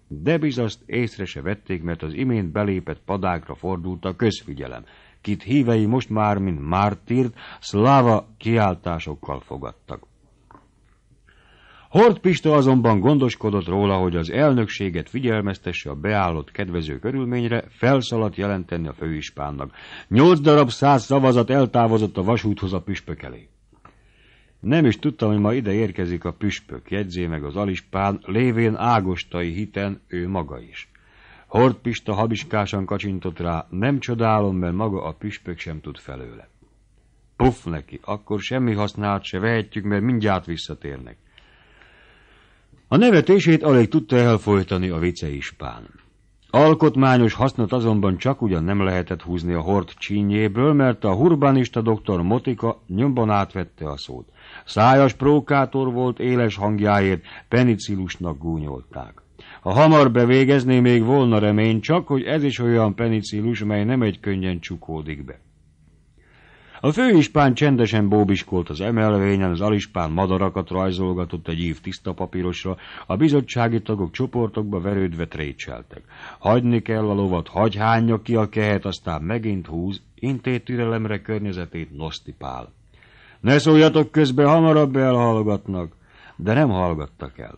De bizaszt észre se vették, mert az imént belépett padákra fordult a közfigyelem, kit hívei most már, mint mártírt, szláva kiáltásokkal fogadtak. Hort Pista azonban gondoskodott róla, hogy az elnökséget figyelmeztesse a beállott kedvező körülményre, felszaladt jelenteni a főispánnak. Nyolc darab száz szavazat eltávozott a vasúthoz a püspök elé. Nem is tudtam, hogy ma ide érkezik a püspök, jegyzé meg az alispán, lévén ágostai hiten ő maga is. Hort Pista habiskásan kacsintott rá, nem csodálom, mert maga a püspök sem tud felőle. Puff neki, akkor semmi használt se vehetjük, mert mindjárt visszatérnek. A nevetését alig tudta elfolytani a vice ispán. Alkotmányos hasznot azonban csak ugyan nem lehetett húzni a hord csínyéből, mert a hurbanista doktor Motika nyomban átvette a szót. Szájas prókátor volt, éles hangjáért penicillusnak gúnyolták. Ha hamar bevégezné, még volna remény, csak hogy ez is olyan penicillus, mely nem egy könnyen csukódik be. A főispán csendesen bóbiskolt az emelvényen, az alispán madarakat rajzolgatott egy ív tiszta papírosra, a bizottsági tagok csoportokba verődve trécseltek. Hagyni kell a lovat, hagy hányja ki a kehet, aztán megint húz, intét türelemre környezetét nosztipál. Ne szóljatok közbe, hamarabb elhallgatnak, de nem hallgattak el.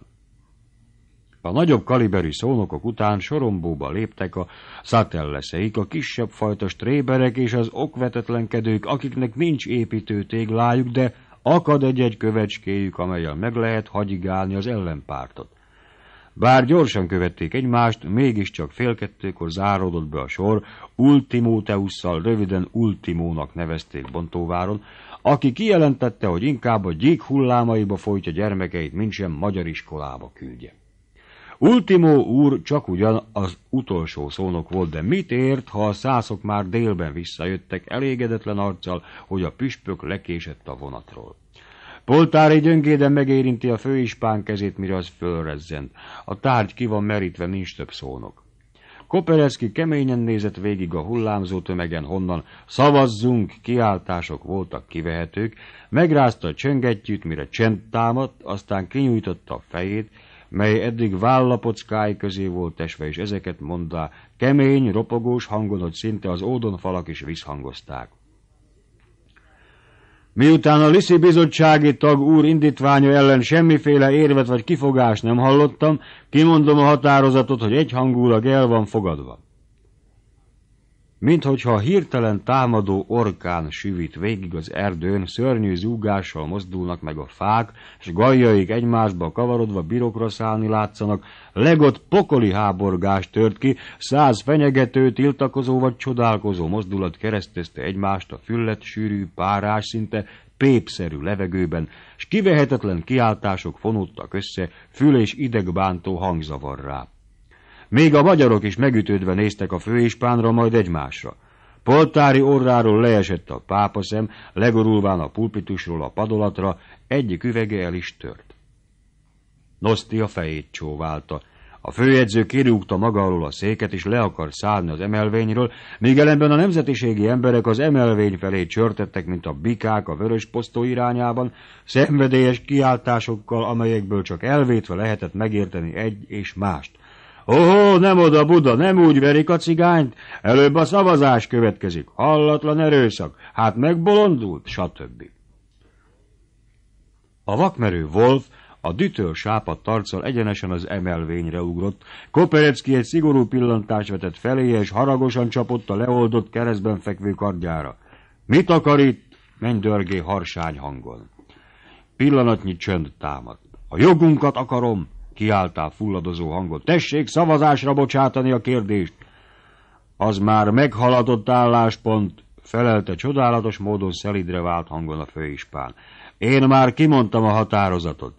A nagyobb kaliberű szónokok után sorombóba léptek a szatelleszeik, a kisebb fajta stréberek és az okvetetlenkedők, akiknek nincs építő téglájuk, de akad egy-egy kövecskéjük, amelyel meg lehet hagyigálni az ellenpártot. Bár gyorsan követték egymást, mégiscsak fél kettőkor záródott be a sor, Ultimóteusszal röviden Ultimónak nevezték Bontóváron, aki kijelentette, hogy inkább a gyík hullámaiba folytja gyermekeit, mint sem magyar iskolába küldje. Ultimo úr csak ugyan az utolsó szónok volt, de mit ért, ha a szászok már délben visszajöttek elégedetlen arccal, hogy a püspök lekésett a vonatról. Poltári gyöngéden megérinti a főispán kezét, mire az fölrezzent. A tárgy ki van merítve, nincs több szónok. Koperezki keményen nézett végig a hullámzó tömegen, honnan szavazzunk, kiáltások voltak kivehetők, megrázta a csöngettyűt, mire csend támadt, aztán kinyújtotta a fejét, mely eddig vállapocskái közé volt tesve, és ezeket mondta kemény, ropogós hangon, hogy szinte az falak is visszhangozták. Miután a Liszi bizottsági tag úr indítványa ellen semmiféle érvet vagy kifogást nem hallottam, kimondom a határozatot, hogy egyhangulag el van fogadva minthogyha hirtelen támadó orkán süvít végig az erdőn, szörnyű zúgással mozdulnak meg a fák, és gajjaik egymásba kavarodva birokra szállni látszanak, legott pokoli háborgás tört ki, száz fenyegető, tiltakozó vagy csodálkozó mozdulat keresztezte egymást a füllet, sűrű, párás, szinte pépszerű levegőben, s kivehetetlen kiáltások fonódtak össze fül- és idegbántó hangzavarrá. Még a magyarok is megütődve néztek a főispánra, majd egymásra. Poltári orráról leesett a pápaszem, legorulván a pulpitusról a padolatra, egyik üvege el is tört. Noszti a fejét csóválta. A főjegyző kirúgta maga alól a széket, és le akar szállni az emelvényről, míg ellenben a nemzetiségi emberek az emelvény felé csörtettek, mint a bikák a vörös posztó irányában, szenvedélyes kiáltásokkal, amelyekből csak elvétve lehetett megérteni egy és mást. Ó, nem oda, Buda, nem úgy verik a cigányt, előbb a szavazás következik, hallatlan erőszak, hát megbolondult, stb. A vakmerő Wolf a dütöl sápat tarccal egyenesen az emelvényre ugrott. Koperecki egy szigorú pillantást vetett feléje, és haragosan csapott a leoldott keresztben fekvő kardjára. Mit akar itt? dörgé harsány hangon. Pillanatnyi csönd támad. A jogunkat akarom! kiáltál fulladozó hangon. Tessék szavazásra bocsátani a kérdést! Az már meghaladott álláspont, felelte csodálatos módon szelidre vált hangon a főispán. Én már kimondtam a határozatot.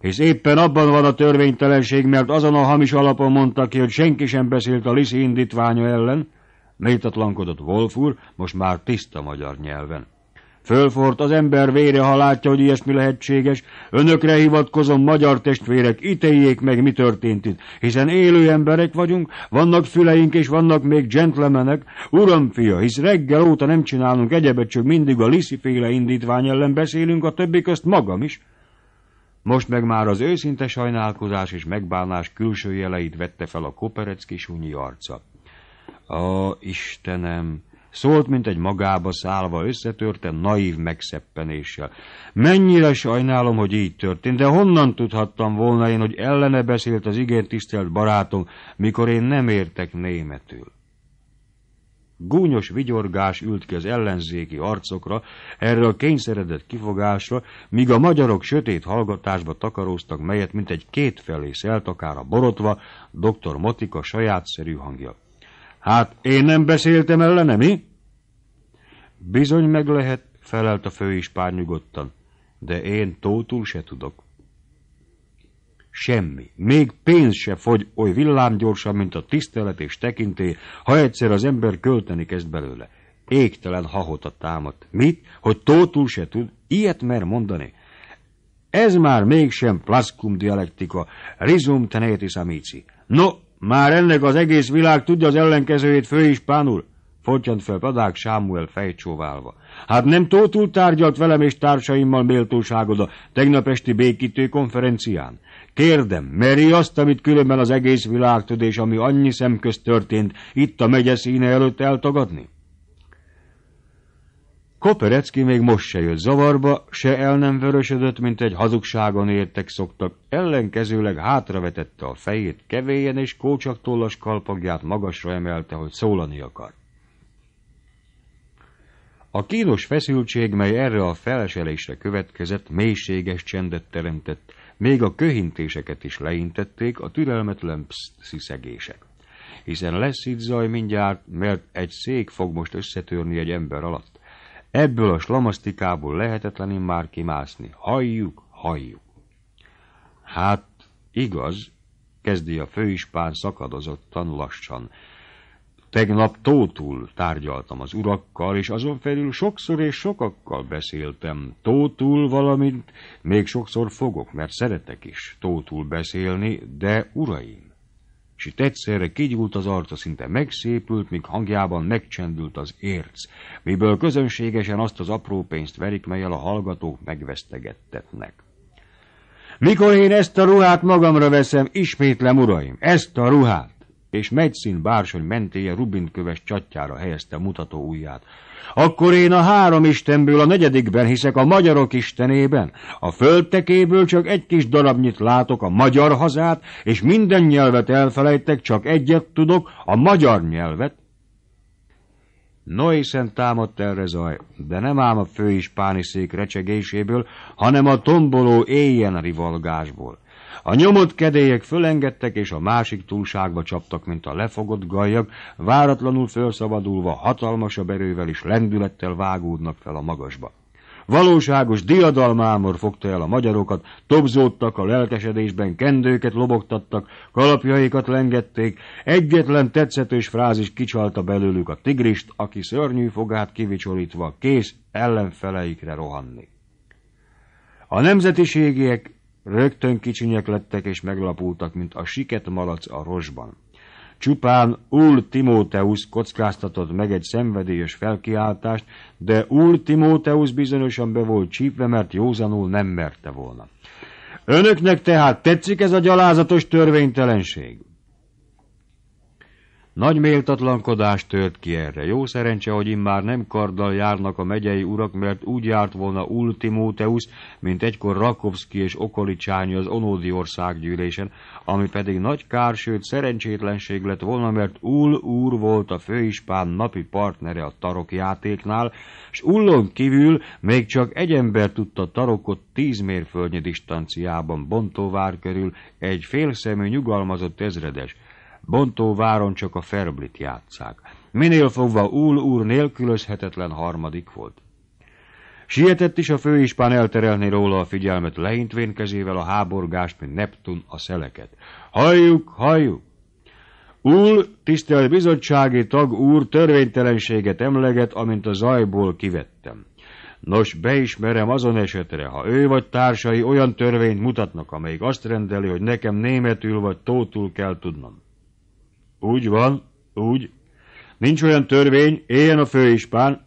Hisz éppen abban van a törvénytelenség, mert azon a hamis alapon mondta ki, hogy senki sem beszélt a Liszi indítványa ellen, méltatlankodott Wolf úr, most már tiszta magyar nyelven. Fölfort az ember vére, ha látja, hogy ilyesmi lehetséges. Önökre hivatkozom, magyar testvérek, ítéljék meg, mi történt itt, hiszen élő emberek vagyunk, vannak szüleink és vannak még gentlemenek Uram, fia, hisz reggel óta nem csinálunk egyebet, csak mindig a liszi-féle indítvány ellen beszélünk, a többi közt magam is. Most meg már az őszinte sajnálkozás és megbánás külső jeleit vette fel a koperecki sunyi arca. A Istenem! Szólt, mint egy magába szállva összetörte, naív megszeppenéssel. Mennyire sajnálom, hogy így történt, de honnan tudhattam volna én, hogy ellene beszélt az igen tisztelt barátom, mikor én nem értek németül. Gúnyos vigyorgás ült ki az ellenzéki arcokra, erre a kényszeredett kifogásra, míg a magyarok sötét hallgatásba takaróztak, melyet mint egy kétfelé szelt, akár a borotva, dr. Motika sajátszerű hangja. Hát én nem beszéltem ellene, mi? Bizony meg lehet, felelt a főispán nyugodtan, de én tótul se tudok. Semmi, még pénz se fogy oly villámgyorsan, mint a tisztelet és tekinté, ha egyszer az ember költeni kezd belőle. Égtelen a támat. Mit? Hogy tótul se tud? Ilyet mer mondani? Ez már mégsem plaszkum dialektika, rizum tenetis amici. No, már ennek az egész világ tudja az ellenkezőjét, főispánul, fotyant fel Padák Sámuel fejcsóválva. Hát nem tótul tárgyalt velem és társaimmal a tegnap esti békítő konferencián. Kérdem, meri azt, amit különben az egész világ tud, és ami annyi szemköz történt, itt a megye színe előtt eltagadni? Koperecki még most se jött zavarba, se el nem vörösödött, mint egy hazugságon értek szoktak, ellenkezőleg hátravetette a fejét kevélyen, és kócsaktollas kalpagját magasra emelte, hogy szólani akar. A kínos feszültség, mely erre a feleselésre következett, mélységes csendet teremtett, még a köhintéseket is leintették a türelmetlen sziszegések. Hiszen lesz itt zaj mindjárt, mert egy szék fog most összetörni egy ember alatt. Ebből a slamasztikából lehetetlenül már kimászni. Halljuk, halljuk. Hát, igaz, kezdi a főispán szakadozottan lassan. Tegnap tótul tárgyaltam az urakkal, és azon felül sokszor és sokakkal beszéltem. Tótul valamint még sokszor fogok, mert szeretek is tótul beszélni, de uraim, s itt egyszerre kigyúlt az arca, szinte megszépült, míg hangjában megcsendült az érc, miből közönségesen azt az apró pénzt verik, melyel a hallgatók megvesztegettetnek. Mikor én ezt a ruhát magamra veszem, ismétlem, uraim, ezt a ruhát, és megyszín bársony mentéje rubinköves csatjára helyezte mutató ujját. Akkor én a három istenből a negyedikben hiszek a magyarok istenében, a földtekéből csak egy kis darabnyit látok a magyar hazát, és minden nyelvet elfelejtek, csak egyet tudok, a magyar nyelvet. Noiszen támadt erre zaj, de nem ám a főispáni szék recsegéséből, hanem a tomboló éjjen rivalgásból. A nyomott kedélyek fölengedtek, és a másik túlságba csaptak, mint a lefogott gajak, váratlanul felszabadulva hatalmasabb erővel és lendülettel vágódnak fel a magasba. Valóságos diadalmámor fogta el a magyarokat, tobzódtak a lelkesedésben, kendőket lobogtattak, kalapjaikat lengették, egyetlen tetszetős frázis kicsalta belőlük a tigrist, aki szörnyű fogát kivicsolítva kész ellenfeleikre rohanni. A nemzetiségiek Rögtön kicsinyek lettek és meglapultak, mint a siket malac a rosban. Csupán Ul Timóteusz kockáztatott meg egy szenvedélyes felkiáltást, de Ul Timóteusz bizonyosan be volt csípve, mert józanul nem merte volna. Önöknek tehát tetszik ez a gyalázatos törvénytelenség? Nagy méltatlankodást tört ki erre. Jó szerencse, hogy immár nem karddal járnak a megyei urak, mert úgy járt volna Ultimóteusz, mint egykor Rakovszki és Okolicsányi az Onódi országgyűlésen, ami pedig nagy kár, sőt szerencsétlenség lett volna, mert Ull úr volt a főispán napi partnere a játéknál, s Ullon kívül még csak egy ember tudta tarokot tíz mérföldnyi distanciában Bontóvár körül, egy félszemű nyugalmazott ezredes. Bontó váron csak a Ferblit játszák. Minél fogva Úl úr nélkülözhetetlen harmadik volt. Sietett is a főispán elterelni róla a figyelmet, leintvén kezével a háborgást, mint Neptun a szeleket. Halljuk, halljuk! Úl, tisztelt bizottsági tag úr, törvénytelenséget emleget, amint a zajból kivettem. Nos, beismerem azon esetre, ha ő vagy társai olyan törvényt mutatnak, amelyik azt rendeli, hogy nekem németül vagy tótul kell tudnom. Úgy van, úgy. Nincs olyan törvény, éljen a főispán.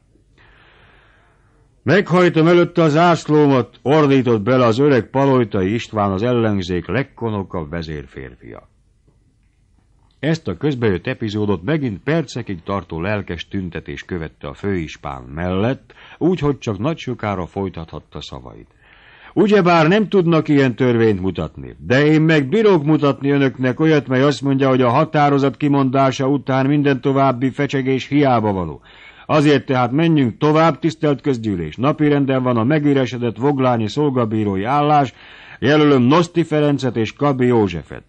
Meghajtom előtte az ászlómat, ordított bele az öreg Palojtai István az ellenzék legkonokabb vezérférfia. Ezt a közbejött epizódot megint percekig tartó lelkes tüntetés követte a főispán mellett, úgyhogy csak nagy sokára folytathatta szavait. Ugyebár nem tudnak ilyen törvényt mutatni, de én meg bírok mutatni önöknek olyat, mely azt mondja, hogy a határozat kimondása után minden további fecsegés hiába való. Azért tehát menjünk tovább, tisztelt közgyűlés. Napirenden van a megüresedett voglányi szolgabírói állás, jelölöm Noszti Ferencet és Kabi Józsefet.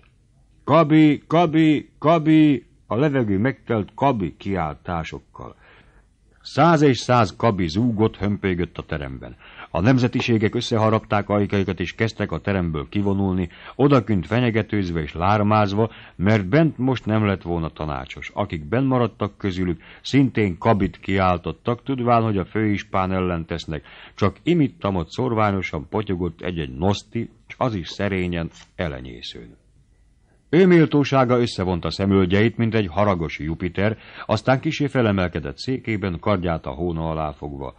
Kabi, Kabi, Kabi, a levegő megtelt Kabi kiáltásokkal. Száz és száz Kabi zúgott, hömpégött a teremben. A nemzetiségek összeharapták ajkaikat és kezdtek a teremből kivonulni, odakünt fenyegetőzve és lármázva, mert bent most nem lett volna tanácsos. Akik bent maradtak közülük, szintén kabit kiáltottak, tudván, hogy a főispán ellen tesznek. Csak imittamot szorványosan potyogott egy-egy noszti, és az is szerényen elenyészőn. Ő méltósága összevonta szemölgyeit, mint egy haragos Jupiter, aztán kisé felemelkedett székében, kardját a hóna alá fogva.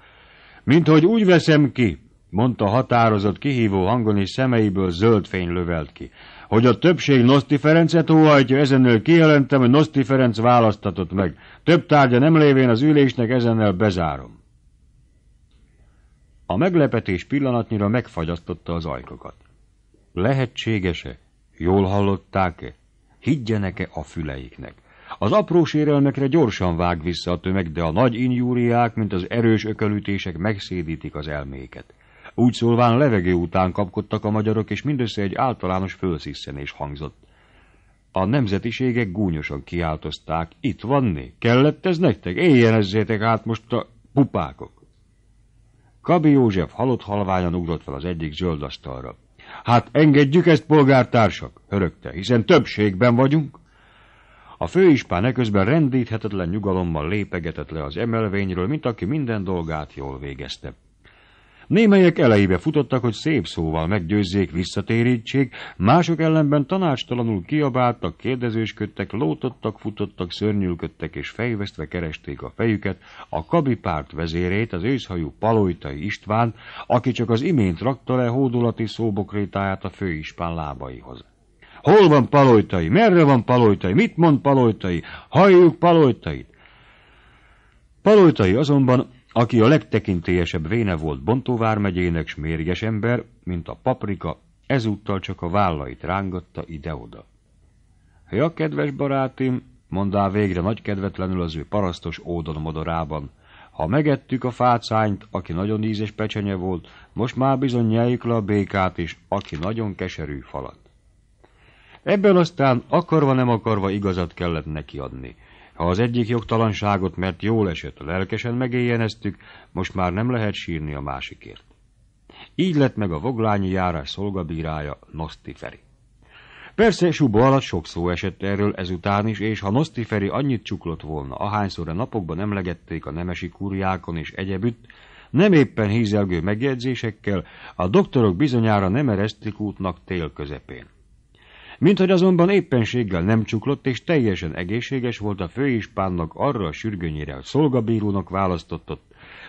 Mint hogy úgy veszem ki, mondta határozott kihívó hangon, és szemeiből zöld fény lövelt ki, hogy a többség Noszti Ferencet óhajtja, ezennel kijelentem, hogy Noszti Ferenc választatott meg. Több tárgya nem lévén az ülésnek, ezennel bezárom. A meglepetés pillanatnyira megfagyasztotta az ajkokat. Lehetséges-e? Jól hallották-e? Higgyenek-e a füleiknek? Az apró sérelmekre gyorsan vág vissza a tömeg, de a nagy injúriák, mint az erős ökölütések megszédítik az elméket. Úgy szólván levegő után kapkodtak a magyarok, és mindössze egy általános fölsziszenés hangzott. A nemzetiségek gúnyosan kiáltozták, itt vanni, kellett ez nektek, éjjelezzétek át most a pupákok. Kabi József halott halványan ugrott fel az egyik zöld asztalra. Hát engedjük ezt, polgártársak, hörögte, hiszen többségben vagyunk. A főispán eközben rendíthetetlen nyugalommal lépegetett le az emelvényről, mint aki minden dolgát jól végezte. Némelyek elejébe futottak, hogy szép szóval meggyőzzék, visszatérítsék, mások ellenben tanácstalanul kiabáltak, kérdezősködtek, lótottak, futottak, szörnyülködtek és fejvesztve keresték a fejüket a kabi párt vezérét, az őszhajú Palojtai István, aki csak az imént rakta le hódulati szóbokrétáját a főispán lábaihoz. Hol van Palojtai? Merre van Palojtai? Mit mond Palojtai? Halljuk Palojtait! Palojtai azonban, aki a legtekintélyesebb véne volt Bontóvár megyének, s mérges ember, mint a paprika, ezúttal csak a vállait rángatta ide-oda. Ja, kedves barátim, mondá végre nagy kedvetlenül az ő parasztos ódonmodorában, ha megettük a fácányt, aki nagyon ízes pecsenye volt, most már bizony le a békát is, aki nagyon keserű falat. Ebből aztán akarva nem akarva igazat kellett neki adni. Ha az egyik jogtalanságot, mert jól esett, lelkesen megéljeneztük, most már nem lehet sírni a másikért. Így lett meg a voglányi járás szolgabírája Nosztiferi. Persze Suba alatt sok szó esett erről ezután is, és ha Nosztiferi annyit csuklott volna, ahányszor a napokban emlegették a nemesi kurjákon és egyebütt, nem éppen hízelgő megjegyzésekkel, a doktorok bizonyára nem eresztik útnak tél közepén. Mint hogy azonban éppenséggel nem csuklott, és teljesen egészséges volt a főispánnak arra a sürgőnyére, hogy szolgabírónak választottott.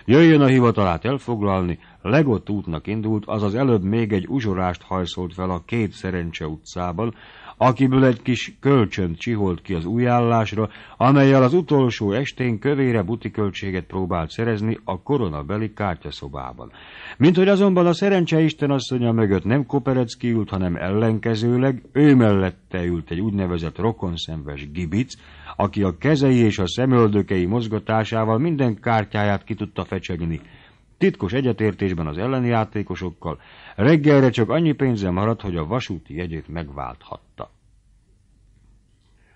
Jöjjön a hivatalát elfoglalni, legott útnak indult, azaz előbb még egy uzsorást hajszolt fel a két szerencse utcában, akiből egy kis kölcsönt csiholt ki az újállásra, amelyel az utolsó estén kövére költséget próbált szerezni a koronabeli kártyaszobában. Mint hogy azonban a szerencse Isten asszonya mögött nem Koperecki ült, hanem ellenkezőleg, ő mellette ült egy úgynevezett rokonszenves gibic, aki a kezei és a szemöldökei mozgatásával minden kártyáját ki tudta fecsegni, titkos egyetértésben az elleni játékosokkal, reggelre csak annyi pénze maradt, hogy a vasúti jegyét megválthatta.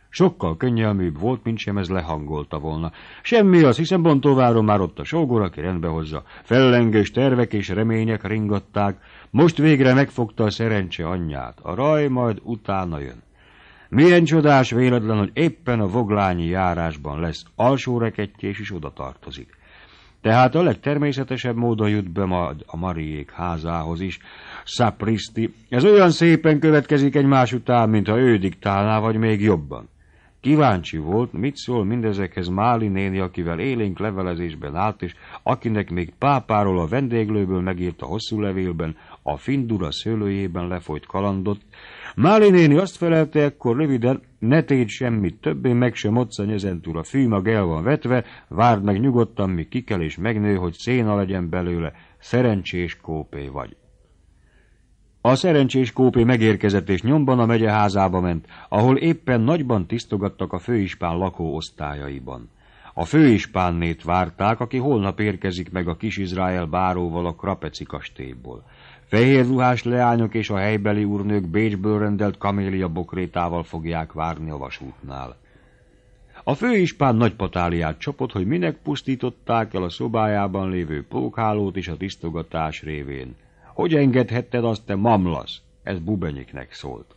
Sokkal könnyelműbb volt, mint sem ez lehangolta volna. Semmi az, hiszen Bontóváron már ott a sógor, aki rendbe hozza. Fellengős tervek és remények ringatták, most végre megfogta a szerencse anyját. A raj majd utána jön. Milyen csodás véletlen, hogy éppen a voglányi járásban lesz, alsó rekettyés is oda tartozik. Tehát a legtermészetesebb módon jut be majd a Mariék házához is. Sapristi, ez olyan szépen következik egymás után, ha ő diktálná, vagy még jobban. Kíváncsi volt, mit szól mindezekhez Máli néni, akivel élénk levelezésben állt, és akinek még pápáról a vendéglőből a hosszú levélben, a Findura szőlőjében lefolyt kalandot, Máli néni azt felelte ekkor röviden, ne tégy semmit többé, meg sem moccany ezentúl a fűmag el van vetve, várd meg nyugodtan, mi kikel és megnő, hogy széna legyen belőle, szerencsés kópé vagy. A szerencsés kópé megérkezett és nyomban a megyeházába ment, ahol éppen nagyban tisztogattak a főispán osztályaiban. A főispánnét várták, aki holnap érkezik meg a kis Izrael báróval a Krapeci kastélyból. Fehér ruhás leányok és a helybeli úrnők Bécsből rendelt kamélia bokrétával fogják várni a vasútnál. A főispán nagy patáliát csapott, hogy minek pusztították el a szobájában lévő pókhálót is a tisztogatás révén. Hogy engedhetted azt, te mamlasz? Ez Bubenyiknek szólt.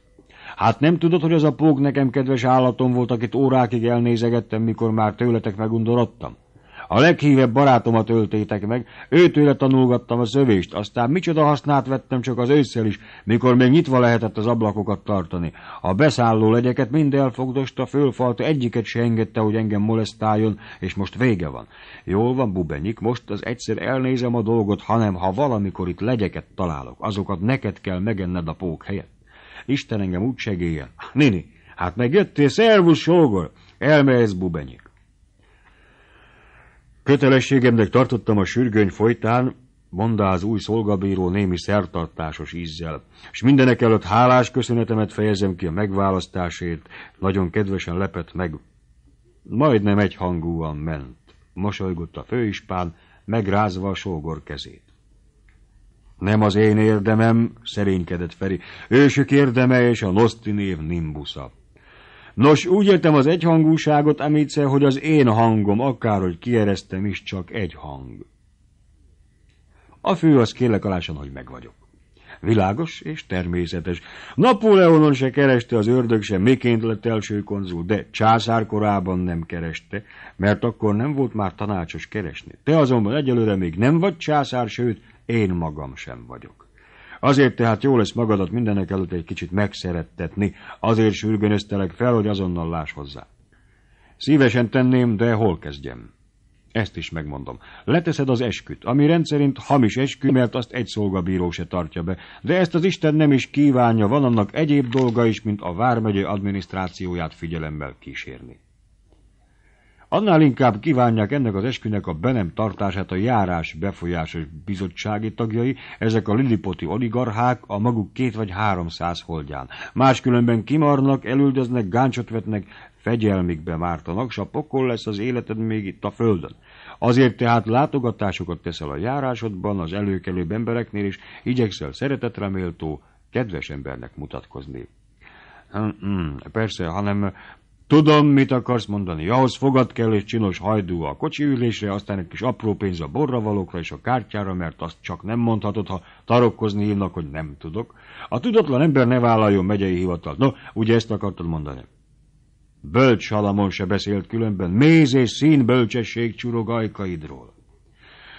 Hát nem tudod, hogy az a pók nekem kedves állatom volt, akit órákig elnézegettem, mikor már tőletek megundorodtam? A leghívebb barátomat öltétek meg, őtőle tanulgattam a szövést, aztán micsoda hasznát vettem csak az ősszel is, mikor még nyitva lehetett az ablakokat tartani. A beszálló legyeket mind elfogdosta, fölfalta, egyiket se engedte, hogy engem molesztáljon, és most vége van. Jól van, Bubenyik, most az egyszer elnézem a dolgot, hanem ha valamikor itt legyeket találok, azokat neked kell megenned a pók helyett. Isten engem úgy segélyen. Nini, hát megjöttél, szervusz, sógor! Elmehetsz, Bubenyik! Kötelességemnek tartottam a sürgőny folytán, mondta az új szolgabíró némi szertartásos ízzel, és mindenek előtt hálás köszönetemet fejezem ki a megválasztásért, nagyon kedvesen lepett meg. Majdnem egyhangúan ment, mosolygott a főispán, megrázva a sógor kezét. Nem az én érdemem, szerénykedett Feri, ősök érdeme és a noszti név nimbusza. Nos, úgy értem az egyhangúságot, említse, hogy az én hangom, akárhogy kiereztem is, csak egy hang. A fő az kérlek alásan, hogy megvagyok. Világos és természetes. Napóleonon se kereste az ördög se, miként lett első konzul, de császár korában nem kereste, mert akkor nem volt már tanácsos keresni. Te azonban egyelőre még nem vagy császár, sőt, én magam sem vagyok. Azért tehát jó lesz magadat mindenek előtt egy kicsit megszerettetni, azért sürgönöztelek fel, hogy azonnal láss hozzá. Szívesen tenném, de hol kezdjem? Ezt is megmondom. Leteszed az esküt, ami rendszerint hamis eskü, mert azt egy szolgabíró se tartja be, de ezt az Isten nem is kívánja, van annak egyéb dolga is, mint a Vármegye adminisztrációját figyelemmel kísérni. Annál inkább kívánják ennek az eskünek a benem tartását a járás befolyásos bizottsági tagjai, ezek a lilipoti oligarchák a maguk két vagy háromszáz holdján. Máskülönben kimarnak, elüldöznek, gáncsot vetnek, fegyelmikbe mártanak, s a pokol lesz az életed még itt a földön. Azért tehát látogatásokat teszel a járásodban, az előkelőbb embereknél is, igyekszel szeretetre méltó, kedves embernek mutatkozni. Hm, hm, persze, hanem Tudom, mit akarsz mondani. Ahhoz fogad kell egy csinos hajdú a kocsi ülésre, aztán egy kis apró pénz a borravalókra és a kártyára, mert azt csak nem mondhatod, ha tarokkozni hívnak, hogy nem tudok. A tudatlan ember ne vállaljon megyei hivatalt. No, ugye ezt akartad mondani? Bölcs Salamon se beszélt különben, méz és szín bölcsesség csurog ajkaidról.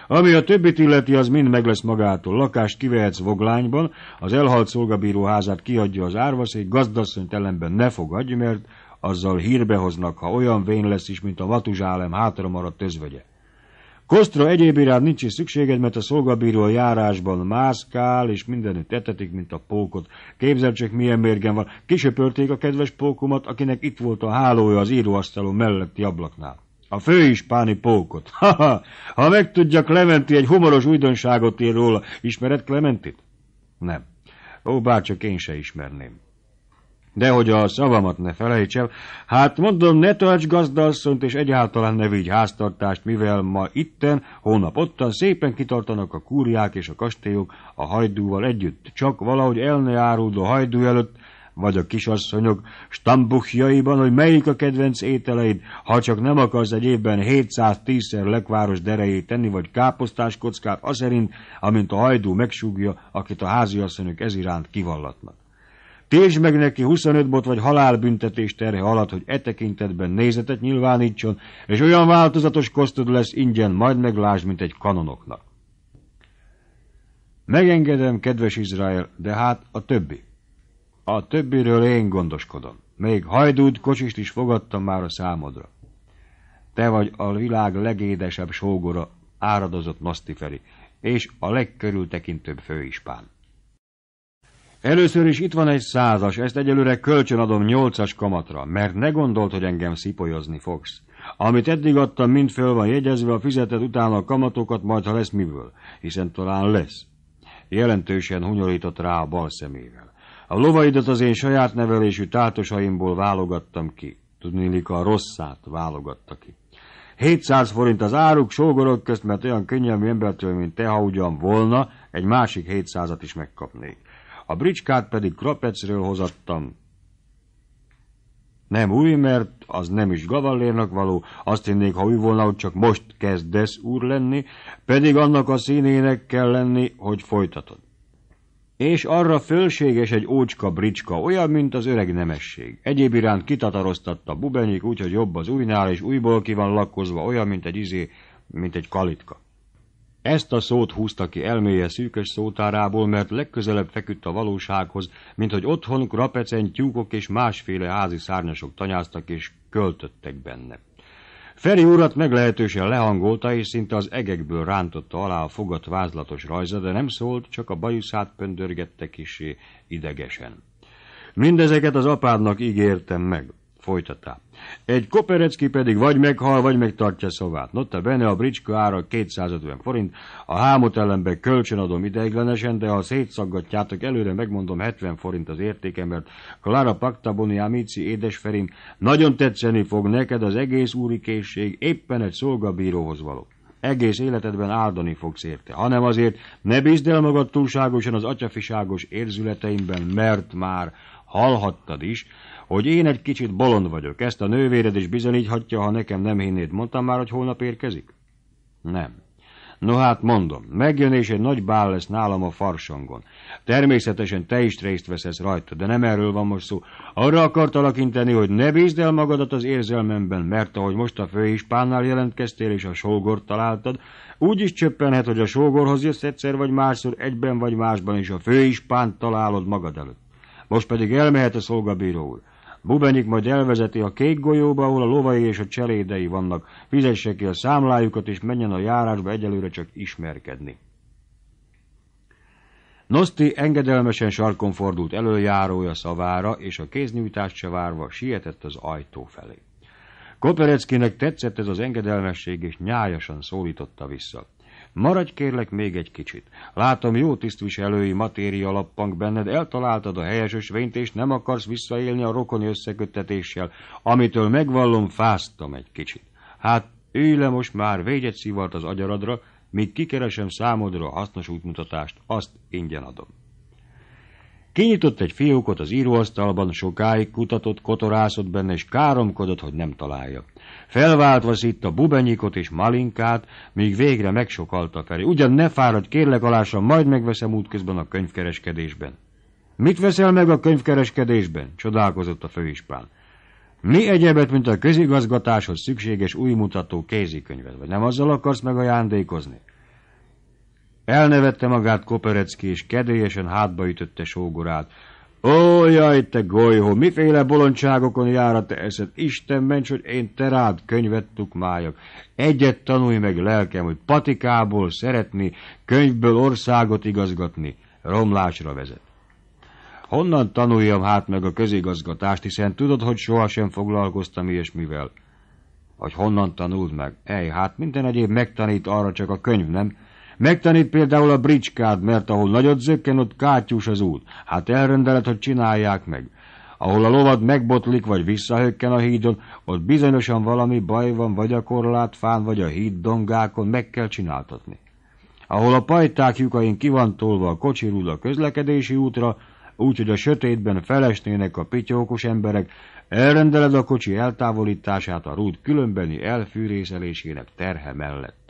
Ami a többit illeti, az mind meg lesz magától. Lakást kivehetsz voglányban, az elhalt szolgabíró házát kiadja az árvaszék, gazdasszonyt ellenben ne fogadj, mert azzal hírbe hoznak, ha olyan vén lesz is, mint a Vatuzsálem hátra maradt özvegye. Kostra egyéb iránt nincs is szükséged, mert a szolgabíró a járásban mászkál, és mindenütt etetik, mint a pókot. Képzeld csak, milyen mérgen van. Kisöpörték a kedves pókomat, akinek itt volt a hálója az íróasztalon melletti ablaknál. A fő is páni pókot. Ha, ha, ha megtudja Clementi, egy humoros újdonságot ír róla. Ismered Clementit? Nem. Ó, bárcsak én se ismerném. De hogy a szavamat ne felejtsem, hát mondom, ne tarts gazdasszont, és egyáltalán ne vigy háztartást, mivel ma itten, hónap ottan szépen kitartanak a kúriák és a kastélyok a hajdúval együtt, csak valahogy el ne áruló hajdú előtt, vagy a kisasszonyok stambuchjaiban, hogy melyik a kedvenc ételeid, ha csak nem akarsz egy évben 710-szer lekváros derejét tenni, vagy káposztás kockát, szerint, amint a hajdú megsúgja, akit a háziasszonyok ez iránt kivallatnak. Tézs meg neki 25 bot vagy halálbüntetés terhe alatt, hogy e tekintetben nézetet nyilvánítson, és olyan változatos kosztod lesz ingyen, majd meglásd, mint egy kanonoknak. Megengedem, kedves Izrael, de hát a többi. A többiről én gondoskodom. Még hajdúd kocsist is fogadtam már a számodra. Te vagy a világ legédesebb sógora, áradozott Nosztiferi, és a legkörültekintőbb főispán. Először is itt van egy százas, ezt egyelőre kölcsönadom nyolcas kamatra, mert ne gondolt, hogy engem szipolyozni fogsz. Amit eddig adtam, mind föl van jegyezve, a fizetet utána a kamatokat, majd ha lesz miből, hiszen talán lesz. Jelentősen hunyorított rá a bal szemével. A lovaidat az én saját nevelésű tátosaimból válogattam ki. Tudnélik, a rosszát válogatta ki. 700 forint az áruk sógorok közt, mert olyan könnyelmű embertől, mint te, ha ugyan volna, egy másik 700-at is megkapnék a bricskát pedig Kropecről hozattam. Nem új, mert az nem is gavallérnak való, azt hinnék, ha új volna, hogy csak most kezdesz úr lenni, pedig annak a színének kell lenni, hogy folytatod. És arra fölséges egy ócska bricska, olyan, mint az öreg nemesség. Egyéb iránt kitataroztatta bubenyik, úgyhogy jobb az újnál, és újból ki van lakkozva, olyan, mint egy izé, mint egy kalitka. Ezt a szót húzta ki elméje szűkös szótárából, mert legközelebb feküdt a valósághoz, mint hogy otthon krapecen tyúkok és másféle házi szárnyasok tanyáztak és költöttek benne. Feri urat meglehetősen lehangolta, és szinte az egekből rántotta alá a fogat vázlatos rajza, de nem szólt, csak a bajuszát pöndörgette kisé idegesen. Mindezeket az apádnak ígértem meg, folytatta. Egy koperecki pedig vagy meghal, vagy megtartja szavát. Notta benne a bricska ára 250 forint, a hámot ellenbe kölcsön adom ideiglenesen, de ha szétszaggatjátok, előre megmondom 70 forint az értékem, mert Clara Pactaboni Amici édesferim, nagyon tetszeni fog neked az egész úri készség, éppen egy szolgabíróhoz való egész életedben áldani fogsz érte, hanem azért ne bízd el magad túlságosan az atyafiságos érzületeimben, mert már hallhattad is, hogy én egy kicsit bolond vagyok. Ezt a nővéred is bizonyíthatja, ha nekem nem hinnéd. Mondtam már, hogy holnap érkezik? Nem. No hát mondom, megjön és egy nagy bál lesz nálam a farsangon. Természetesen te is részt veszesz rajta, de nem erről van most szó. Arra akartalak inteni, hogy ne bízd el magadat az érzelmemben, mert ahogy most a főispánnál jelentkeztél és a sógort találtad, úgy is csöppenhet, hogy a sógorhoz jössz egyszer vagy másszor egyben vagy másban, és a főispánt találod magad előtt. Most pedig elmehet a szolgabíró úr. Bubenik, majd elvezeti a kék golyóba, ahol a lovai és a cselédei vannak. Fizesse ki a számlájukat, és menjen a járásba egyelőre csak ismerkedni. Noszti engedelmesen sarkon fordult előjárója szavára, és a kéznyújtást se várva sietett az ajtó felé. Kopereckinek tetszett ez az engedelmesség, és nyájasan szólította vissza. Maradj kérlek még egy kicsit. Látom, jó tisztviselői matéria lappang benned, eltaláltad a helyes ösvényt, és nem akarsz visszaélni a rokoni összeköttetéssel, amitől megvallom, fáztam egy kicsit. Hát, ülj le most már, egy szivart az agyaradra, míg kikeresem számodra a hasznos útmutatást, azt ingyen adom. Kinyitott egy fiókot az íróasztalban, sokáig kutatott, kotorászott benne, és káromkodott, hogy nem találja felváltva itt a bubenyikot és malinkát, míg végre megsokalta felé. Ugyan ne fáradj, kérlek alásan, majd megveszem útközben a könyvkereskedésben. Mit veszel meg a könyvkereskedésben? csodálkozott a főispán. Mi egyebet, mint a közigazgatáshoz szükséges új mutató kézikönyvet, vagy nem azzal akarsz megajándékozni? Elnevette magát Koperecki, és kedélyesen hátba ütötte sógorát, Ó, jaj, te golyó, miféle bolondságokon jár a te eszed? Isten ments, hogy én te rád könyvet tukmáljak. Egyet tanulj meg lelkem, hogy patikából szeretni, könyvből országot igazgatni. Romlásra vezet. Honnan tanuljam hát meg a közigazgatást, hiszen tudod, hogy sohasem foglalkoztam ilyesmivel? Hogy honnan tanuld meg? Ej, hát minden egyéb megtanít arra csak a könyv, nem? Megtanít például a bricskát, mert ahol nagyot zökken, ott kátyús az út. Hát elrendelet, hogy csinálják meg. Ahol a lovad megbotlik, vagy visszahökken a hídon, ott bizonyosan valami baj van, vagy a korlátfán, vagy a híd dongákon, meg kell csináltatni. Ahol a pajták lyukain kivantolva a kocsirúd a közlekedési útra, úgyhogy a sötétben felesnének a pityókos emberek, elrendeled a kocsi eltávolítását a rúd különbeni elfűrészelésének terhe mellett.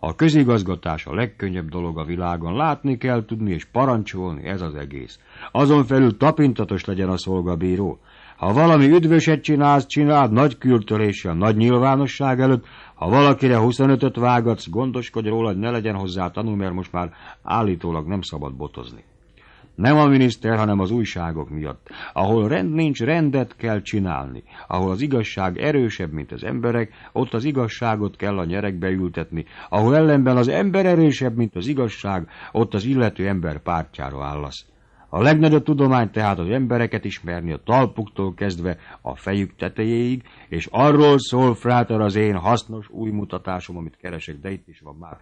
A közigazgatás a legkönnyebb dolog a világon, látni kell tudni és parancsolni, ez az egész. Azon felül tapintatos legyen a szolgabíró. Ha valami üdvöset csinálsz, csináld nagy kültöléssel, nagy nyilvánosság előtt, ha valakire 25-öt vágatsz, gondoskodj róla, hogy ne legyen hozzá tanú, mert most már állítólag nem szabad botozni. Nem a miniszter, hanem az újságok miatt. Ahol rend nincs, rendet kell csinálni. Ahol az igazság erősebb, mint az emberek, ott az igazságot kell a nyerekbe ültetni. Ahol ellenben az ember erősebb, mint az igazság, ott az illető ember pártjára állasz. A legnagyobb tudomány tehát az embereket ismerni a talpuktól kezdve a fejük tetejéig, és arról szól, fráter, az én hasznos új mutatásom, amit keresek, de itt is van már.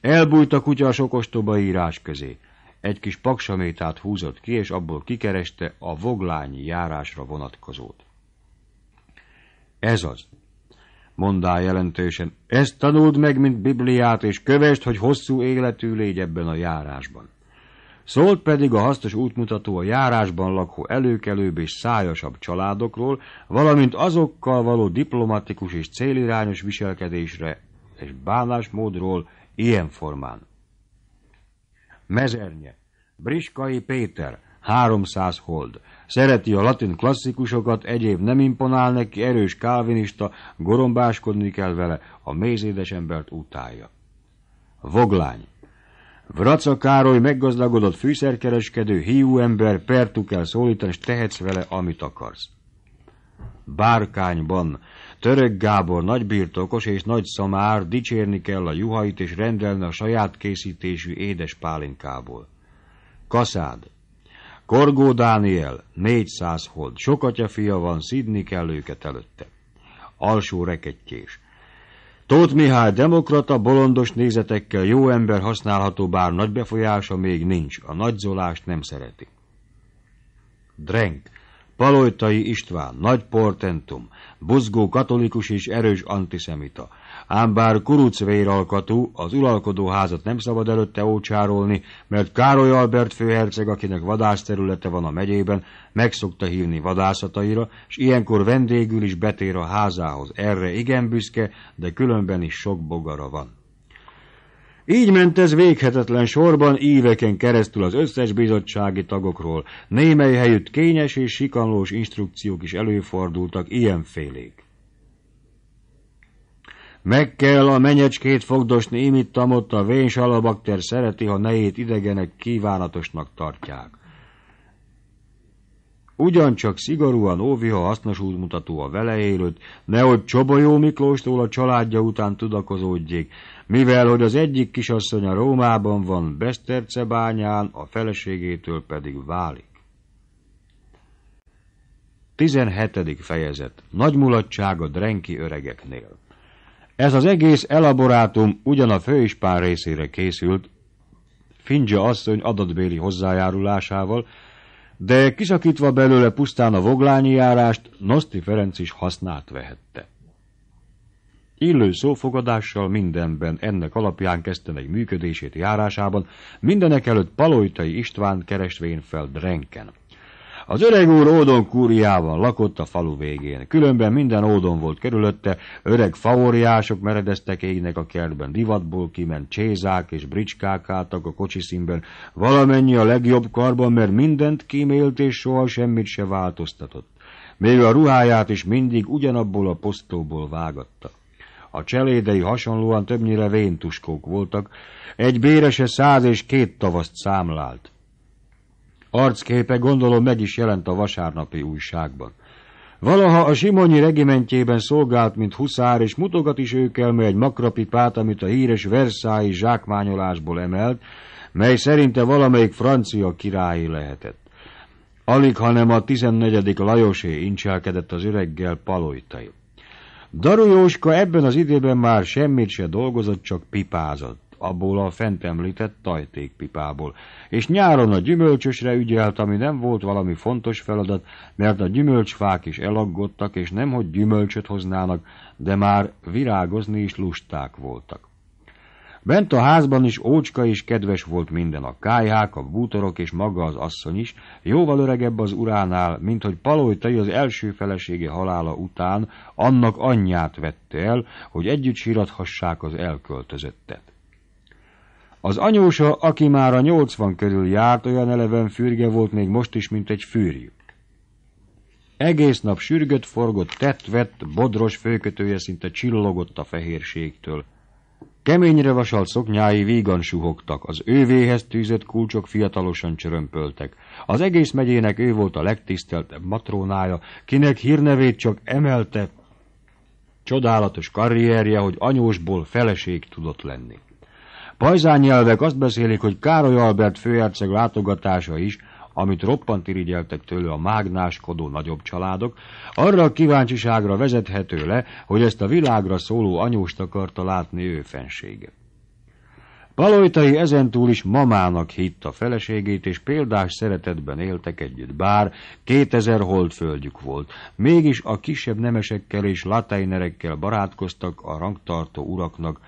Elbújt a kutya a sok írás közé egy kis paksamétát húzott ki, és abból kikereste a voglányi járásra vonatkozót. Ez az, mondá jelentősen, ezt tanuld meg, mint Bibliát, és kövest, hogy hosszú életű légy ebben a járásban. Szólt pedig a hasznos útmutató a járásban lakó előkelőbb és szájasabb családokról, valamint azokkal való diplomatikus és célirányos viselkedésre és bánásmódról ilyen formán. Mezernye, Briskai Péter, 300 hold. Szereti a latin klasszikusokat, egyéb nem imponál neki, erős kálvinista, gorombáskodni kell vele, a mézédes embert utálja. Voglány Vraca Károly meggazdagodott fűszerkereskedő, hiú ember, pertu kell szólítani, és tehetsz vele, amit akarsz. Bárkányban Török Gábor nagybirtokos és nagy szamár dicsérni kell a juhait és rendelni a saját készítésű édes pálinkából. Kaszád Korgó Dániel, 400 hold, sok fia van, szidni kell őket előtte. Alsó rekettyés. Tóth Mihály demokrata, bolondos nézetekkel jó ember használható, bár nagy befolyása még nincs, a nagyzolást nem szereti. Drenk. Palojtai István, nagy portentum, buzgó katolikus és erős antiszemita. Ám bár kuruc véralkatú, az uralkodó házat nem szabad előtte ócsárolni, mert Károly Albert főherceg, akinek vadászterülete van a megyében, meg szokta hívni vadászataira, és ilyenkor vendégül is betér a házához. Erre igen büszke, de különben is sok bogara van. Így ment ez véghetetlen sorban éveken keresztül az összes bizottsági tagokról. Némely helyütt kényes és sikanlós instrukciók is előfordultak ilyenfélék. Meg kell a menyecskét fogdosni, ott a vén salabakter szereti, ha nejét idegenek kívánatosnak tartják. Ugyancsak szigorúan óvi, ha hasznos útmutató a vele élőt, nehogy Csobolyó Miklóstól a családja után tudakozódjék, mivel hogy az egyik kisasszony a Rómában van bányán, a feleségétől pedig válik. 17. fejezet. Nagy mulatság a drenki öregeknél. Ez az egész elaborátum ugyan a főispán részére készült, Fincse asszony adatbéli hozzájárulásával, de kiszakítva belőle pusztán a voglányi járást, Noszti Ferenc is használt vehette. Illő szófogadással mindenben ennek alapján kezdte meg működését járásában, mindenek előtt Palojtai István kerestvén fel Drenken. Az öreg úr Ódon kúriában lakott a falu végén. Különben minden Ódon volt kerülötte, öreg favoriások meredeztek égnek a kertben, divatból kiment csézák és bricskák álltak a kocsiszínben, valamennyi a legjobb karban, mert mindent kímélt és soha semmit se változtatott. Még a ruháját is mindig ugyanabból a posztóból vágatta. A cselédei hasonlóan többnyire véntuskók voltak, egy bérese száz és két tavaszt számlált. Arcképe gondolom meg is jelent a vasárnapi újságban. Valaha a Simonyi regimentjében szolgált, mint huszár, és mutogat is mert egy makrapipát, amit a híres Versailles zsákmányolásból emelt, mely szerinte valamelyik francia királyi lehetett. Alig, hanem a 14. Lajosé incselkedett az öreggel palojtai. Darujóska ebben az időben már semmit se dolgozott, csak pipázott abból a fent említett tajtékpipából, és nyáron a gyümölcsösre ügyelt, ami nem volt valami fontos feladat, mert a gyümölcsfák is elaggottak, és nemhogy gyümölcsöt hoznának, de már virágozni is lusták voltak. Bent a házban is ócska és kedves volt minden, a kályhák, a bútorok és maga az asszony is, jóval öregebb az uránál, mint hogy Palojtai az első felesége halála után annak anyját vette el, hogy együtt sírathassák az elköltözöttet. Az anyósa, aki már a nyolcvan körül járt, olyan eleven fürge volt még most is, mint egy fűrjük. Egész nap sürgött, forgott, tett, vett, bodros főkötője szinte csillogott a fehérségtől. Keményre vasalt szoknyái vígan suhogtak, az ővéhez tűzött kulcsok fiatalosan csörömpöltek. Az egész megyének ő volt a legtiszteltebb matrónája, kinek hírnevét csak emelte csodálatos karrierje, hogy anyósból feleség tudott lenni. Pajzányjelvek azt beszélik, hogy Károly Albert főherceg látogatása is amit roppant irigyeltek tőle a mágnáskodó nagyobb családok, arra a kíváncsiságra vezethető le, hogy ezt a világra szóló anyóst akarta látni ő fensége. Palojtai ezentúl is mamának hitt a feleségét, és példás szeretetben éltek együtt, bár 2000 holdföldjük volt. Mégis a kisebb nemesekkel és latainerekkel barátkoztak a rangtartó uraknak,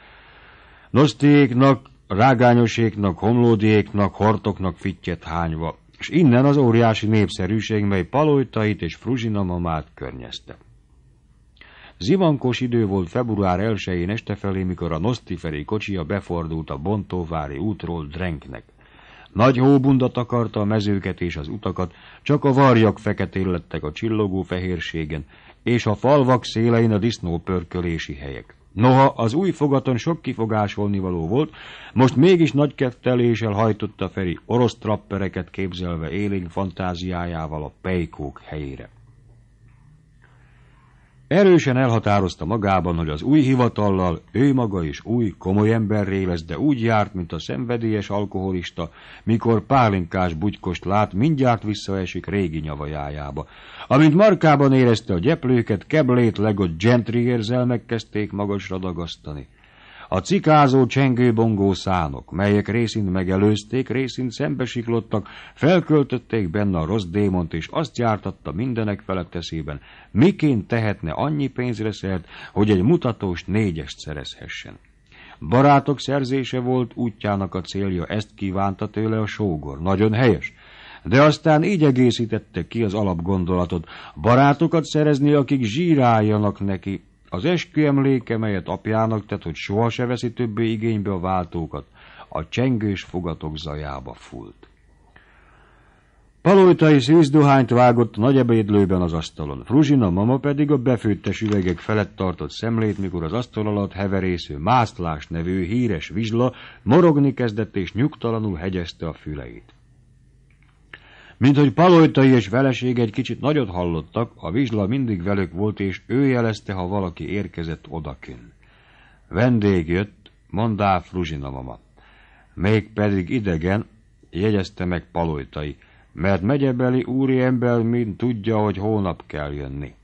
nosztiéknak, rágányoséknak, homlódiéknak, hortoknak fittyet hányva és innen az óriási népszerűség, mely Palojtait és Fruzsinamamát környezte. Zivankos idő volt február 1-én este felé, mikor a Nosztiferi kocsia befordult a Bontóvári útról Drenknek. Nagy hóbunda takarta a mezőket és az utakat, csak a varjak feketén lettek a csillogó fehérségen, és a falvak szélein a disznópörkölési helyek. Noha az új fogaton sok kifogásolni való volt, most mégis nagy ketteléssel hajtotta Feri orosz trappereket képzelve élénk fantáziájával a pejkók helyére. Erősen elhatározta magában, hogy az új hivatallal ő maga is új, komoly emberré lesz, de úgy járt, mint a szenvedélyes alkoholista, mikor pálinkás bugykost lát, mindjárt visszaesik régi nyavajájába. Amint markában érezte a gyeplőket, keblét legott gentry érzelmek kezdték magasra dagasztani. A cikázó csengő-bongó szánok, melyek részint megelőzték, részint szembesiklottak, felköltötték benne a rossz démont, és azt jártatta mindenek felett eszében, miként tehetne annyi pénzre szert, hogy egy mutatós négyest szerezhessen. Barátok szerzése volt útjának a célja, ezt kívánta tőle a sógor. Nagyon helyes. De aztán így egészítette ki az alapgondolatot. Barátokat szerezni, akik zsíráljanak neki, az eskü emléke, melyet apjának tett, hogy soha se veszi többé igénybe a váltókat, a csengős fogatok zajába fult. Palojtai szűzdohányt vágott nagy ebédlőben az asztalon. Fruzsina mama pedig a befőttes üvegek felett tartott szemlét, mikor az asztal alatt heverésző Mászlás nevű híres vizsla morogni kezdett és nyugtalanul hegyezte a füleit. Mint hogy Palojtai és felesége egy kicsit nagyot hallottak, a vizsla mindig velük volt, és ő jelezte, ha valaki érkezett odakin. Vendég jött, mondá Fruzsina mama. Még pedig idegen, jegyezte meg Palojtai, mert megyebeli úriember mind tudja, hogy hónap kell jönni.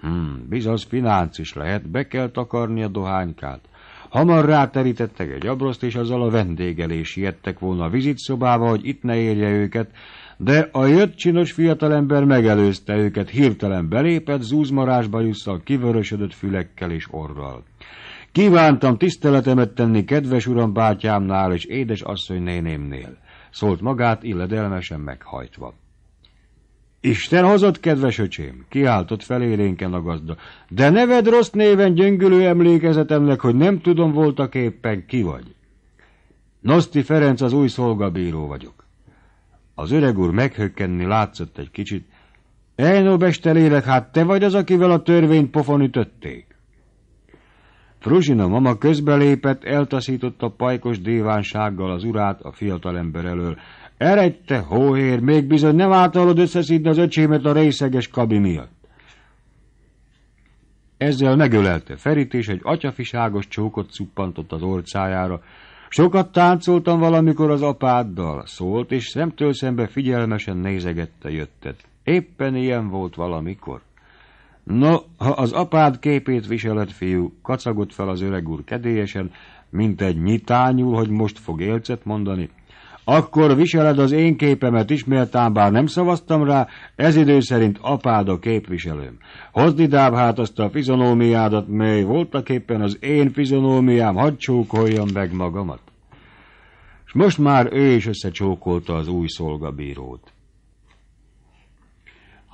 Hmm, bizaz finánc is lehet, be kell takarni a dohánykát. Hamar ráterítettek egy abroszt, és azzal a vendégelés is siettek volna a vizitszobába, hogy itt ne érje őket, de a jött csinos fiatalember megelőzte őket, hirtelen belépett, zúzmarásba bajusszal, kivörösödött fülekkel és orral. Kívántam tiszteletemet tenni kedves uram bátyámnál és édes asszony nénémnél, szólt magát illedelmesen meghajtva. Isten hozott, kedves öcsém, kiáltott felélénken a gazda, de neved rossz néven gyöngülő emlékezetemnek, hogy nem tudom voltak éppen ki vagy. Noszti Ferenc az új szolgabíró vagyok. Az öreg úr meghökkenni látszott egy kicsit. Elnobeste lélek, hát te vagy az, akivel a törvényt pofon ütötték. Fruzsina mama közbelépett, eltaszította pajkos dévánsággal az urát a fiatalember elől. Eredj te, hóhér, még bizony nem általod összeszídni az öcsémet a részeges kabi miatt. Ezzel megölelte Ferit, és egy atyafiságos csókot cuppantott az orcájára, Sokat táncoltam valamikor az apáddal, szólt, és szemtől szembe figyelmesen nézegette jöttet. Éppen ilyen volt valamikor. No, ha az apád képét viseled, fiú, kacagott fel az öreg úr kedélyesen, mint egy nyitányul, hogy most fog élcet mondani, akkor viseled az én képemet isméltán, bár nem szavaztam rá, ez idő szerint apád a képviselőm. Hozd idább hát azt a fizonómiádat, mely voltak éppen az én fizonómiám, hadd csókoljam meg magamat. És most már ő is összecsókolta az új szolgabírót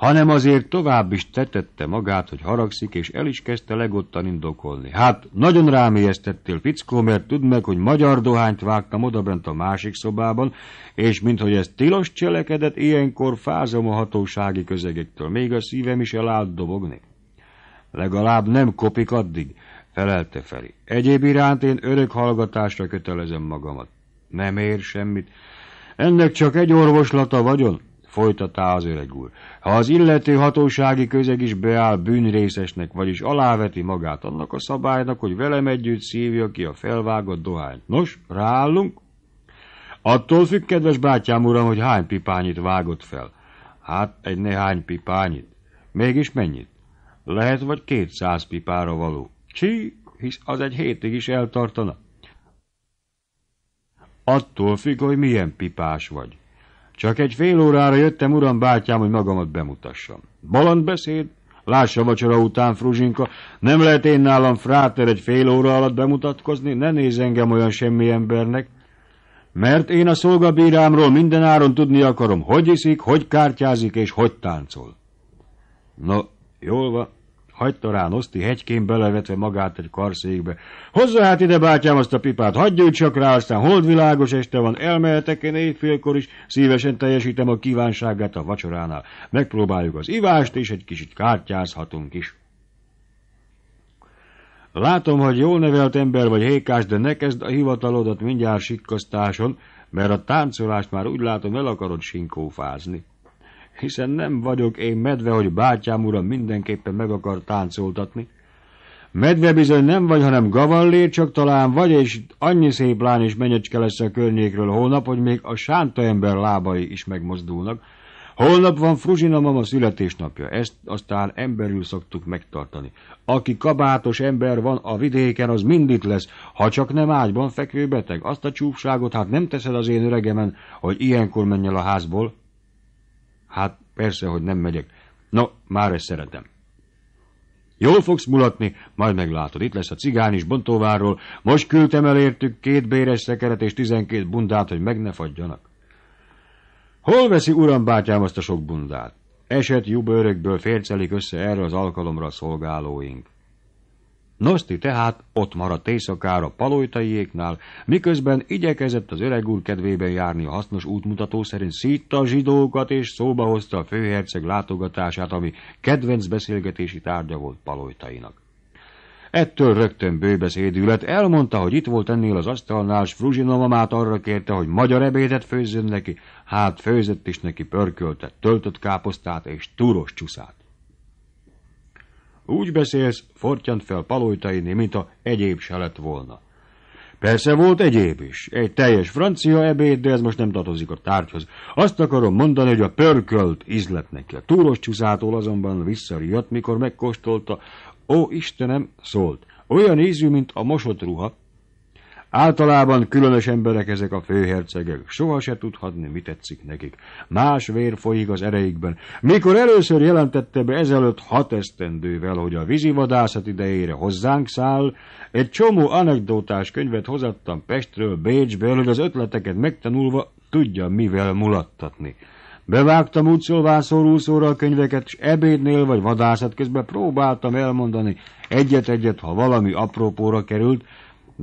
hanem azért tovább is tetette magát, hogy haragszik, és el is kezdte legottan indokolni. Hát, nagyon rámélyeztettél, fickó, mert tudd meg, hogy magyar dohányt vágtam odabent a másik szobában, és minthogy ez tilos cselekedet, ilyenkor fázom a hatósági közegektől, még a szívem is elállt dobogni. Legalább nem kopik addig, felelte Feri. Egyéb iránt én örök hallgatásra kötelezem magamat. Nem ér semmit. Ennek csak egy orvoslata vagyon, folytatá az öreg úr. Ha az illető hatósági közeg is beáll bűnrészesnek, vagyis aláveti magát annak a szabálynak, hogy velem együtt szívja ki a felvágott dohányt. Nos, ráállunk? Attól függ, kedves bátyám uram, hogy hány pipányit vágott fel. Hát egy nehány pipányit. Mégis mennyit? Lehet vagy kétszáz pipára való. Csí, hisz az egy hétig is eltartana. Attól függ, hogy milyen pipás vagy. Csak egy fél órára jöttem, uram, bátyám, hogy magamat bemutassam. Baland beszéd? Lássa vacsora után, Fruzsinka, nem lehet én nálam fráter egy fél óra alatt bemutatkozni, ne néz engem olyan semmi embernek, mert én a szolgabírámról mindenáron tudni akarom, hogy iszik, hogy kártyázik és hogy táncol. No, jól van hagyta rá Noszti hegyként belevetve magát egy karszékbe. Hozzá hát ide, bátyám, azt a pipát, hagyj csak rá, aztán holdvilágos este van, elmehetek én éjfélkor is, szívesen teljesítem a kívánságát a vacsoránál. Megpróbáljuk az ivást, és egy kicsit kártyázhatunk is. Látom, hogy jól nevelt ember vagy hékás, de ne kezd a hivatalodat mindjárt sikkasztáson, mert a táncolást már úgy látom el akarod sinkófázni hiszen nem vagyok én medve, hogy bátyám uram mindenképpen meg akar táncoltatni. Medve bizony nem vagy, hanem gavallér, csak talán vagy, és annyi szép lány és menyecske lesz a környékről holnap, hogy még a sánta ember lábai is megmozdulnak. Holnap van Fruzsina mama születésnapja, ezt aztán emberül szoktuk megtartani. Aki kabátos ember van a vidéken, az mindig lesz, ha csak nem ágyban fekvő beteg. Azt a csúfságot hát nem teszed az én öregemen, hogy ilyenkor menj el a házból. Hát persze, hogy nem megyek. No, már ezt szeretem. Jól fogsz mulatni, majd meglátod. Itt lesz a cigány is bontóvárról. Most küldtem el értük két béres szekeret és tizenkét bundát, hogy meg ne fagyjanak. Hol veszi uram bátyám azt a sok bundát? Esett jubőrökből fércelik össze erre az alkalomra szolgálóink. Noszti tehát ott maradt éjszakára palojtaiéknál, miközben igyekezett az öreg úr kedvében járni a hasznos útmutató szerint szítta a zsidókat, és szóba hozta a főherceg látogatását, ami kedvenc beszélgetési tárgya volt palojtainak. Ettől rögtön lett, elmondta, hogy itt volt ennél az asztalnál, s Fruzsina mamát arra kérte, hogy magyar ebédet főzzön neki, hát főzött is neki pörköltet, töltött káposztát és túros csúszát. Úgy beszélsz, fortyant fel Palojtaini, mint a egyéb se lett volna. Persze volt egyéb is, egy teljes francia ebéd, de ez most nem tartozik a tárgyhoz. Azt akarom mondani, hogy a pörkölt neki. A Túros csúszától azonban visszariadt, mikor megkóstolta. Ó, Istenem, szólt. Olyan ízű, mint a mosott ruha, Általában különös emberek ezek a főhercegek, soha se tudhatni, mi tetszik nekik. Más vér folyik az ereikben. Mikor először jelentette be ezelőtt hat esztendővel, hogy a vízivadászat idejére hozzánk száll, egy csomó anekdótás könyvet hozattam Pestről, Bécsből, hogy az ötleteket megtanulva tudja, mivel mulattatni. Bevágtam úgy szólvászor a könyveket, és ebédnél vagy vadászat közben próbáltam elmondani egyet-egyet, ha valami aprópóra került,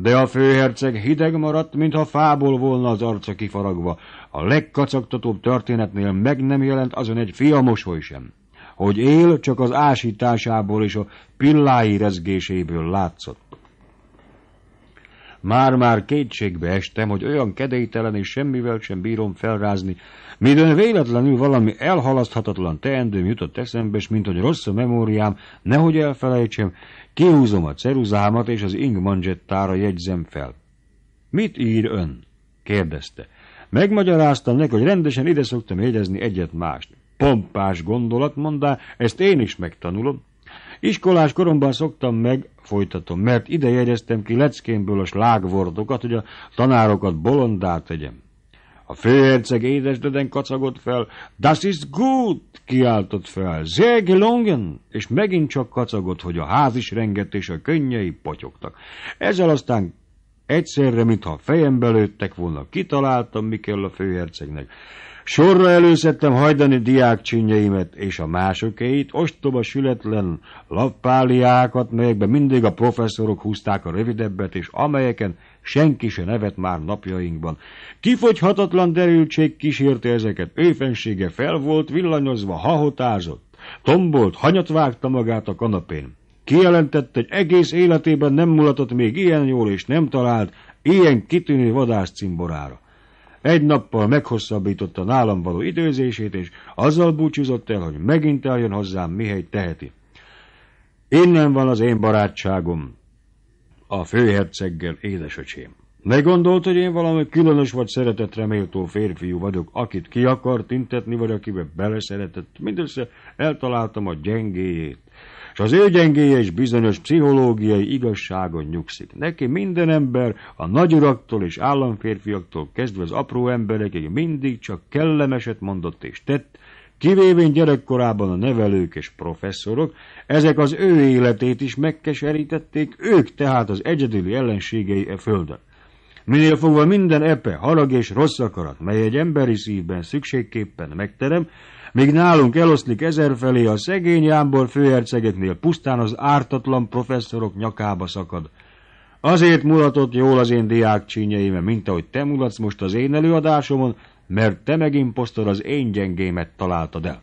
de a főherceg hideg maradt, mintha fából volna az arca kifaragva. A legkacagtatóbb történetnél meg nem jelent azon egy fia mosoly sem. Hogy él, csak az ásításából és a pillái rezgéséből látszott. Már-már kétségbe estem, hogy olyan kedélytelen és semmivel sem bírom felrázni, midőn véletlenül valami elhalaszthatatlan teendőm jutott eszembe, és mint hogy rossz a memóriám, nehogy elfelejtsem, Kihúzom a ceruzámat, és az manzsettára jegyzem fel. Mit ír ön? kérdezte. Megmagyaráztam neki, hogy rendesen ide szoktam jegyezni egyet-mást. Pompás gondolat, mondá, ezt én is megtanulom. Iskolás koromban szoktam meg, folytatom, mert ide jegyeztem ki leckémből a slágvordokat, hogy a tanárokat bolondát tegyem. A főherceg édesdöden kacagott fel. Das ist gut! kiáltott fel. Sehr gelungen! És megint csak kacagott, hogy a ház is rengett, és a könnyei potyogtak. Ezzel aztán egyszerre, mintha fejembe lőttek volna, kitaláltam, mi kell a főhercegnek. Sorra előszedtem hajdani diákcsinyeimet és a másokéit, ostoba sületlen lappáliákat, melyekbe mindig a professzorok húzták a rövidebbet, és amelyeken senki se nevet már napjainkban. Kifogyhatatlan derültség kísérte ezeket, őfensége fel volt, villanyozva, hahotázott. Tombolt, hanyat vágta magát a kanapén. Kijelentett, hogy egész életében nem mulatott még ilyen jól, és nem talált ilyen kitűnő vadász cimborára. Egy nappal meghosszabbította nálam való időzését, és azzal búcsúzott el, hogy megint eljön hozzám, mihelyt teheti. Innen van az én barátságom, a főherceggel édesöcsém. Ne gondolt, hogy én valami különös vagy szeretetre méltó férfiú vagyok, akit ki akart intetni vagy akibe beleszeretett. Mindössze eltaláltam a gyengéjét és az ő gyengéje is bizonyos pszichológiai igazságon nyugszik. Neki minden ember, a nagyuraktól és államférfiaktól kezdve az apró emberekig mindig csak kellemeset mondott és tett, kivévén gyerekkorában a nevelők és professzorok, ezek az ő életét is megkeserítették, ők tehát az egyedüli ellenségei e földön. Minél fogva minden epe, harag és rossz akarat, mely egy emberi szívben szükségképpen megterem, Míg nálunk eloszlik felé a szegény Jámbor főhercegeknél pusztán az ártatlan professzorok nyakába szakad. Azért mulatott jól az én diák csínyeime, mint ahogy te mulatsz most az én előadásomon, mert te megimposztor az én gyengémet találtad el.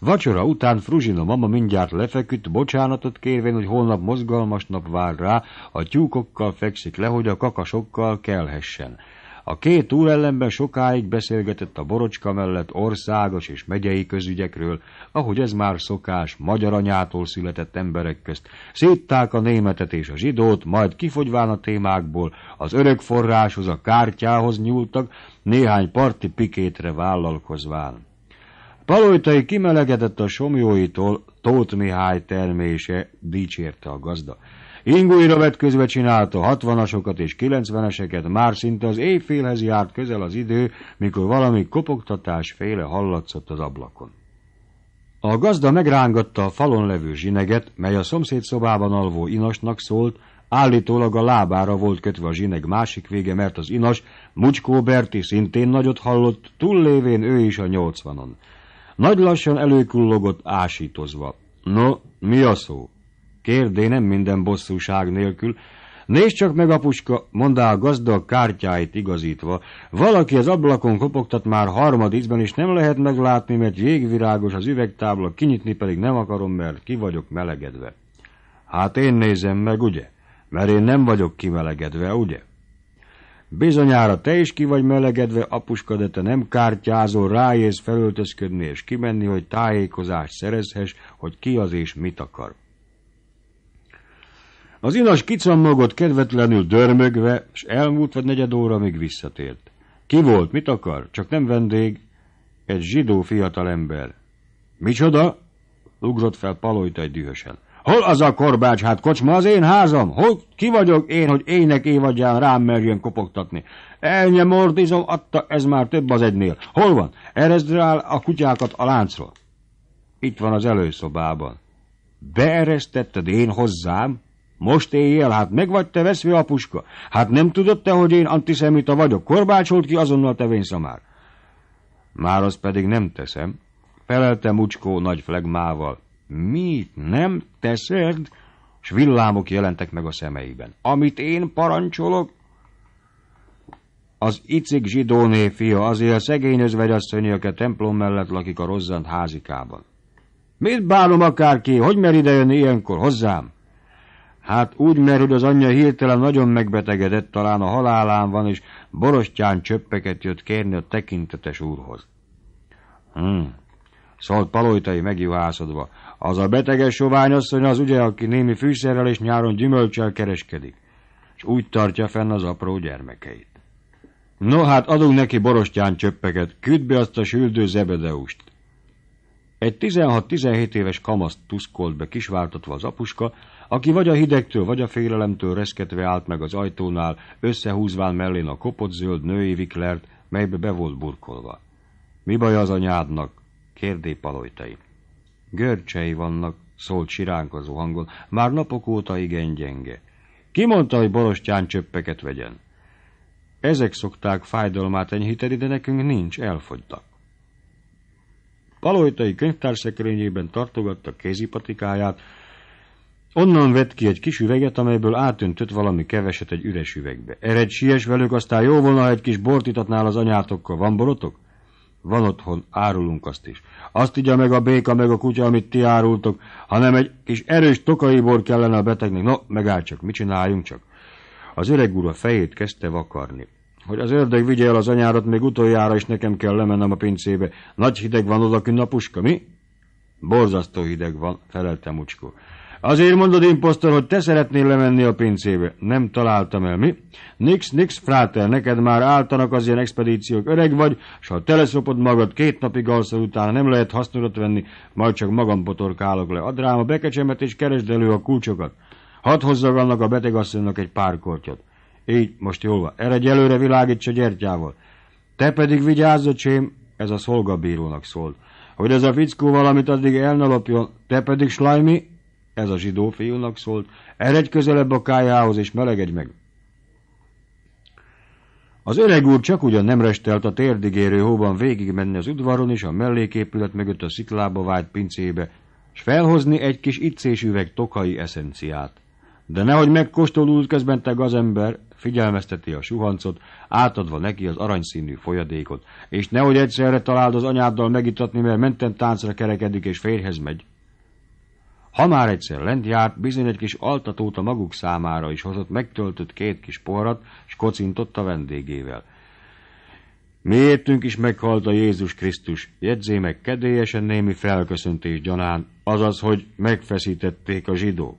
Vacsora után Fruzsina mama mindjárt lefeküdt, bocsánatot kérvén, hogy holnap mozgalmas nap vár rá, a tyúkokkal fekszik le, hogy a kakasokkal kelhessen. A két úr ellenben sokáig beszélgetett a borocska mellett országos és megyei közügyekről, ahogy ez már szokás, magyar anyától született emberek közt. Szétták a németet és a zsidót, majd kifogyván a témákból, az örök forráshoz, a kártyához nyúltak, néhány parti pikétre vállalkozván. Palojtai kimelegedett a somjóitól, Tóth Mihály termése dicsérte a gazda rövet közve csinálta hatvanasokat és kilencveneseket, már szinte az éjfélhez járt közel az idő, mikor valami kopogtatás féle hallatszott az ablakon. A gazda megrángatta a falon levő zsineget, mely a szomszéd szobában alvó inasnak szólt, állítólag a lábára volt kötve a zsineg másik vége, mert az inas, Mucskó Berti szintén nagyot hallott, túllévén ő is a nyolcvanon. Nagy lassan előkullogott ásítozva. No, mi a szó? kérdé nem minden bosszúság nélkül. Nézd csak meg, apuska, mondá a gazdag kártyáit igazítva. Valaki az ablakon kopogtat már harmadízben és nem lehet meglátni, mert jégvirágos az üvegtábla, kinyitni pedig nem akarom, mert ki vagyok melegedve. Hát én nézem meg, ugye? Mert én nem vagyok kimelegedve, ugye? Bizonyára te is ki vagy melegedve, apuska, de te nem kártyázol, ráérsz felöltözködni és kimenni, hogy tájékozást szerezhess, hogy ki az és mit akar. Az inas kicammagott kedvetlenül dörmögve, és elmúlt vagy negyed óra még visszatért. Ki volt, mit akar? Csak nem vendég. Egy zsidó fiatal ember. Micsoda? Ugrott fel egy dühösen. Hol az a korbács? Hát kocsma az én házam? Hogy ki vagyok én, hogy ének évadján rám merjön kopogtatni? Elnye mordizom, adta ez már több az egynél. Hol van? Erezd rá a kutyákat a láncról. Itt van az előszobában. Beeresztetted én hozzám? Most éjjel, hát meg vagy te veszve a puska. Hát nem tudod te, hogy én antiszemita vagyok? Korbácsolt ki azonnal te szamár. Már azt pedig nem teszem, felelte Mucskó nagy flegmával. Mit nem teszed? S villámok jelentek meg a szemeiben. Amit én parancsolok? Az icik zsidóné fia azért szegény özvegyasszony, aki a templom mellett lakik a rozzant házikában. Mit bánom akárki, hogy mer idejönni ilyenkor hozzám? Hát úgy, mert hogy az anyja hirtelen nagyon megbetegedett, talán a halálán van, és borostyán csöppeket jött kérni a tekintetes úrhoz. Hmm, szólt Palojtai megjuhászodva. Az a beteges soványasszony az ugye, aki némi fűszerrel és nyáron gyümölcsel kereskedik, és úgy tartja fenn az apró gyermekeit. No hát adunk neki borostyán csöppeket, küld be azt a süldő zebedeust. Egy 16-17 éves kamaszt tuszkolt be kisváltatva az apuska, aki vagy a hidegtől, vagy a félelemtől reszketve állt meg az ajtónál, összehúzván mellén a kopott zöld női viklert, melybe be volt burkolva. Mi baj az anyádnak? kérdé palojtai. Görcsei vannak, szólt siránkozó hangon, már napok óta igen gyenge. Ki mondta, hogy borostyán csöppeket vegyen? Ezek szokták fájdalmát enyhíteni, de nekünk nincs, elfogytak. Palojtai könyvtárszekrényében tartogatta kézipatikáját, Onnan vett ki egy kis üveget, amelyből átöntött valami keveset egy üres üvegbe. Eredj, siess velük, aztán jó volna, ha egy kis bort itatnál az anyátokkal. Van borotok? Van otthon, árulunk azt is. Azt igya meg a béka, meg a kutya, amit ti árultok, hanem egy kis erős tokai bor kellene a betegnek. No, megáll csak, mit csináljunk csak? Az öreg úr a fejét kezdte vakarni. Hogy az ördög vigye el az anyárat, még utoljára is nekem kell lemennem a pincébe. Nagy hideg van odakünn a mi? Borzasztó hideg van, felelte Mucskó. Azért mondod, imposztor, hogy te szeretnél lemenni a pincébe. Nem találtam el, mi? Nix, nix, fráter, neked már áltanak az ilyen expedíciók. Öreg vagy, s ha teleszopod magad, két napig alszol utána nem lehet hasznodat venni, majd csak magam potorkálok le. Add rám a bekecsemet és keresd elő a kulcsokat. Hadd hozzak annak a betegasszonynak egy pár kortyot. Így, most jól van. Eredj előre, világíts a gyertyával. Te pedig vigyázz, öcsém, ez a szolgabírónak szólt. Hogy ez a fickó valamit addig elnalapjon, te pedig, Slajmi, ez a zsidó fiúnak szólt, eredj közelebb a kájához és melegedj meg. Az öreg úr csak ugyan nem restelt a térdigérő hóban végigmenni az udvaron és a melléképület mögött a sziklába vált pincébe, s felhozni egy kis iccés üveg tokai eszenciát. De nehogy megkóstolult közben te gazember, figyelmezteti a suhancot, átadva neki az aranyszínű folyadékot, és nehogy egyszerre találd az anyáddal megitatni, mert menten táncra kerekedik és férhez megy. Ha már egyszer lent járt, bizony egy kis altatót a maguk számára is hozott, megtöltött két kis poharat, s kocintott a vendégével. Miértünk is meghalt a Jézus Krisztus, jegyzé meg kedélyesen némi felköszöntés gyanán, azaz, hogy megfeszítették a zsidók.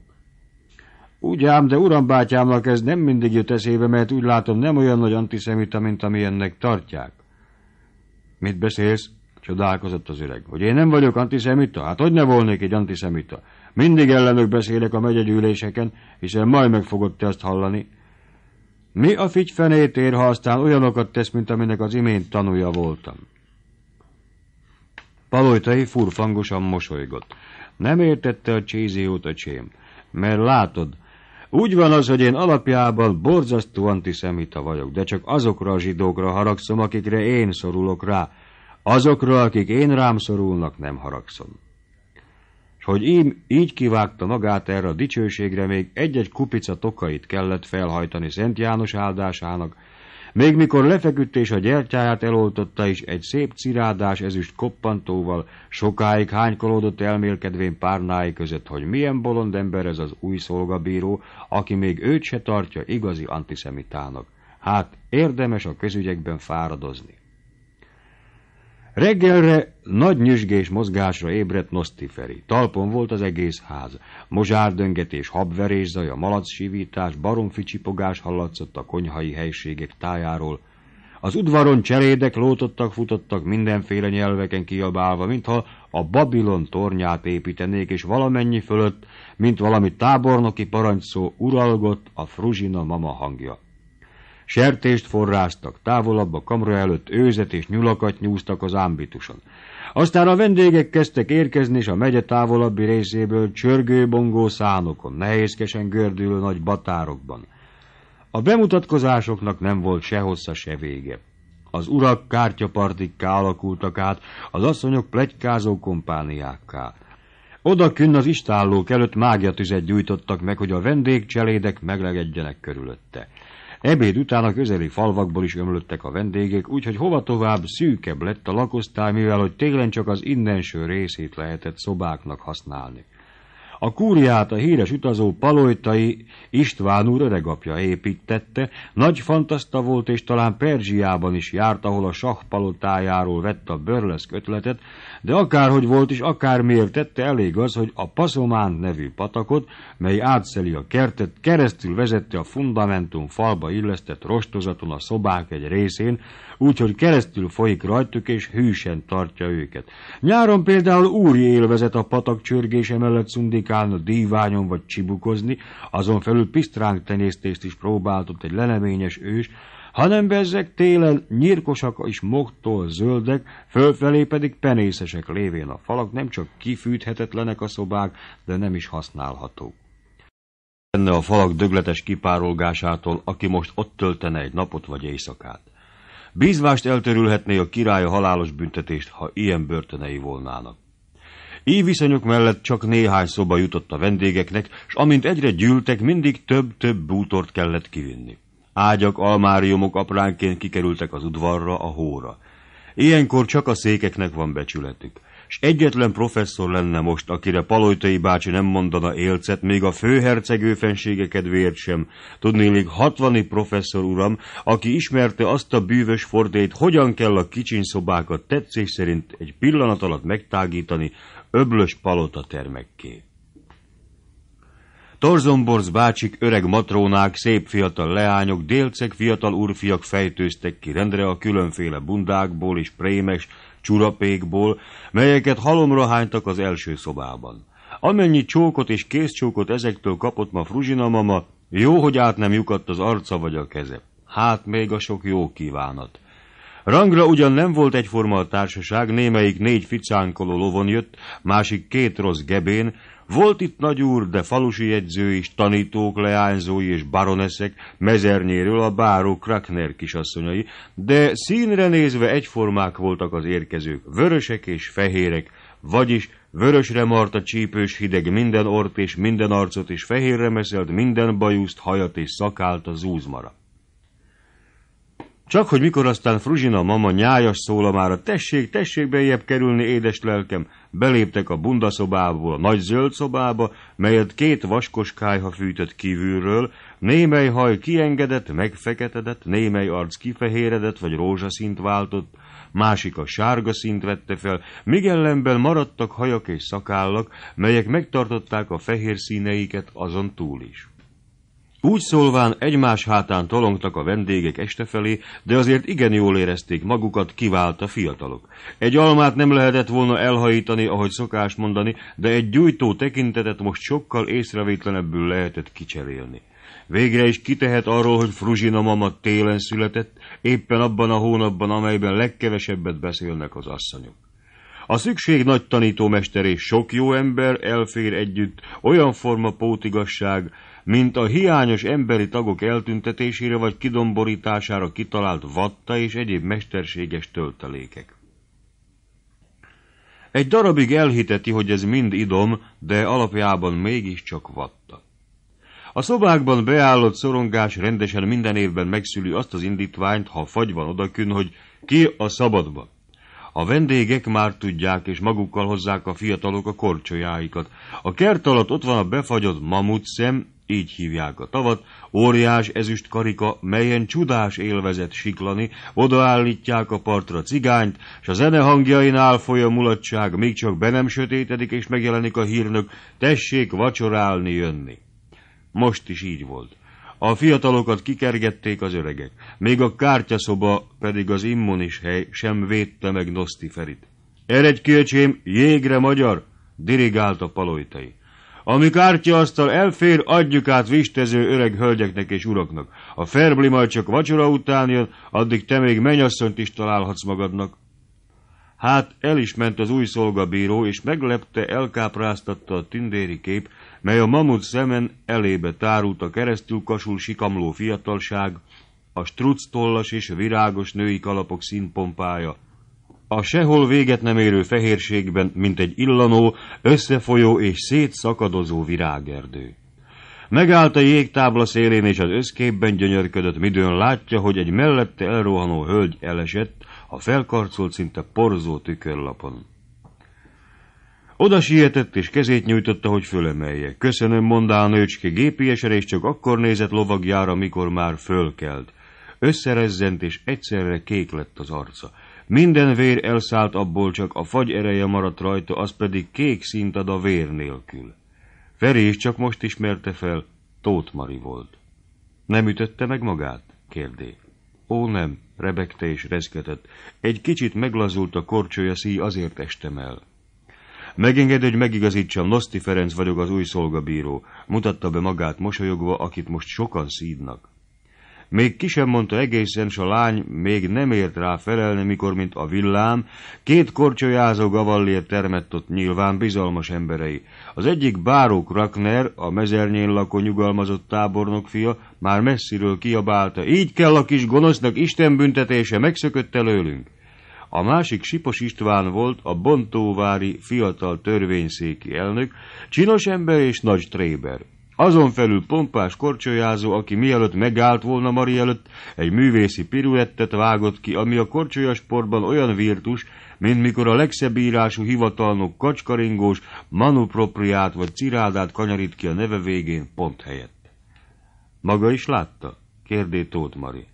Úgy ám, de urambátyámnak ez nem mindig jött eszébe, mert úgy látom nem olyan nagy antiszemita, mint amilyennek tartják. Mit beszélsz? Csodálkozott az öreg. Hogy én nem vagyok antiszemita? Hát hogy ne volnék egy antiszemita? Mindig ellenök beszélek a megyegyűléseken, hiszen majd meg fogod te azt hallani. Mi a figy fenét ér, ha aztán olyanokat tesz, mint aminek az imént tanúja voltam? Palojtai furfangosan mosolygott. Nem értette a csíziót a csém, mert látod, úgy van az, hogy én alapjában borzasztó antiszemita vagyok, de csak azokra a zsidókra haragszom, akikre én szorulok rá. Azokra, akik én rám szorulnak, nem haragszom hogy így, így kivágta magát erre a dicsőségre, még egy-egy kupica tokait kellett felhajtani Szent János áldásának, még mikor lefeküdt és a gyertyáját eloltotta is, egy szép cirádás ezüst koppantóval sokáig hánykolódott elmélkedvén párnái között, hogy milyen bolond ember ez az új szolgabíró, aki még őt se tartja igazi antiszemitának. Hát érdemes a közügyekben fáradozni. Reggelre nagy nyüzsgés mozgásra ébredt Nosztiferi. Talpon volt az egész ház. Mozsárdöngetés, habverés zaja, malacsivítás, baromfi csipogás hallatszott a konyhai helységek tájáról. Az udvaron cserédek lótottak, futottak mindenféle nyelveken kiabálva, mintha a Babilon tornyát építenék, és valamennyi fölött, mint valami tábornoki parancsszó uralgott a fruzsina mama hangja. Sertést forráztak, távolabb a kamra előtt őzet és nyulakat nyúztak az ámbituson. Aztán a vendégek kezdtek érkezni, és a megye távolabbi részéből csörgő-bongó szánokon, nehézkesen gördülő nagy batárokban. A bemutatkozásoknak nem volt se hossza, se vége. Az urak kártyapartikká alakultak át, az asszonyok plegykázó kompániákká. Oda künn az istállók előtt tüzet gyújtottak meg, hogy a vendégcselédek meglegedjenek körülötte. Ebéd után a közeli falvakból is ömlöttek a vendégek, úgyhogy hova tovább szűkebb lett a lakosztály, mivel hogy télen csak az innenső részét lehetett szobáknak használni. A kúriát a híres utazó palojtai István úr öregapja építette, nagy fantaszta volt és talán Perzsiában is járt, ahol a palotájáról vett a burleszk ötletet, de akárhogy volt is, akármiért tette elég az, hogy a Paszománt nevű patakot, mely átszeli a kertet, keresztül vezette a fundamentum falba illesztett rostozaton a szobák egy részén, úgyhogy keresztül folyik rajtuk és hűsen tartja őket. Nyáron például úri élvezet a patak csörgése mellett szundikálna, díványon vagy csibukozni, azon felül pisztránk tenyésztést is próbáltott egy leleményes ős, hanem ezek télen nyírkosak és moktól zöldek, fölfelé pedig penészesek lévén a falak nem csak kifűthetetlenek a szobák, de nem is használhatók. Enne a falak dögletes kipárolgásától, aki most ott töltene egy napot vagy éjszakát bízvást elterülhetné a király a halálos büntetést, ha ilyen börtönei volnának. Így viszonyok mellett csak néhány szoba jutott a vendégeknek, s amint egyre gyűltek, mindig több-több bútort kellett kivinni. Ágyak, almáriumok apránként kikerültek az udvarra, a hóra. Ilyenkor csak a székeknek van becsületük és egyetlen professzor lenne most, akire Palojtai bácsi nem mondana élcet, még a főhercegő fensége kedvéért sem. Tudnélik hatvani professzor uram, aki ismerte azt a bűvös fordét, hogyan kell a kicsiny szobákat tetszés szerint egy pillanat alatt megtágítani öblös palota termekké. Torzomborz bácsik, öreg matrónák, szép fiatal leányok, délcek, fiatal úrfiak fejtőztek ki rendre a különféle bundákból és prémes, csurapékból, melyeket halomra hánytak az első szobában. Amennyi csókot és készcsókot ezektől kapott ma Fruzsina mama, jó, hogy át nem lyukadt az arca vagy a keze. Hát még a sok jó kívánat. Rangra ugyan nem volt egyforma a társaság, némelyik négy ficánkoló lovon jött, másik két rossz gebén, volt itt nagyúr, de falusi jegyző is, tanítók, leányzói és baroneszek, mezernyéről a báró Krakner kisasszonyai, de színre nézve egyformák voltak az érkezők, vörösek és fehérek, vagyis vörösre a csípős hideg minden ort és minden arcot, és fehérre meszelt minden bajuszt, hajat és szakált a zúzmara. Csak hogy mikor aztán Fruzsina mama nyájas szólamára tessék, tessék bejebb kerülni, édes lelkem, beléptek a bundaszobából a nagy zöld szobába, melyet két vaskos kályha fűtött kívülről, némely haj kiengedett, megfeketedett, némely arc kifehéredett vagy rózsaszint váltott, másik a sárga szint vette fel, míg ellenben maradtak hajak és szakállak, melyek megtartották a fehér színeiket azon túl is. Úgy szólván egymás hátán tolongtak a vendégek este felé, de azért igen jól érezték magukat, kivált a fiatalok. Egy almát nem lehetett volna elhajítani, ahogy szokás mondani, de egy gyújtó tekintetet most sokkal észrevétlenebbül lehetett kicserélni. Végre is kitehet arról, hogy Fruzsina mama télen született, éppen abban a hónapban, amelyben legkevesebbet beszélnek az asszonyok. A szükség nagy tanítómester és sok jó ember elfér együtt, olyan forma pótigasság, mint a hiányos emberi tagok eltüntetésére vagy kidomborítására kitalált vatta és egyéb mesterséges töltelékek. Egy darabig elhiteti, hogy ez mind idom, de alapjában mégiscsak vatta. A szobákban beállott szorongás rendesen minden évben megszüli azt az indítványt, ha fagy van odakün, hogy ki a szabadba. A vendégek már tudják, és magukkal hozzák a fiatalok a korcsolyáikat. A kert alatt ott van a befagyott mamutszem, így hívják a tavat, óriás ezüst karika, melyen csodás élvezet siklani, odaállítják a partra cigányt, s a zene hangjainál folyó mulatság még csak be nem sötétedik, és megjelenik a hírnök, tessék vacsorálni jönni. Most is így volt. A fiatalokat kikergették az öregek, még a kártyaszoba pedig az immunis hely sem védte meg Nosztiferit. Eredj kölcsém, jégre magyar! dirigálta palojtai. Ami kártyaasztal elfér, adjuk át vistező öreg hölgyeknek és uraknak. A ferbli majd csak vacsora után jön, addig te még mennyasszonyt is találhatsz magadnak. Hát el is ment az új szolgabíró, és meglepte, elkápráztatta a tindéri kép, mely a mamut szemen elébe tárult a keresztül kasul sikamló fiatalság, a struc tollas és virágos női kalapok színpompája, a sehol véget nem érő fehérségben, mint egy illanó, összefolyó és szétszakadozó virágerdő. Megállt a jégtábla szélén, és az összképben gyönyörködött, midőn látja, hogy egy mellette elrohanó hölgy elesett a felkarcolt, szinte porzó tükörlapon. Oda sietett, és kezét nyújtotta, hogy fölemelje. Köszönöm, mondá a nőcske gépiesere, és csak akkor nézett lovagjára, mikor már fölkelt. Összerezzent, és egyszerre kék lett az arca. Minden vér elszállt abból, csak a fagy ereje maradt rajta, az pedig kék szint ad a vér nélkül. Feri is csak most ismerte fel, Tóth Mari volt. Nem ütötte meg magát? kérdé. Ó nem, rebegte és reszketett. Egy kicsit meglazult a korcsolya szíj, azért estem el. Megenged, hogy megigazítsam, Noszti Ferenc vagyok az új szolgabíró, mutatta be magát mosolyogva, akit most sokan szídnak. Még ki sem mondta egészen, s a lány még nem ért rá felelni, mikor, mint a villám, két korcsolyázó gavallér termett ott nyilván bizalmas emberei. Az egyik báró Krakner, a mezernyén lakó nyugalmazott tábornok fia, már messziről kiabálta, így kell a kis gonosznak Isten büntetése, megszökött előlünk. A másik Sipos István volt a Bontóvári fiatal törvényszéki elnök, csinos ember és nagy tréber. Azon felül pompás korcsolyázó, aki mielőtt megállt volna Mari előtt, egy művészi piruettet vágott ki, ami a korcsolyasportban olyan virtus, mint mikor a legszebb írású hivatalnok kacskaringós manupropriát vagy cirádát kanyarít ki a neve végén pont helyett. Maga is látta? kérdé Tóth Mari.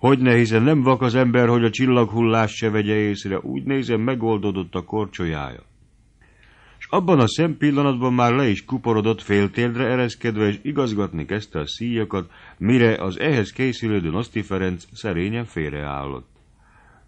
ne, hiszen nem vak az ember, hogy a csillaghullás se vegye észre, úgy nézem megoldódott a korcsolyája abban a szempillanatban már le is kuporodott féltérdre ereszkedve, és igazgatni kezdte a szíjakat, mire az ehhez készülődő Noszti Ferenc szerényen félreállott.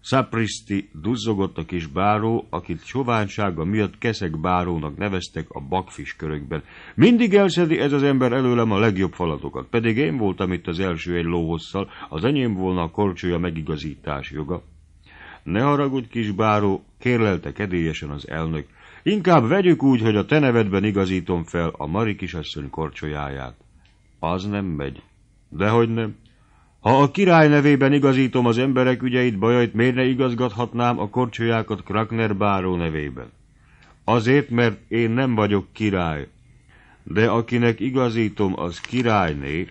Szapriszti duzzogott a kis báró, akit soványsága miatt keszek bárónak neveztek a bakfis körökben. Mindig elszedi ez az ember előlem a legjobb falatokat, pedig én voltam itt az első egy lóhosszal, az enyém volna a korcsolya megigazítás joga. Ne haragudj, kis báró, kérlelte kedélyesen az elnök, Inkább vegyük úgy, hogy a te nevedben igazítom fel a Mari kisasszony korcsolyáját. Az nem megy. Dehogy nem. Ha a király nevében igazítom az emberek ügyeit, bajait, miért ne igazgathatnám a korcsolyákat Krakner báró nevében? Azért, mert én nem vagyok király, de akinek igazítom, az királyné,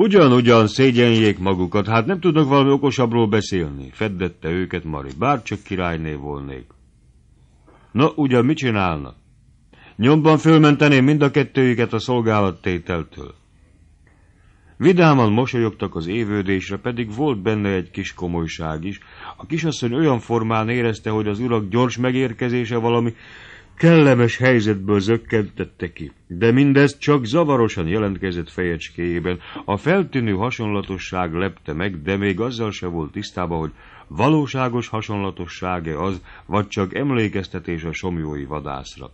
Ugyan-ugyan szégyenjék magukat, hát nem tudnak valami okosabbról beszélni. Feddette őket Mari, bárcsak királyné volnék. Na, ugyan mit csinálnak? Nyomban fölmenteném mind a kettőjüket a szolgálattételtől. Vidáman mosolyogtak az évődésre, pedig volt benne egy kis komolyság is. A kisasszony olyan formán érezte, hogy az urak gyors megérkezése valami kellemes helyzetből zökkentette ki, de mindez csak zavarosan jelentkezett fejecskéjében. A feltűnő hasonlatosság lepte meg, de még azzal se volt tisztában, hogy valóságos hasonlatossága az, vagy csak emlékeztetés a somjói vadászra.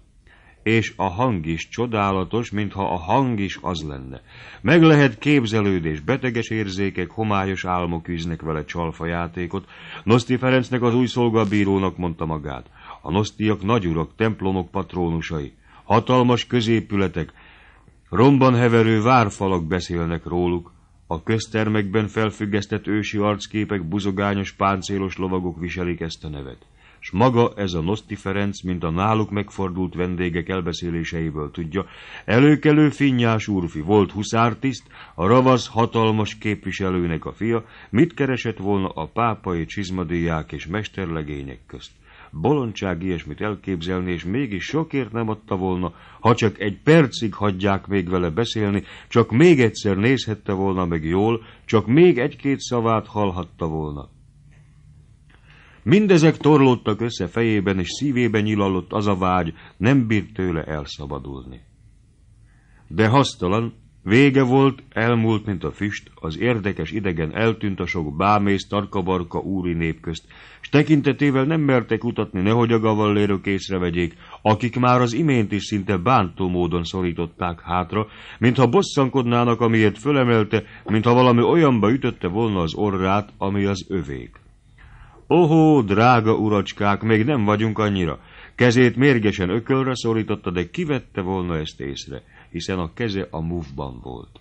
És a hang is csodálatos, mintha a hang is az lenne. Meg lehet képzelődés, beteges érzékek, homályos álmok üznek vele csalfajátékot. Noszti Ferencnek az új szolgabírónak mondta magát a nosztiak nagyurak, templomok patrónusai, hatalmas középületek, romban heverő várfalak beszélnek róluk, a köztermekben felfüggesztett ősi arcképek buzogányos páncélos lovagok viselik ezt a nevet. S maga ez a Noszti Ferenc, mint a náluk megfordult vendégek elbeszéléseiből tudja, előkelő finnyás úrfi volt huszártiszt, a ravasz hatalmas képviselőnek a fia, mit keresett volna a pápai csizmadíják és mesterlegények közt bolondság ilyesmit elképzelni, és mégis sokért nem adta volna, ha csak egy percig hagyják még vele beszélni, csak még egyszer nézhette volna meg jól, csak még egy-két szavát hallhatta volna. Mindezek torlódtak össze fejében, és szívében nyilallott az a vágy, nem bírt tőle elszabadulni. De hasztalan, Vége volt, elmúlt, mint a füst, az érdekes idegen eltűnt a sok bámész, tarkabarka úri népközt, s tekintetével nem mertek utatni, nehogy a gavallérök észrevegyék, akik már az imént is szinte bántó módon szorították hátra, mintha bosszankodnának, amiért fölemelte, mintha valami olyanba ütötte volna az orrát, ami az övék. Ohó, drága uracskák, még nem vagyunk annyira. Kezét mérgesen ökölre szorította, de kivette volna ezt észre hiszen a keze a muvban volt.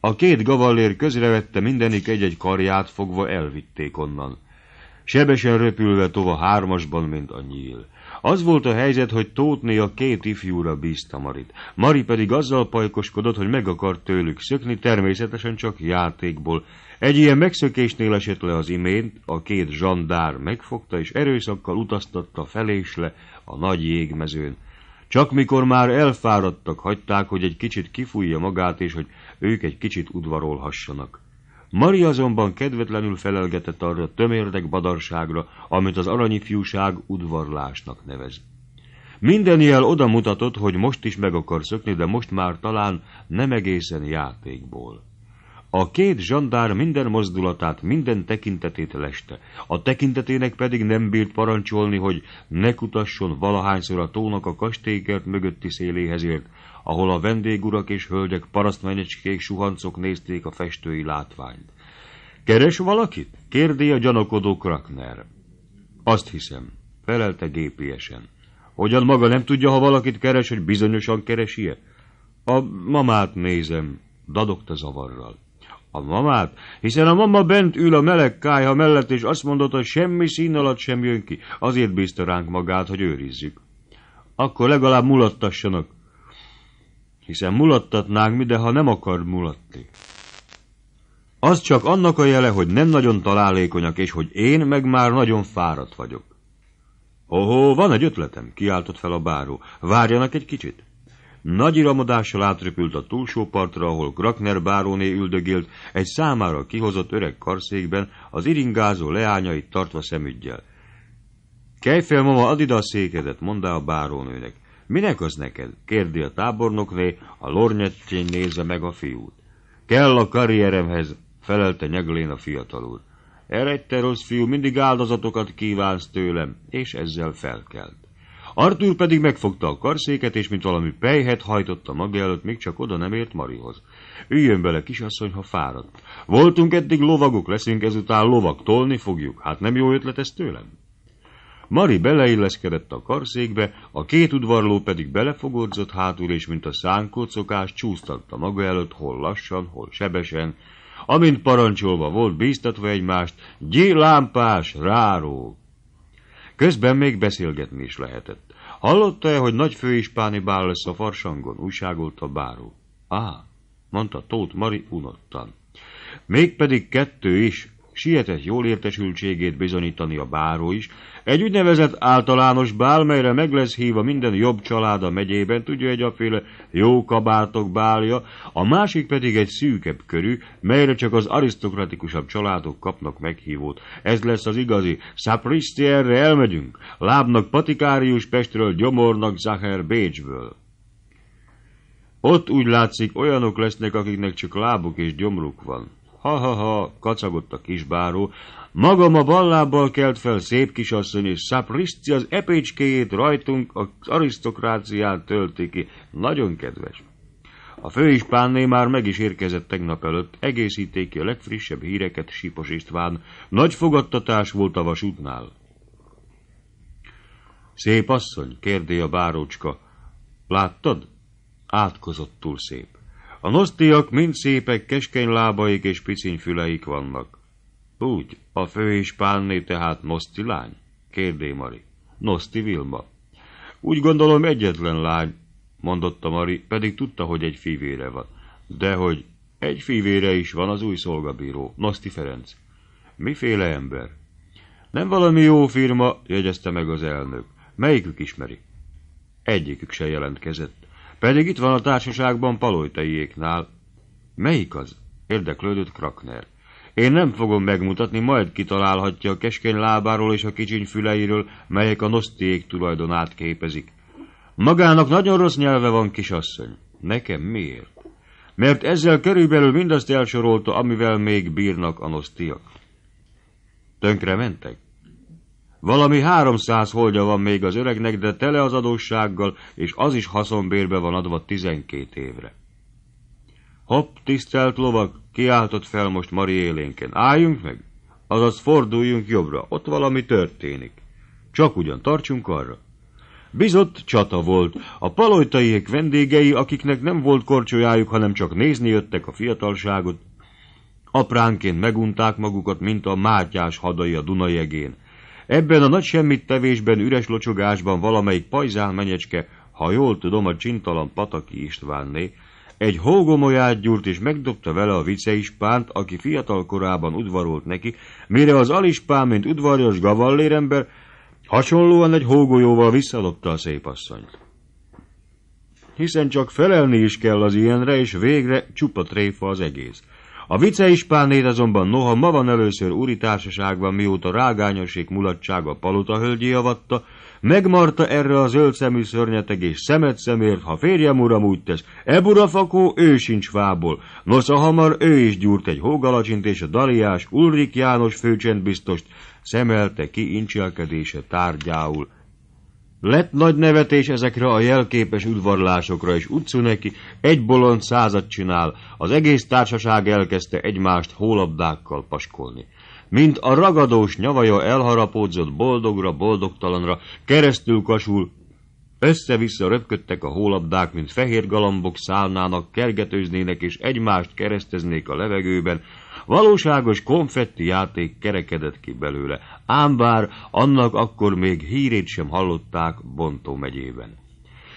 A két gavallér közrevette mindenik egy-egy karját fogva elvitték onnan. Sebesen röpülve tova hármasban, mint a nyíl. Az volt a helyzet, hogy Tótné a két ifjúra bízta Marit. Mari pedig azzal pajkoskodott, hogy meg akart tőlük szökni, természetesen csak játékból. Egy ilyen megszökésnél esett le az imént, a két zsandár megfogta és erőszakkal utaztatta felésle a nagy jégmezőn. Csak mikor már elfáradtak, hagyták, hogy egy kicsit kifújja magát, és hogy ők egy kicsit udvarolhassanak. Mari azonban kedvetlenül felelgetett arra tömérdek badarságra, amit az aranyi fiúság udvarlásnak nevez. Minden jel oda mutatott, hogy most is meg akar szökni, de most már talán nem egészen játékból. A két zsandár minden mozdulatát, minden tekintetét leste, a tekintetének pedig nem bírt parancsolni, hogy ne kutasson valahányszor a tónak a kastélykert mögötti széléhez ért, ahol a vendégurak és hölgyek parasztmenyecskék suhancok nézték a festői látványt. Keres valakit? kérdi a gyanakodó Krakner. Azt hiszem, felelte gépiesen. Hogyan maga nem tudja, ha valakit keres, hogy bizonyosan keresi -e? A mamát nézem, dadogta zavarral. A mamát? Hiszen a mama bent ül a meleg kájha mellett, és azt mondott, hogy semmi szín alatt sem jön ki. Azért bízta ránk magát, hogy őrizzük. Akkor legalább mulattassanak. Hiszen mulattatnánk mi, de ha nem akar mulatni. Az csak annak a jele, hogy nem nagyon találékonyak, és hogy én meg már nagyon fáradt vagyok. Ohó, van egy ötletem, kiáltott fel a báró. Várjanak egy kicsit. Nagy iramodással átrepült a túlsó partra, ahol Grakner báróné üldögélt, egy számára kihozott öreg karszékben, az iringázó leányait tartva szemügyjel. fel, mama a székedet, mondá a bárónőnek. Minek az neked? kérdi a tábornokné, a lornyettjén nézze meg a fiút. Kell a karrieremhez, felelte nyeglén a fiatal úr. Erre egy rossz fiú, mindig áldozatokat kívánsz tőlem, és ezzel felkelt. Arthur pedig megfogta a karszéket, és mint valami pejhet hajtotta maga előtt, még csak oda nem ért Marihoz. Üljön bele, kisasszony, ha fáradt. Voltunk eddig lovagok, leszünk ezután lovak, tolni fogjuk. Hát nem jó ötlet ez tőlem? Mari beleilleszkedett a karszékbe, a két udvarló pedig belefogódzott hátul, és mint a szánkócokás csúsztatta maga előtt, hol lassan, hol sebesen, amint parancsolva volt, bíztatva egymást, gyilámpás, lámpás, ráró. Közben még beszélgetni is lehetett. Hallotta-e, hogy nagy főispáni bál lesz a farsangon? a Báró. Á, mondta Tóth Mari unottan. Mégpedig kettő is, sietett jól értesültségét bizonyítani a báró is. Egy úgynevezett általános bál, melyre meg lesz hívva minden jobb család a megyében, tudja egy aféle jó kabátok bálja, a másik pedig egy szűkebb körű, melyre csak az arisztokratikusabb családok kapnak meghívót. Ez lesz az igazi. erre elmegyünk. Lábnak Patikárius Pestről, gyomornak Zacher Bécsből. Ott úgy látszik, olyanok lesznek, akiknek csak lábuk és gyomruk van. Ha-ha-ha, kacagott a kisbáró, magam a ballábbal kelt fel szép kisasszony, és Szapriszti az epécskéjét rajtunk az arisztokráciát tölti ki. Nagyon kedves. A főispánné már meg is érkezett tegnap előtt, egészíték ki a legfrissebb híreket Sipos István. Nagy fogadtatás volt a vasútnál. Szép asszony, kérdé a bárócska. Láttad? Átkozottul szép. A nosztiak mind szépek, keskeny lábaik és piciny füleik vannak. Úgy, a fő is pánné tehát noszti lány? Kérdé Mari. Noszti Vilma. Úgy gondolom egyetlen lány, mondotta Mari, pedig tudta, hogy egy fivére van. De hogy egy fivére is van az új szolgabíró, Noszti Ferenc. Miféle ember? Nem valami jó firma, jegyezte meg az elnök. Melyikük ismeri? Egyikük se jelentkezett. Pedig itt van a társaságban palojtaiéknál. Melyik az? Érdeklődött Krakner. Én nem fogom megmutatni, majd kitalálhatja a keskeny lábáról és a kicsiny füleiről, melyek a nosztiék tulajdonát képezik. Magának nagyon rossz nyelve van, kisasszony. Nekem miért? Mert ezzel körülbelül mindazt elsorolta, amivel még bírnak a nosztiak. Tönkre mentek? Valami háromszáz holdja van még az öregnek, de tele az adóssággal, és az is haszonbérbe van adva tizenkét évre. Hopp, tisztelt lovak, kiáltott fel most Mari élénken. Álljunk meg, azaz forduljunk jobbra, ott valami történik. Csak ugyan tartsunk arra. Bizott csata volt. A palojtaiék vendégei, akiknek nem volt korcsolyájuk, hanem csak nézni jöttek a fiatalságot, apránként megunták magukat, mint a mátyás hadai a Dunajegén. Ebben a nagy semmit tevésben, üres locsogásban valamelyik pajzán menyecske, ha jól tudom, a csintalan Pataki Istvánné, egy hógomolyát gyúrt és megdobta vele a viceispánt, aki fiatal korában udvarolt neki, mire az alispán, mint udvarjas gavallérember, hasonlóan egy hógolyóval visszadobta a szép asszonyt, Hiszen csak felelni is kell az ilyenre, és végre csupa tréfa az egész. A ispánnéd azonban noha ma van először úri társaságban, mióta rágányosik mulatsága palota hölgyi javatta, megmarta erre a zöld szemű szörnyeteg és szemet szemért, ha férjem uram úgy tesz, e burafakó ő sincs fából, nos a hamar ő is gyúrt egy hógalacsint és a daliás Ulrik János főcsendbiztost szemelte ki incselkedése tárgyául. Lett nagy nevetés ezekre a jelképes udvarlásokra, és neki egy bolond százat csinál, az egész társaság elkezdte egymást hólabdákkal paskolni. Mint a ragadós nyavaja elharapódzott boldogra, boldogtalanra, keresztül kasul, össze-vissza röpködtek a hólabdák, mint fehér galambok szállnának, kergetőznének és egymást kereszteznék a levegőben, Valóságos konfetti játék kerekedett ki belőle ám bár annak akkor még hírét sem hallották Bontó megyében.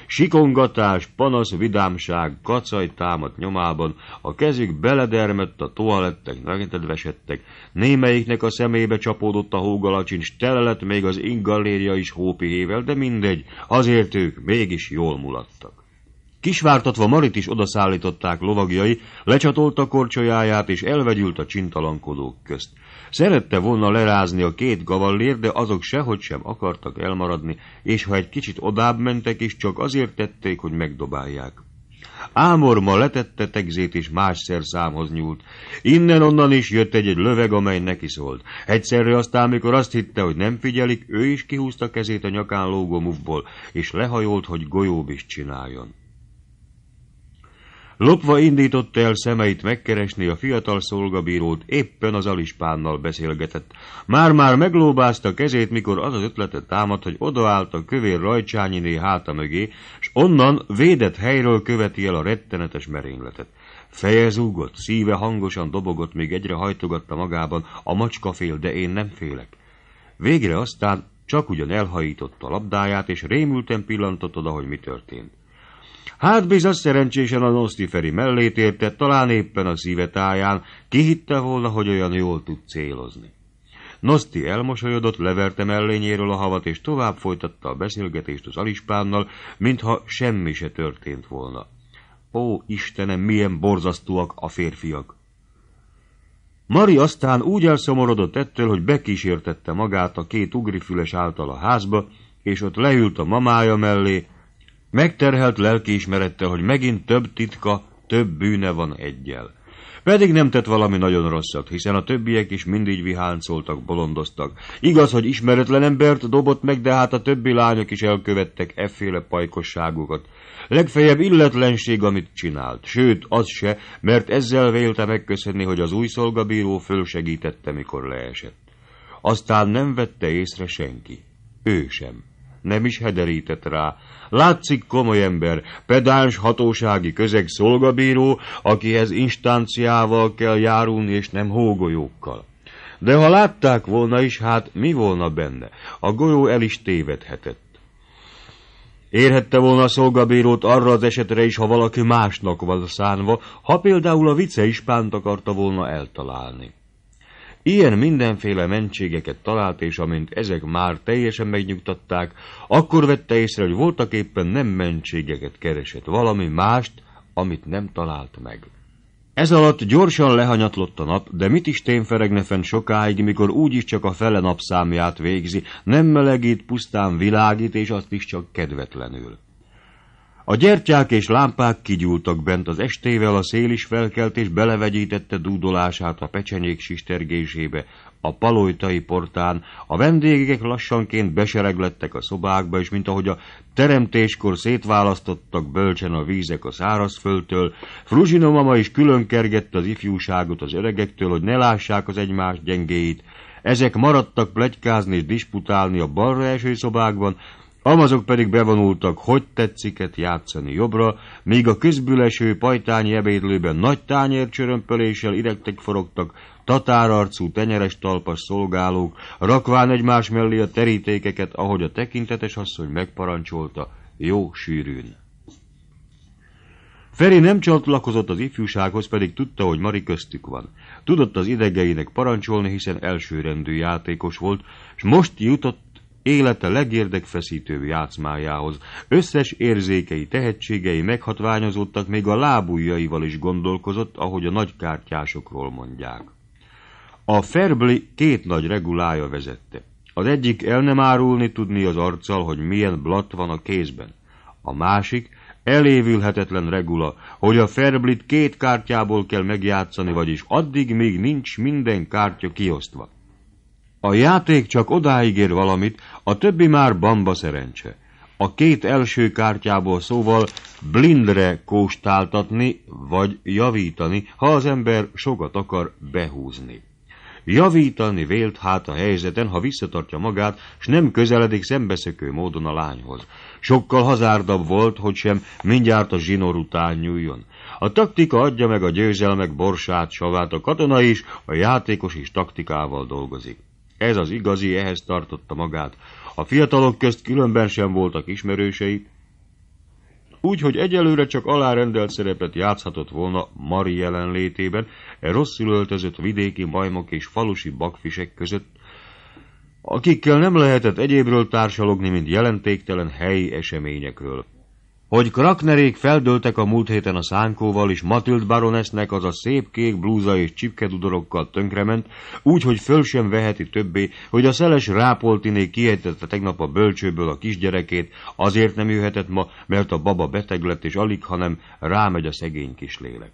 Sikongatás, panasz, vidámság, kacaj támadt nyomában, a kezük beledermett a toalettek, megtedvesedtek, némelyiknek a szemébe csapódott a hógalacsincs, tele lett még az ingaléria is hópihével, de mindegy, azért ők mégis jól mulattak. Kisvártatva Marit is odaszállították lovagjai, lecsatolta korcsolyáját, és elvegyült a csintalankodók közt. Szerette volna lerázni a két gavallért, de azok sehogy sem akartak elmaradni, és ha egy kicsit odább mentek is, csak azért tették, hogy megdobálják. Ámorma letette tegzét, és másszer számhoz nyúlt. Innen-onnan is jött egy-egy löveg, amely neki szólt. Egyszerre aztán, mikor azt hitte, hogy nem figyelik, ő is kihúzta kezét a nyakán lógó mufból, és lehajolt, hogy golyób is csináljon. Lopva indította el szemeit megkeresni a fiatal szolgabírót, éppen az alispánnal beszélgetett. Már-már meglóbázta kezét, mikor az az ötlete támad, hogy odaállt a kövér rajcsányiné háta mögé, s onnan védett helyről követi el a rettenetes merényletet. Feje zúgott, szíve hangosan dobogott, még egyre hajtogatta magában, a macska fél, de én nem félek. Végre aztán csak ugyan elhajította a labdáját, és rémülten pillantott oda, hogy mi történt. Hát bizony szerencsésen a Nosztiferi mellét érte, talán éppen a szíve táján, kihitte volna, hogy olyan jól tud célozni. Noszti elmosolyodott, leverte mellényéről a havat, és tovább folytatta a beszélgetést az alispánnal, mintha semmi se történt volna. Ó, Istenem, milyen borzasztóak a férfiak! Mari aztán úgy elszomorodott ettől, hogy bekísértette magát a két ugrifüles által a házba, és ott leült a mamája mellé, Megterhelt lelkiismerettel, hogy megint több titka, több bűne van egyel. Pedig nem tett valami nagyon rosszat, hiszen a többiek is mindig viháncoltak, bolondoztak. Igaz, hogy ismeretlen embert dobott meg, de hát a többi lányok is elkövettek efféle pajkosságukat. Legfeljebb illetlenség, amit csinált. Sőt, az se, mert ezzel vélte megköszönni, hogy az új szolgabíró fölsegítette, mikor leesett. Aztán nem vette észre senki. Ő sem. Nem is hederített rá, Látszik komoly ember, pedáns hatósági közeg szolgabíró, akihez instanciával kell járulni, és nem hógolyókkal. De ha látták volna is, hát mi volna benne? A golyó el is tévedhetett. Érhette volna a szolgabírót arra az esetre is, ha valaki másnak van szánva, ha például a vice ispánt akarta volna eltalálni. Ilyen mindenféle mentségeket talált, és amint ezek már teljesen megnyugtatták, akkor vette észre, hogy voltak éppen nem mentségeket keresett, valami mást, amit nem talált meg. Ez alatt gyorsan lehanyatlott a nap, de mit is tényferegne fenn sokáig, mikor úgyis csak a fele napszámját végzi, nem melegít, pusztán világít, és azt is csak kedvetlenül. A gyertyák és lámpák kigyúltak bent az estével, a szél is felkelt és belevegyítette dúdolását a pecsenyék sistergésébe, a palojtai portán, a vendégek lassanként besereglettek a szobákba, és mint ahogy a teremtéskor szétválasztottak bölcsen a vízek a szárazföldtől, Fruzsino mama is külön kergette az ifjúságot az öregektől, hogy ne lássák az egymás gyengéit. Ezek maradtak plegykázni és disputálni a balra eső szobákban, Amazok pedig bevonultak, hogy tetsziket játszani jobbra, míg a közbüleső pajtányi ebédlőben nagy tányér csörömpöléssel irektek forogtak, tatárarcú, tenyeres talpas szolgálók, rakván egymás mellé a terítékeket, ahogy a tekintetes asszony megparancsolta, jó sűrűn. Feri nem csatlakozott az ifjúsághoz, pedig tudta, hogy Mari köztük van. Tudott az idegeinek parancsolni, hiszen elsőrendű játékos volt, és most jutott élete legérdekfeszítőbb játszmájához. Összes érzékei, tehetségei meghatványozottak, még a lábujjaival is gondolkozott, ahogy a nagykártyásokról mondják. A Ferbli két nagy regulája vezette. Az egyik el nem árulni tudni az arccal, hogy milyen blatt van a kézben. A másik elévülhetetlen regula, hogy a Ferblit két kártyából kell megjátszani, vagyis addig még nincs minden kártya kiosztva. A játék csak odáig ér valamit, a többi már bamba szerencse. A két első kártyából szóval blindre kóstáltatni, vagy javítani, ha az ember sokat akar behúzni. Javítani vélt hát a helyzeten, ha visszatartja magát, s nem közeledik szembeszökő módon a lányhoz. Sokkal hazárdabb volt, hogy sem mindjárt a zsinór után nyúljon. A taktika adja meg a győzelmek borsát, savát, a katona is, a játékos is taktikával dolgozik. Ez az igazi, ehhez tartotta magát. A fiatalok közt különben sem voltak ismerősei, úgy, hogy egyelőre csak alárendelt szerepet játszhatott volna Mari jelenlétében, e rosszul öltözött vidéki majmok és falusi bakfisek között, akikkel nem lehetett egyébről társalogni, mint jelentéktelen helyi eseményekről. Hogy Kraknerék feldöltek a múlt héten a szánkóval, és Matild baronesnek az a szép kék blúza és csipkedudorokkal tönkrement, úgy, hogy föl sem veheti többé, hogy a szeles rápoltiné kiejtette tegnap a bölcsőből a kisgyerekét, azért nem jöhetett ma, mert a baba beteg lett, és alig, hanem rámegy a szegény kis lélek.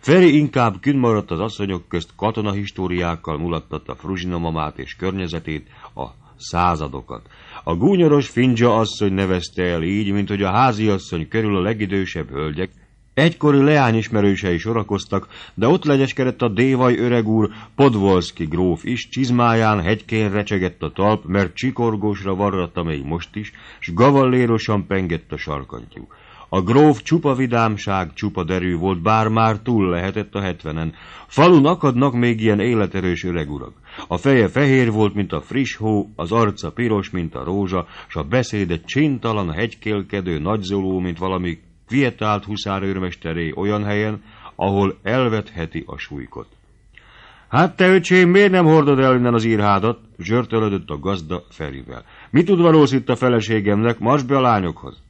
Feri inkább kün maradt az asszonyok közt katonahistóriákkal mulattatta Fruzsina mamát és környezetét, a századokat. A gúnyoros findzsa asszony nevezte el így, mint hogy a háziasszony körül a legidősebb hölgyek, Egykori leányismerősei sorakoztak, de ott legyeskedett a dévaj öreg úr, Podvolszki gróf is, csizmáján hegykén recsegett a talp, mert csikorgósra varratta még most is, s gavallérosan pengett a sarkantyú. A gróf csupa vidámság, csupa derű volt, bár már túl lehetett a hetvenen. Falun akadnak még ilyen életerős öreg urak. A feje fehér volt, mint a friss hó, az arca piros, mint a rózsa, s a beszéde csintalan, hegykélkedő, nagyzoló, mint valami kvietált huszárőrmesteré olyan helyen, ahol elvetheti a súlykot. Hát te öcsém, miért nem hordod el innen az írhádat? Zsörtölödött a gazda Ferivel. Mi tud valósz itt a feleségemnek? Mars be a lányokhoz!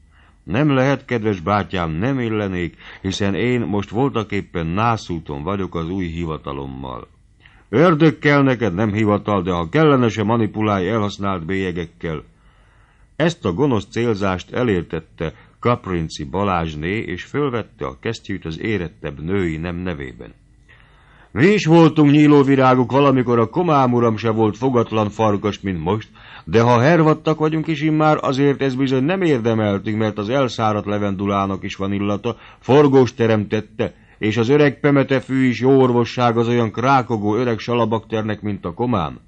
Nem lehet, kedves bátyám, nem illenék, hiszen én most voltaképpen nászúton vagyok az új hivatalommal. Ördög kell neked, nem hivatal, de ha kellene, se manipulálj elhasznált bélyegekkel. Ezt a gonosz célzást elértette Kaprinci Balázsné, és fölvette a kesztyűt az érettebb női nem nevében. Mi is voltunk nyílóvirágok, valamikor a komám uram se volt fogatlan farkas, mint most, de ha hervadtak vagyunk is immár, azért ez bizony nem érdemeltünk, mert az elszáradt levendulának is van illata, forgós teremtette, és az öreg pemetefű is jó orvosság az olyan krákogó öreg salabakternek, mint a komám?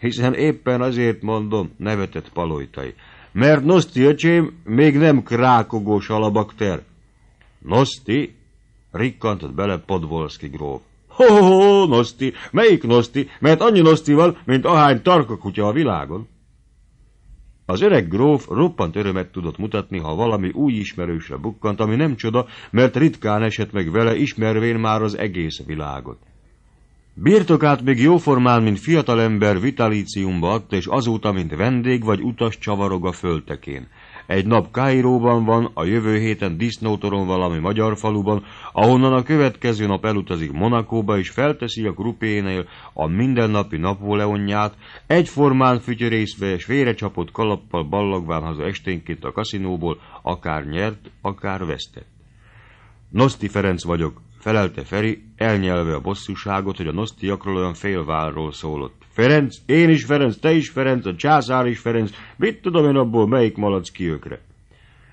Hiszen éppen azért mondom, nevetett palojtai, mert Noszti öcsém még nem krákogó salabakter. Noszti? Rikkantott bele Podvolszki gróf. Ho, ho, ho, Noszti, melyik Noszti? Mert annyi Nosztival, mint ahány tarka kutya a világon. Az öreg gróf roppant örömet tudott mutatni, ha valami új ismerősre bukkant, ami nem csoda, mert ritkán esett meg vele, ismervén már az egész világot. Birtokát még jóformán, mint fiatalember vitalíciumba adta, és azóta, mint vendég vagy utas csavarog a föltekén. Egy nap Kairóban van, a jövő héten disznótoron valami magyar faluban, ahonnan a következő nap elutazik Monakóba, és felteszi a krupénél a mindennapi napóleonját, egyformán fütyörészve és vérecsapott kalappal ballagván haza esténként a kaszinóból, akár nyert, akár vesztett. Noszti Ferenc vagyok, felelte Feri, elnyelve a bosszúságot, hogy a nosztiakról olyan félvárról szólott. Ferenc, én is Ferenc, te is Ferenc, a császár is Ferenc, mit tudom én abból, melyik malac őkre?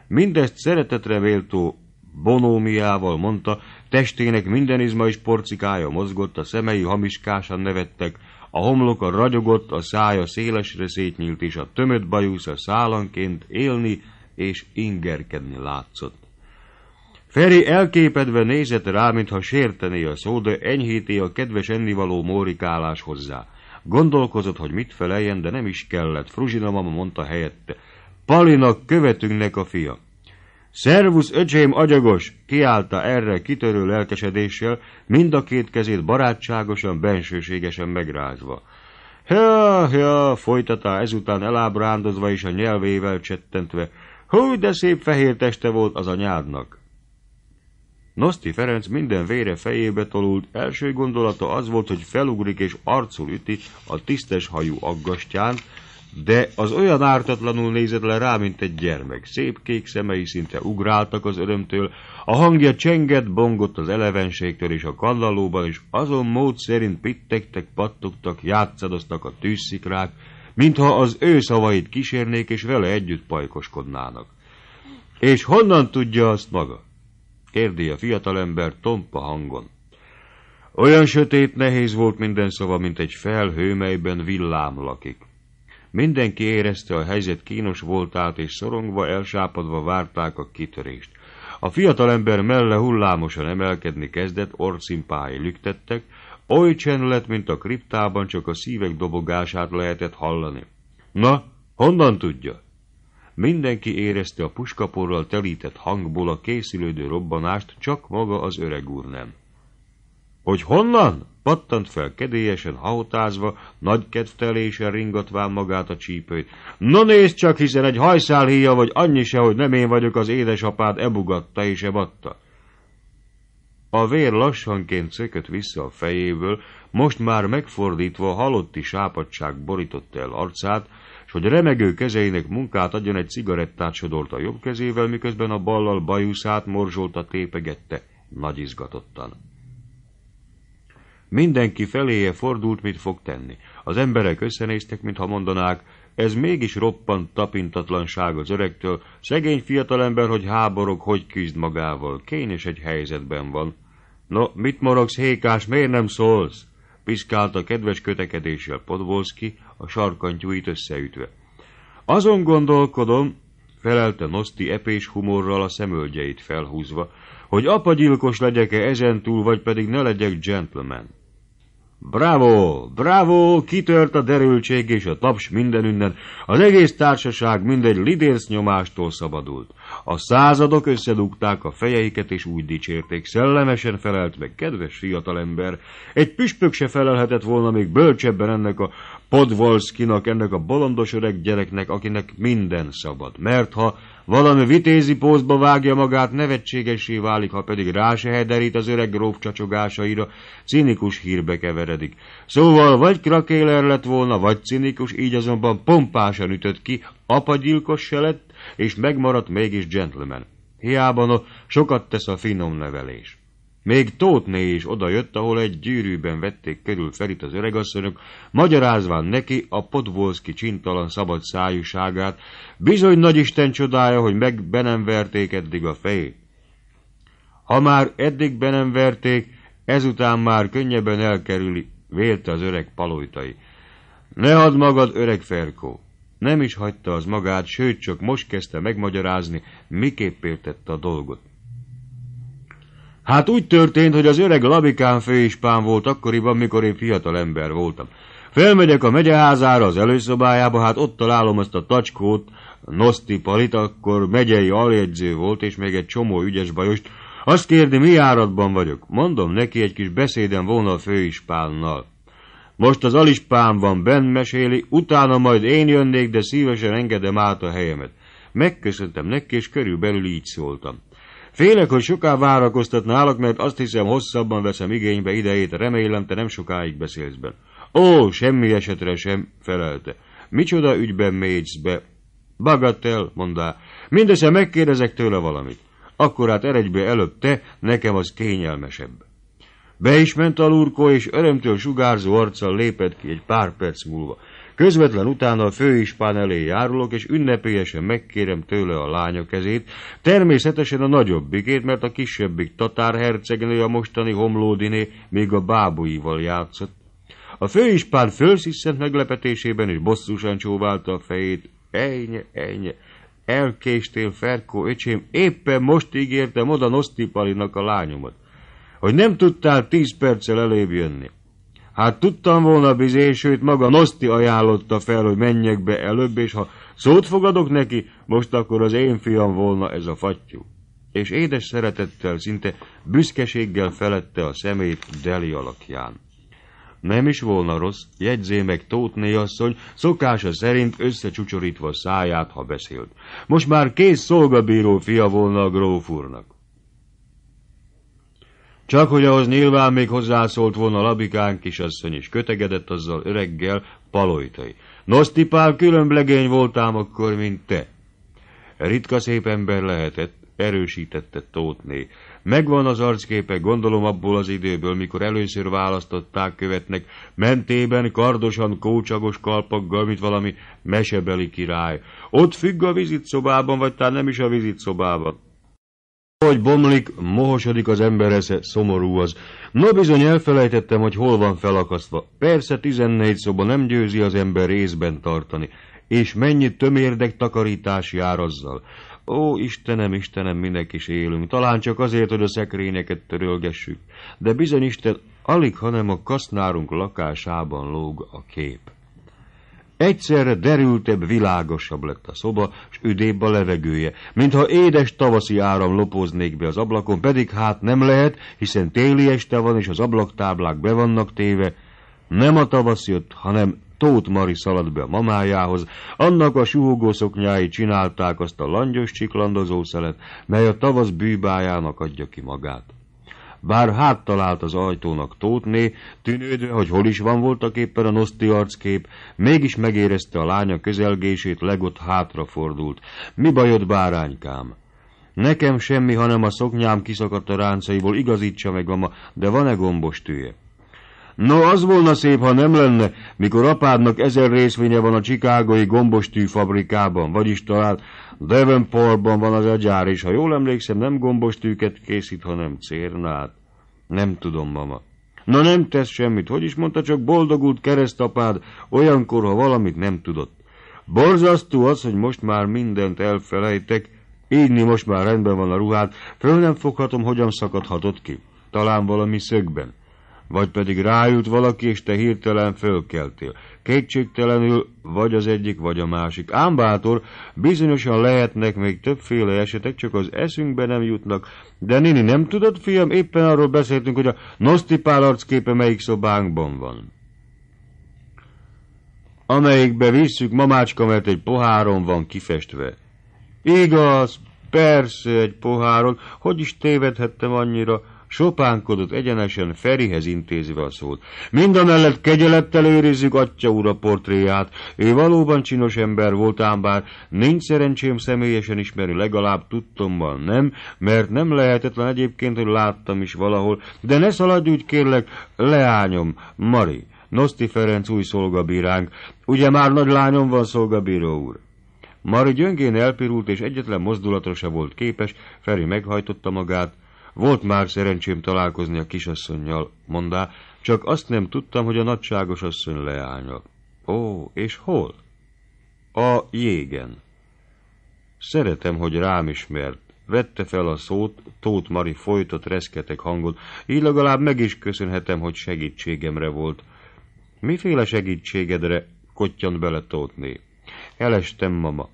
Mindezt szeretetre véltó bonómiával mondta, testének minden izma is porcikája mozgott, a szemei hamiskásan nevettek, a homloka ragyogott, a szája szélesre szétnyílt, és a tömött bajusz a szálanként élni és ingerkedni látszott. Feri elképedve nézett rá, mintha sértené a szó, de enyhíté a kedves ennivaló mórikálás hozzá. Gondolkozott, hogy mit feleljen, de nem is kellett. Fruzsina mama mondta helyette. Palinak követünknek a fia. Szervusz, öcsém, agyagos! kiállta erre kitörő lelkesedéssel, mind a két kezét barátságosan, bensőségesen megrázva. Ja, ja, folytatá ezután elábrándozva és a nyelvével csettentve. Hú, de szép fehér teste volt az anyádnak! Noszti Ferenc minden vére fejébe tolult, első gondolata az volt, hogy felugrik és arcul üti a tisztes hajú aggastyán, de az olyan ártatlanul nézett le rá, mint egy gyermek. Szép kék szemei szinte ugráltak az örömtől, a hangja csengett, bongott az elevenségtől és a kandallóban, és azon mód szerint pittegtek, pattogtak, játszadoztak a tűzszikrák, mintha az ő szavait kísérnék és vele együtt pajkoskodnának. És honnan tudja azt maga? kérdi a fiatalember tompa hangon. Olyan sötét nehéz volt minden szava, mint egy felhő, melyben villám lakik. Mindenki érezte a helyzet kínos voltát, és szorongva, elsápadva várták a kitörést. A fiatalember melle hullámosan emelkedni kezdett, orszimpái lüktettek, oly csend lett, mint a kriptában csak a szívek dobogását lehetett hallani. Na, honnan tudja? Mindenki érezte a puskaporral telített hangból a készülődő robbanást, csak maga az öreg úr nem. – Hogy honnan? – pattant fel kedélyesen, hautázva, nagy kedvtelésen ringatván magát a csípőt. – Na nézd csak, hiszen egy hajszálhíja vagy annyi se, hogy nem én vagyok az édesapád, ebugatta és ebatta. A vér lassanként szökött vissza a fejéből, most már megfordítva halotti sápadság borította el arcát, hogy remegő kezeinek munkát adjon egy cigarettát sodort a jobb kezével, miközben a ballal bajuszát morzsolta tépegette, nagy izgatottan. Mindenki feléje fordult, mit fog tenni. Az emberek összenéztek, mintha mondanák, ez mégis roppant tapintatlanság az öregtől, szegény fiatalember, hogy háborog, hogy küzd magával, kényes egy helyzetben van. No, mit morogsz, hékás, miért nem szólsz? Piszkálta kedves kötekedéssel Podvolszki, a sarkantyúit összeütve. Azon gondolkodom, felelte Noszti epés humorral a szemölgyeit felhúzva, hogy apagyilkos legyek-e ezentúl, vagy pedig ne legyek gentleman. Bravo, bravo, kitört a derültség és a taps mindenünnen, az egész társaság mindegy lidérsz nyomástól szabadult. A századok összedugták a fejeiket és úgy dicsérték, szellemesen felelt meg kedves fiatalember. Egy püspök se felelhetett volna még bölcsebben ennek a Podvolszkinak, ennek a bolondos öreg gyereknek, akinek minden szabad. Mert ha valami vitézi pózba vágja magát, nevetségesé válik, ha pedig rá se hederít az öreg gróf csacsogásaira, cinikus hírbe keveredik. Szóval vagy krakéler lett volna, vagy cinikus, így azonban pompásan ütött ki, apagyilkos se lett, és megmaradt mégis gentleman. Hiában a sokat tesz a finom nevelés. Még Tótné is odajött, ahol egy gyűrűben vették körül Ferit az öregasszonyok, magyarázván neki a podvolszki csintalan szabad szájúságát, bizony nagyisten csodája, hogy meg be nem verték eddig a fejét. Ha már eddig be nem verték, ezután már könnyebben elkerüli, vélte az öreg palojtai. Ne add magad, öreg Ferkó! Nem is hagyta az magát, sőt, csak most kezdte megmagyarázni, miképp értette a dolgot. Hát úgy történt, hogy az öreg Labikán főispán volt akkoriban, mikor én fiatal ember voltam. Felmegyek a megyeházára, az előszobájába, hát ott találom ezt a tacskót, Noszti Palit, akkor megyei aljegyző volt, és még egy csomó ügyes bajost. Azt kérdi, mi járatban vagyok. Mondom neki, egy kis beszédem volna a főispánnal. Most az alispán van, bent meséli, utána majd én jönnék, de szívesen engedem át a helyemet. Megköszöntem neki, és körülbelül így szóltam. Félek, hogy soká várakoztatnálak, mert azt hiszem, hosszabban veszem igénybe idejét, remélem, te nem sokáig beszélsz be. Ó, semmi esetre sem, felelte. Micsoda ügyben mégysz be? Bagatell, mondá. Mindössze megkérdezek tőle valamit. Akkor hát eredjbe előbb te, nekem az kényelmesebb. Be is ment a lurkó, és örömtől sugárzó arccal lépett ki egy pár perc múlva. Közvetlen utána a főispán elé járulok, és ünnepélyesen megkérem tőle a lánya kezét, természetesen a nagyobbikét, mert a kisebbik tatár hercegnő a mostani homlódiné még a bábuival játszott. A főispán fölsziszent meglepetésében és bosszúsan csóválta a fejét. Ejnye, ejnye, elkéstél, Ferkó öcsém, éppen most ígértem oda Nosztipalinak a lányomat, hogy nem tudtál tíz perccel elébb jönni. Hát tudtam volna bizé, sőt maga Noszti ajánlotta fel, hogy menjek be előbb, és ha szót fogadok neki, most akkor az én fiam volna ez a fattyú. És édes szeretettel, szinte büszkeséggel felette a szemét Deli alakján. Nem is volna rossz, jegyzé meg Tótné asszony, szokása szerint összecsúcsorítva száját, ha beszélt. Most már kész szolgabíró fia volna a gróf úrnak. Csak hogy ahhoz nyilván még hozzászólt volna labikán kisasszony, és kötegedett azzal öreggel palojtai. Nosztipál különblegény voltám akkor, mint te. Ritka szép ember lehetett, erősítette Tótné. Megvan az arcképe, gondolom abból az időből, mikor először választották követnek, mentében kardosan, kócsagos kalpaggal, mint valami mesebeli király. Ott függ a vizitszobában, vagy talán nem is a vizitszobában. Hogy bomlik, mohosodik az ember esze, szomorú az. Na bizony elfelejtettem, hogy hol van felakasztva. Persze tizennégy szoba nem győzi az ember részben tartani. És mennyi tömérdek takarítás jár azzal. Ó, Istenem, Istenem, minek is élünk, talán csak azért, hogy a szekrényeket törölgessük, de bizony Isten, alig hanem a kasznárunk lakásában lóg a kép. Egyszerre derültebb, világosabb lett a szoba, s üdébb a levegője, mintha édes tavaszi áram lopoznék be az ablakon, pedig hát nem lehet, hiszen téli este van, és az ablaktáblák be vannak téve. Nem a tavasz jött, hanem Tóth Mari szaladt be a mamájához, annak a suhogó szoknyái csinálták azt a langyos csiklandozó szelet, mely a tavasz bűbájának adja ki magát bár háttalált az ajtónak Tótné, tűnődve, hogy hol is van voltak éppen a noszti arckép, mégis megérezte a lánya közelgését, legott hátrafordult. Mi bajod, báránykám? Nekem semmi, hanem a szoknyám kiszakadt a ráncaiból, igazítsa meg, mama, de van-e gombos tűje? No, az volna szép, ha nem lenne, mikor apádnak ezer részvénye van a csikágoi gombostű fabrikában, vagyis talán Devonportban van az a gyár, és ha jól emlékszem, nem gombostűket készít, hanem cérnát. Nem tudom, mama. Na nem tesz semmit, hogy is mondta, csak boldogult keresztapád, olyankor, ha valamit nem tudott. Borzasztó az, hogy most már mindent elfelejtek, így most már rendben van a ruhát, föl nem foghatom, hogyan szakadhatott ki. Talán valami szögben vagy pedig rájut valaki, és te hirtelen fölkeltél. Kétségtelenül vagy az egyik, vagy a másik. Ám bátor, bizonyosan lehetnek még többféle esetek, csak az eszünkbe nem jutnak. De Nini, nem tudod, fiam, éppen arról beszéltünk, hogy a nosztipál arcképe melyik szobánkban van. Amelyikbe visszük, mamácska, mert egy poháron van kifestve. Igaz, persze, egy poháron. Hogy is tévedhettem annyira? sopánkodott egyenesen Ferihez intézve a szót. mellett kegyelettel őrizzük atya ura portréját. Ő valóban csinos ember volt ám, bár nincs szerencsém személyesen ismerni, legalább tudtomban nem, mert nem lehetetlen egyébként, hogy láttam is valahol, de ne szaladj úgy kérlek, leányom, Mari. Noszti Ferenc új szolgabíránk. Ugye már nagy lányom van, szolgabíró úr? Mari gyöngén elpirult, és egyetlen mozdulatra se volt képes, Feri meghajtotta magát, volt már szerencsém találkozni a kisasszonynal, mondá, csak azt nem tudtam, hogy a nagyságos asszony leánya. Ó, és hol? A jégen. Szeretem, hogy rám ismert. Vette fel a szót, Tóth Mari folytott reszketek hangon, így legalább meg is köszönhetem, hogy segítségemre volt. Miféle segítségedre? Kottyant bele Tóthné. Elestem, mama.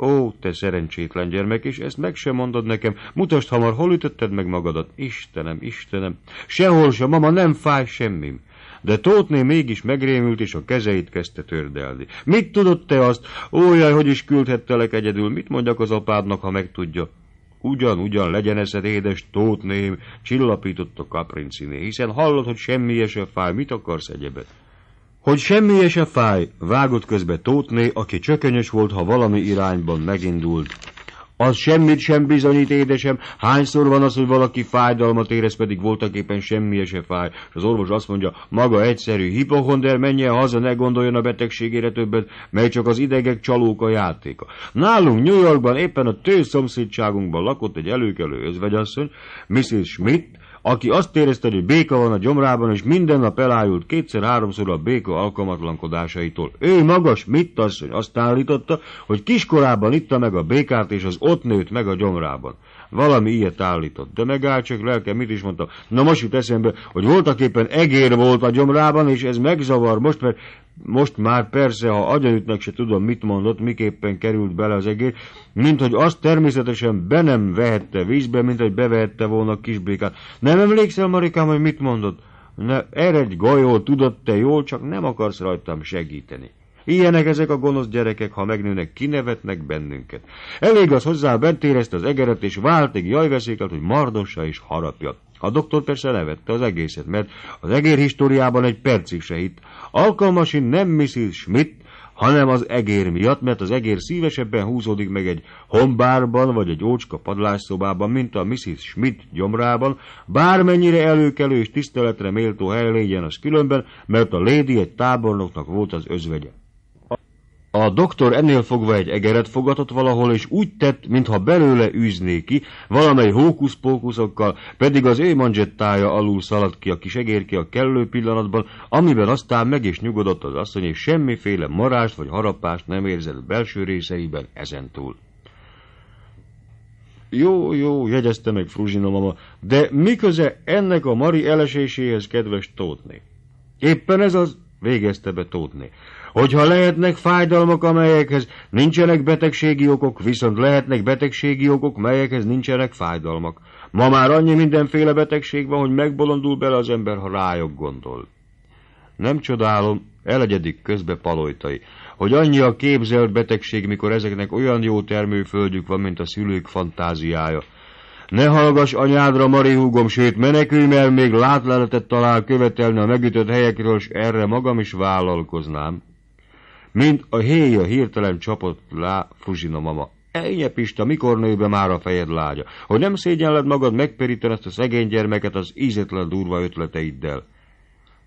Ó, te szerencsétlen gyermek, és ezt meg sem mondod nekem. Mutasd hamar, hol ütötted meg magadat? Istenem, Istenem, sehol sem, mama, nem fáj semmim. De Tótné mégis megrémült, és a kezeit kezdte tördelni. Mit tudott te azt? Ó, jaj, hogy is küldhettelek egyedül, mit mondjak az apádnak, ha megtudja? Ugyan-ugyan legyen eszed, édes Tótném, a Kaprinciné, hiszen hallod, hogy semmi se fáj, mit akarsz egyebet? Hogy semmi se fáj, vágott közbe Tótné, aki csökönyös volt, ha valami irányban megindult. Az semmit sem bizonyít, édesem. Hányszor van az, hogy valaki fájdalmat érez, pedig voltak éppen semmi se fáj. És az orvos azt mondja, maga egyszerű hipochonder, menjen haza, ne gondoljon a betegségére többet, mely csak az idegek csalók a játéka. Nálunk New Yorkban éppen a tő szomszédságunkban lakott egy előkelő özvegyasszony, Mrs. Schmidt, aki azt érezte, hogy béka van a gyomrában, és minden nap elájult kétszer-háromszor a béka alkalmatlankodásaitól. Ő magas mit asszony azt állította, hogy kiskorában itta meg a békát, és az ott nőtt meg a gyomrában. Valami ilyet állított, de megállt, csak lelkem, mit is mondta. Na most jut eszembe, hogy voltak éppen egér volt a gyomrában, és ez megzavar most, mert most már persze, ha agyajutnak se tudom, mit mondott, miképpen került bele az egér, mint hogy azt természetesen be nem vehette vízbe, mint hogy bevehette volna a kisbékát. Nem emlékszel, Marikám, hogy mit mondott? Ne, eredj, golyó, tudod te jól, csak nem akarsz rajtam segíteni. Ilyenek ezek a gonosz gyerekek, ha megnőnek, kinevetnek bennünket. Elég az hozzá, bent érezte az egeret, és váltig jajveszékelt, hogy mardossa és harapja. A doktor persze levette az egészet, mert az egér históriában egy percig se hitt. Alkalmasin nem Mrs. Schmidt, hanem az egér miatt, mert az egér szívesebben húzódik meg egy hombárban vagy egy ócska padlásszobában, mint a Mrs. Schmidt gyomrában, bármennyire előkelő és tiszteletre méltó hely legyen az különben, mert a lady egy tábornoknak volt az özvegye. A doktor ennél fogva egy egeret fogatott valahol, és úgy tett, mintha belőle űzné ki, valamely hókuszpókuszokkal, pedig az ő manzsettája alul szaladt ki a kis egérke a kellő pillanatban, amiben aztán meg is nyugodott az asszony, és semmiféle marást vagy harapást nem érzett belső részeiben ezentúl. Jó, jó, jegyezte meg Fruzsina mama, de miköze ennek a Mari eleséséhez, kedves Tótné? Éppen ez az, végezte be Tótné. Hogyha lehetnek fájdalmak, amelyekhez nincsenek betegségi okok, viszont lehetnek betegségi okok, melyekhez nincsenek fájdalmak. Ma már annyi mindenféle betegség van, hogy megbolondul bele az ember, ha rájuk gondol. Nem csodálom, elegyedik közbe palojtai, hogy annyi a képzelt betegség, mikor ezeknek olyan jó termőföldjük van, mint a szülők fantáziája. Ne hallgass anyádra, Mari húgom, sőt menekülj, mert még látleletet talál követelni a megütött helyekről, s erre magam is vállalkoznám mint a héja hirtelen csapott lá Fuzsina mama. Ejje Pista, mikor nő be már a fejed lágya, hogy nem szégyenled magad megperíteni ezt a szegény gyermeket az ízetlen durva ötleteiddel.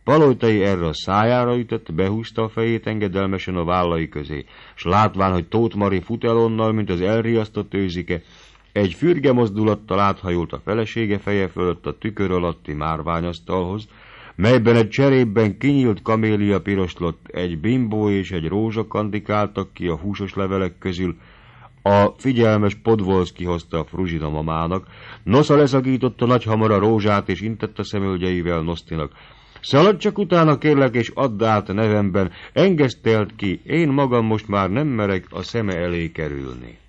Palojtai erre a szájára ütött, behúzta a fejét engedelmesen a vállai közé, s látván, hogy Tóth Mari fut el onnal, mint az elriasztott őzike, egy fürge mozdulattal áthajult a felesége feje fölött a tükör alatti márványasztalhoz, melyben egy cserében kinyílt kamélia piroslott, egy bimbó és egy rózsa kandikáltak ki a húsos levelek közül, a figyelmes Podvolszki hozta a fruzsina mamának, nosza leszakította nagyhamar a rózsát, és intett a szemölgyeivel Nosztinak. Szaladj csak utána, kérlek, és add át nevemben, engesztelt ki, én magam most már nem merek a szeme elé kerülni.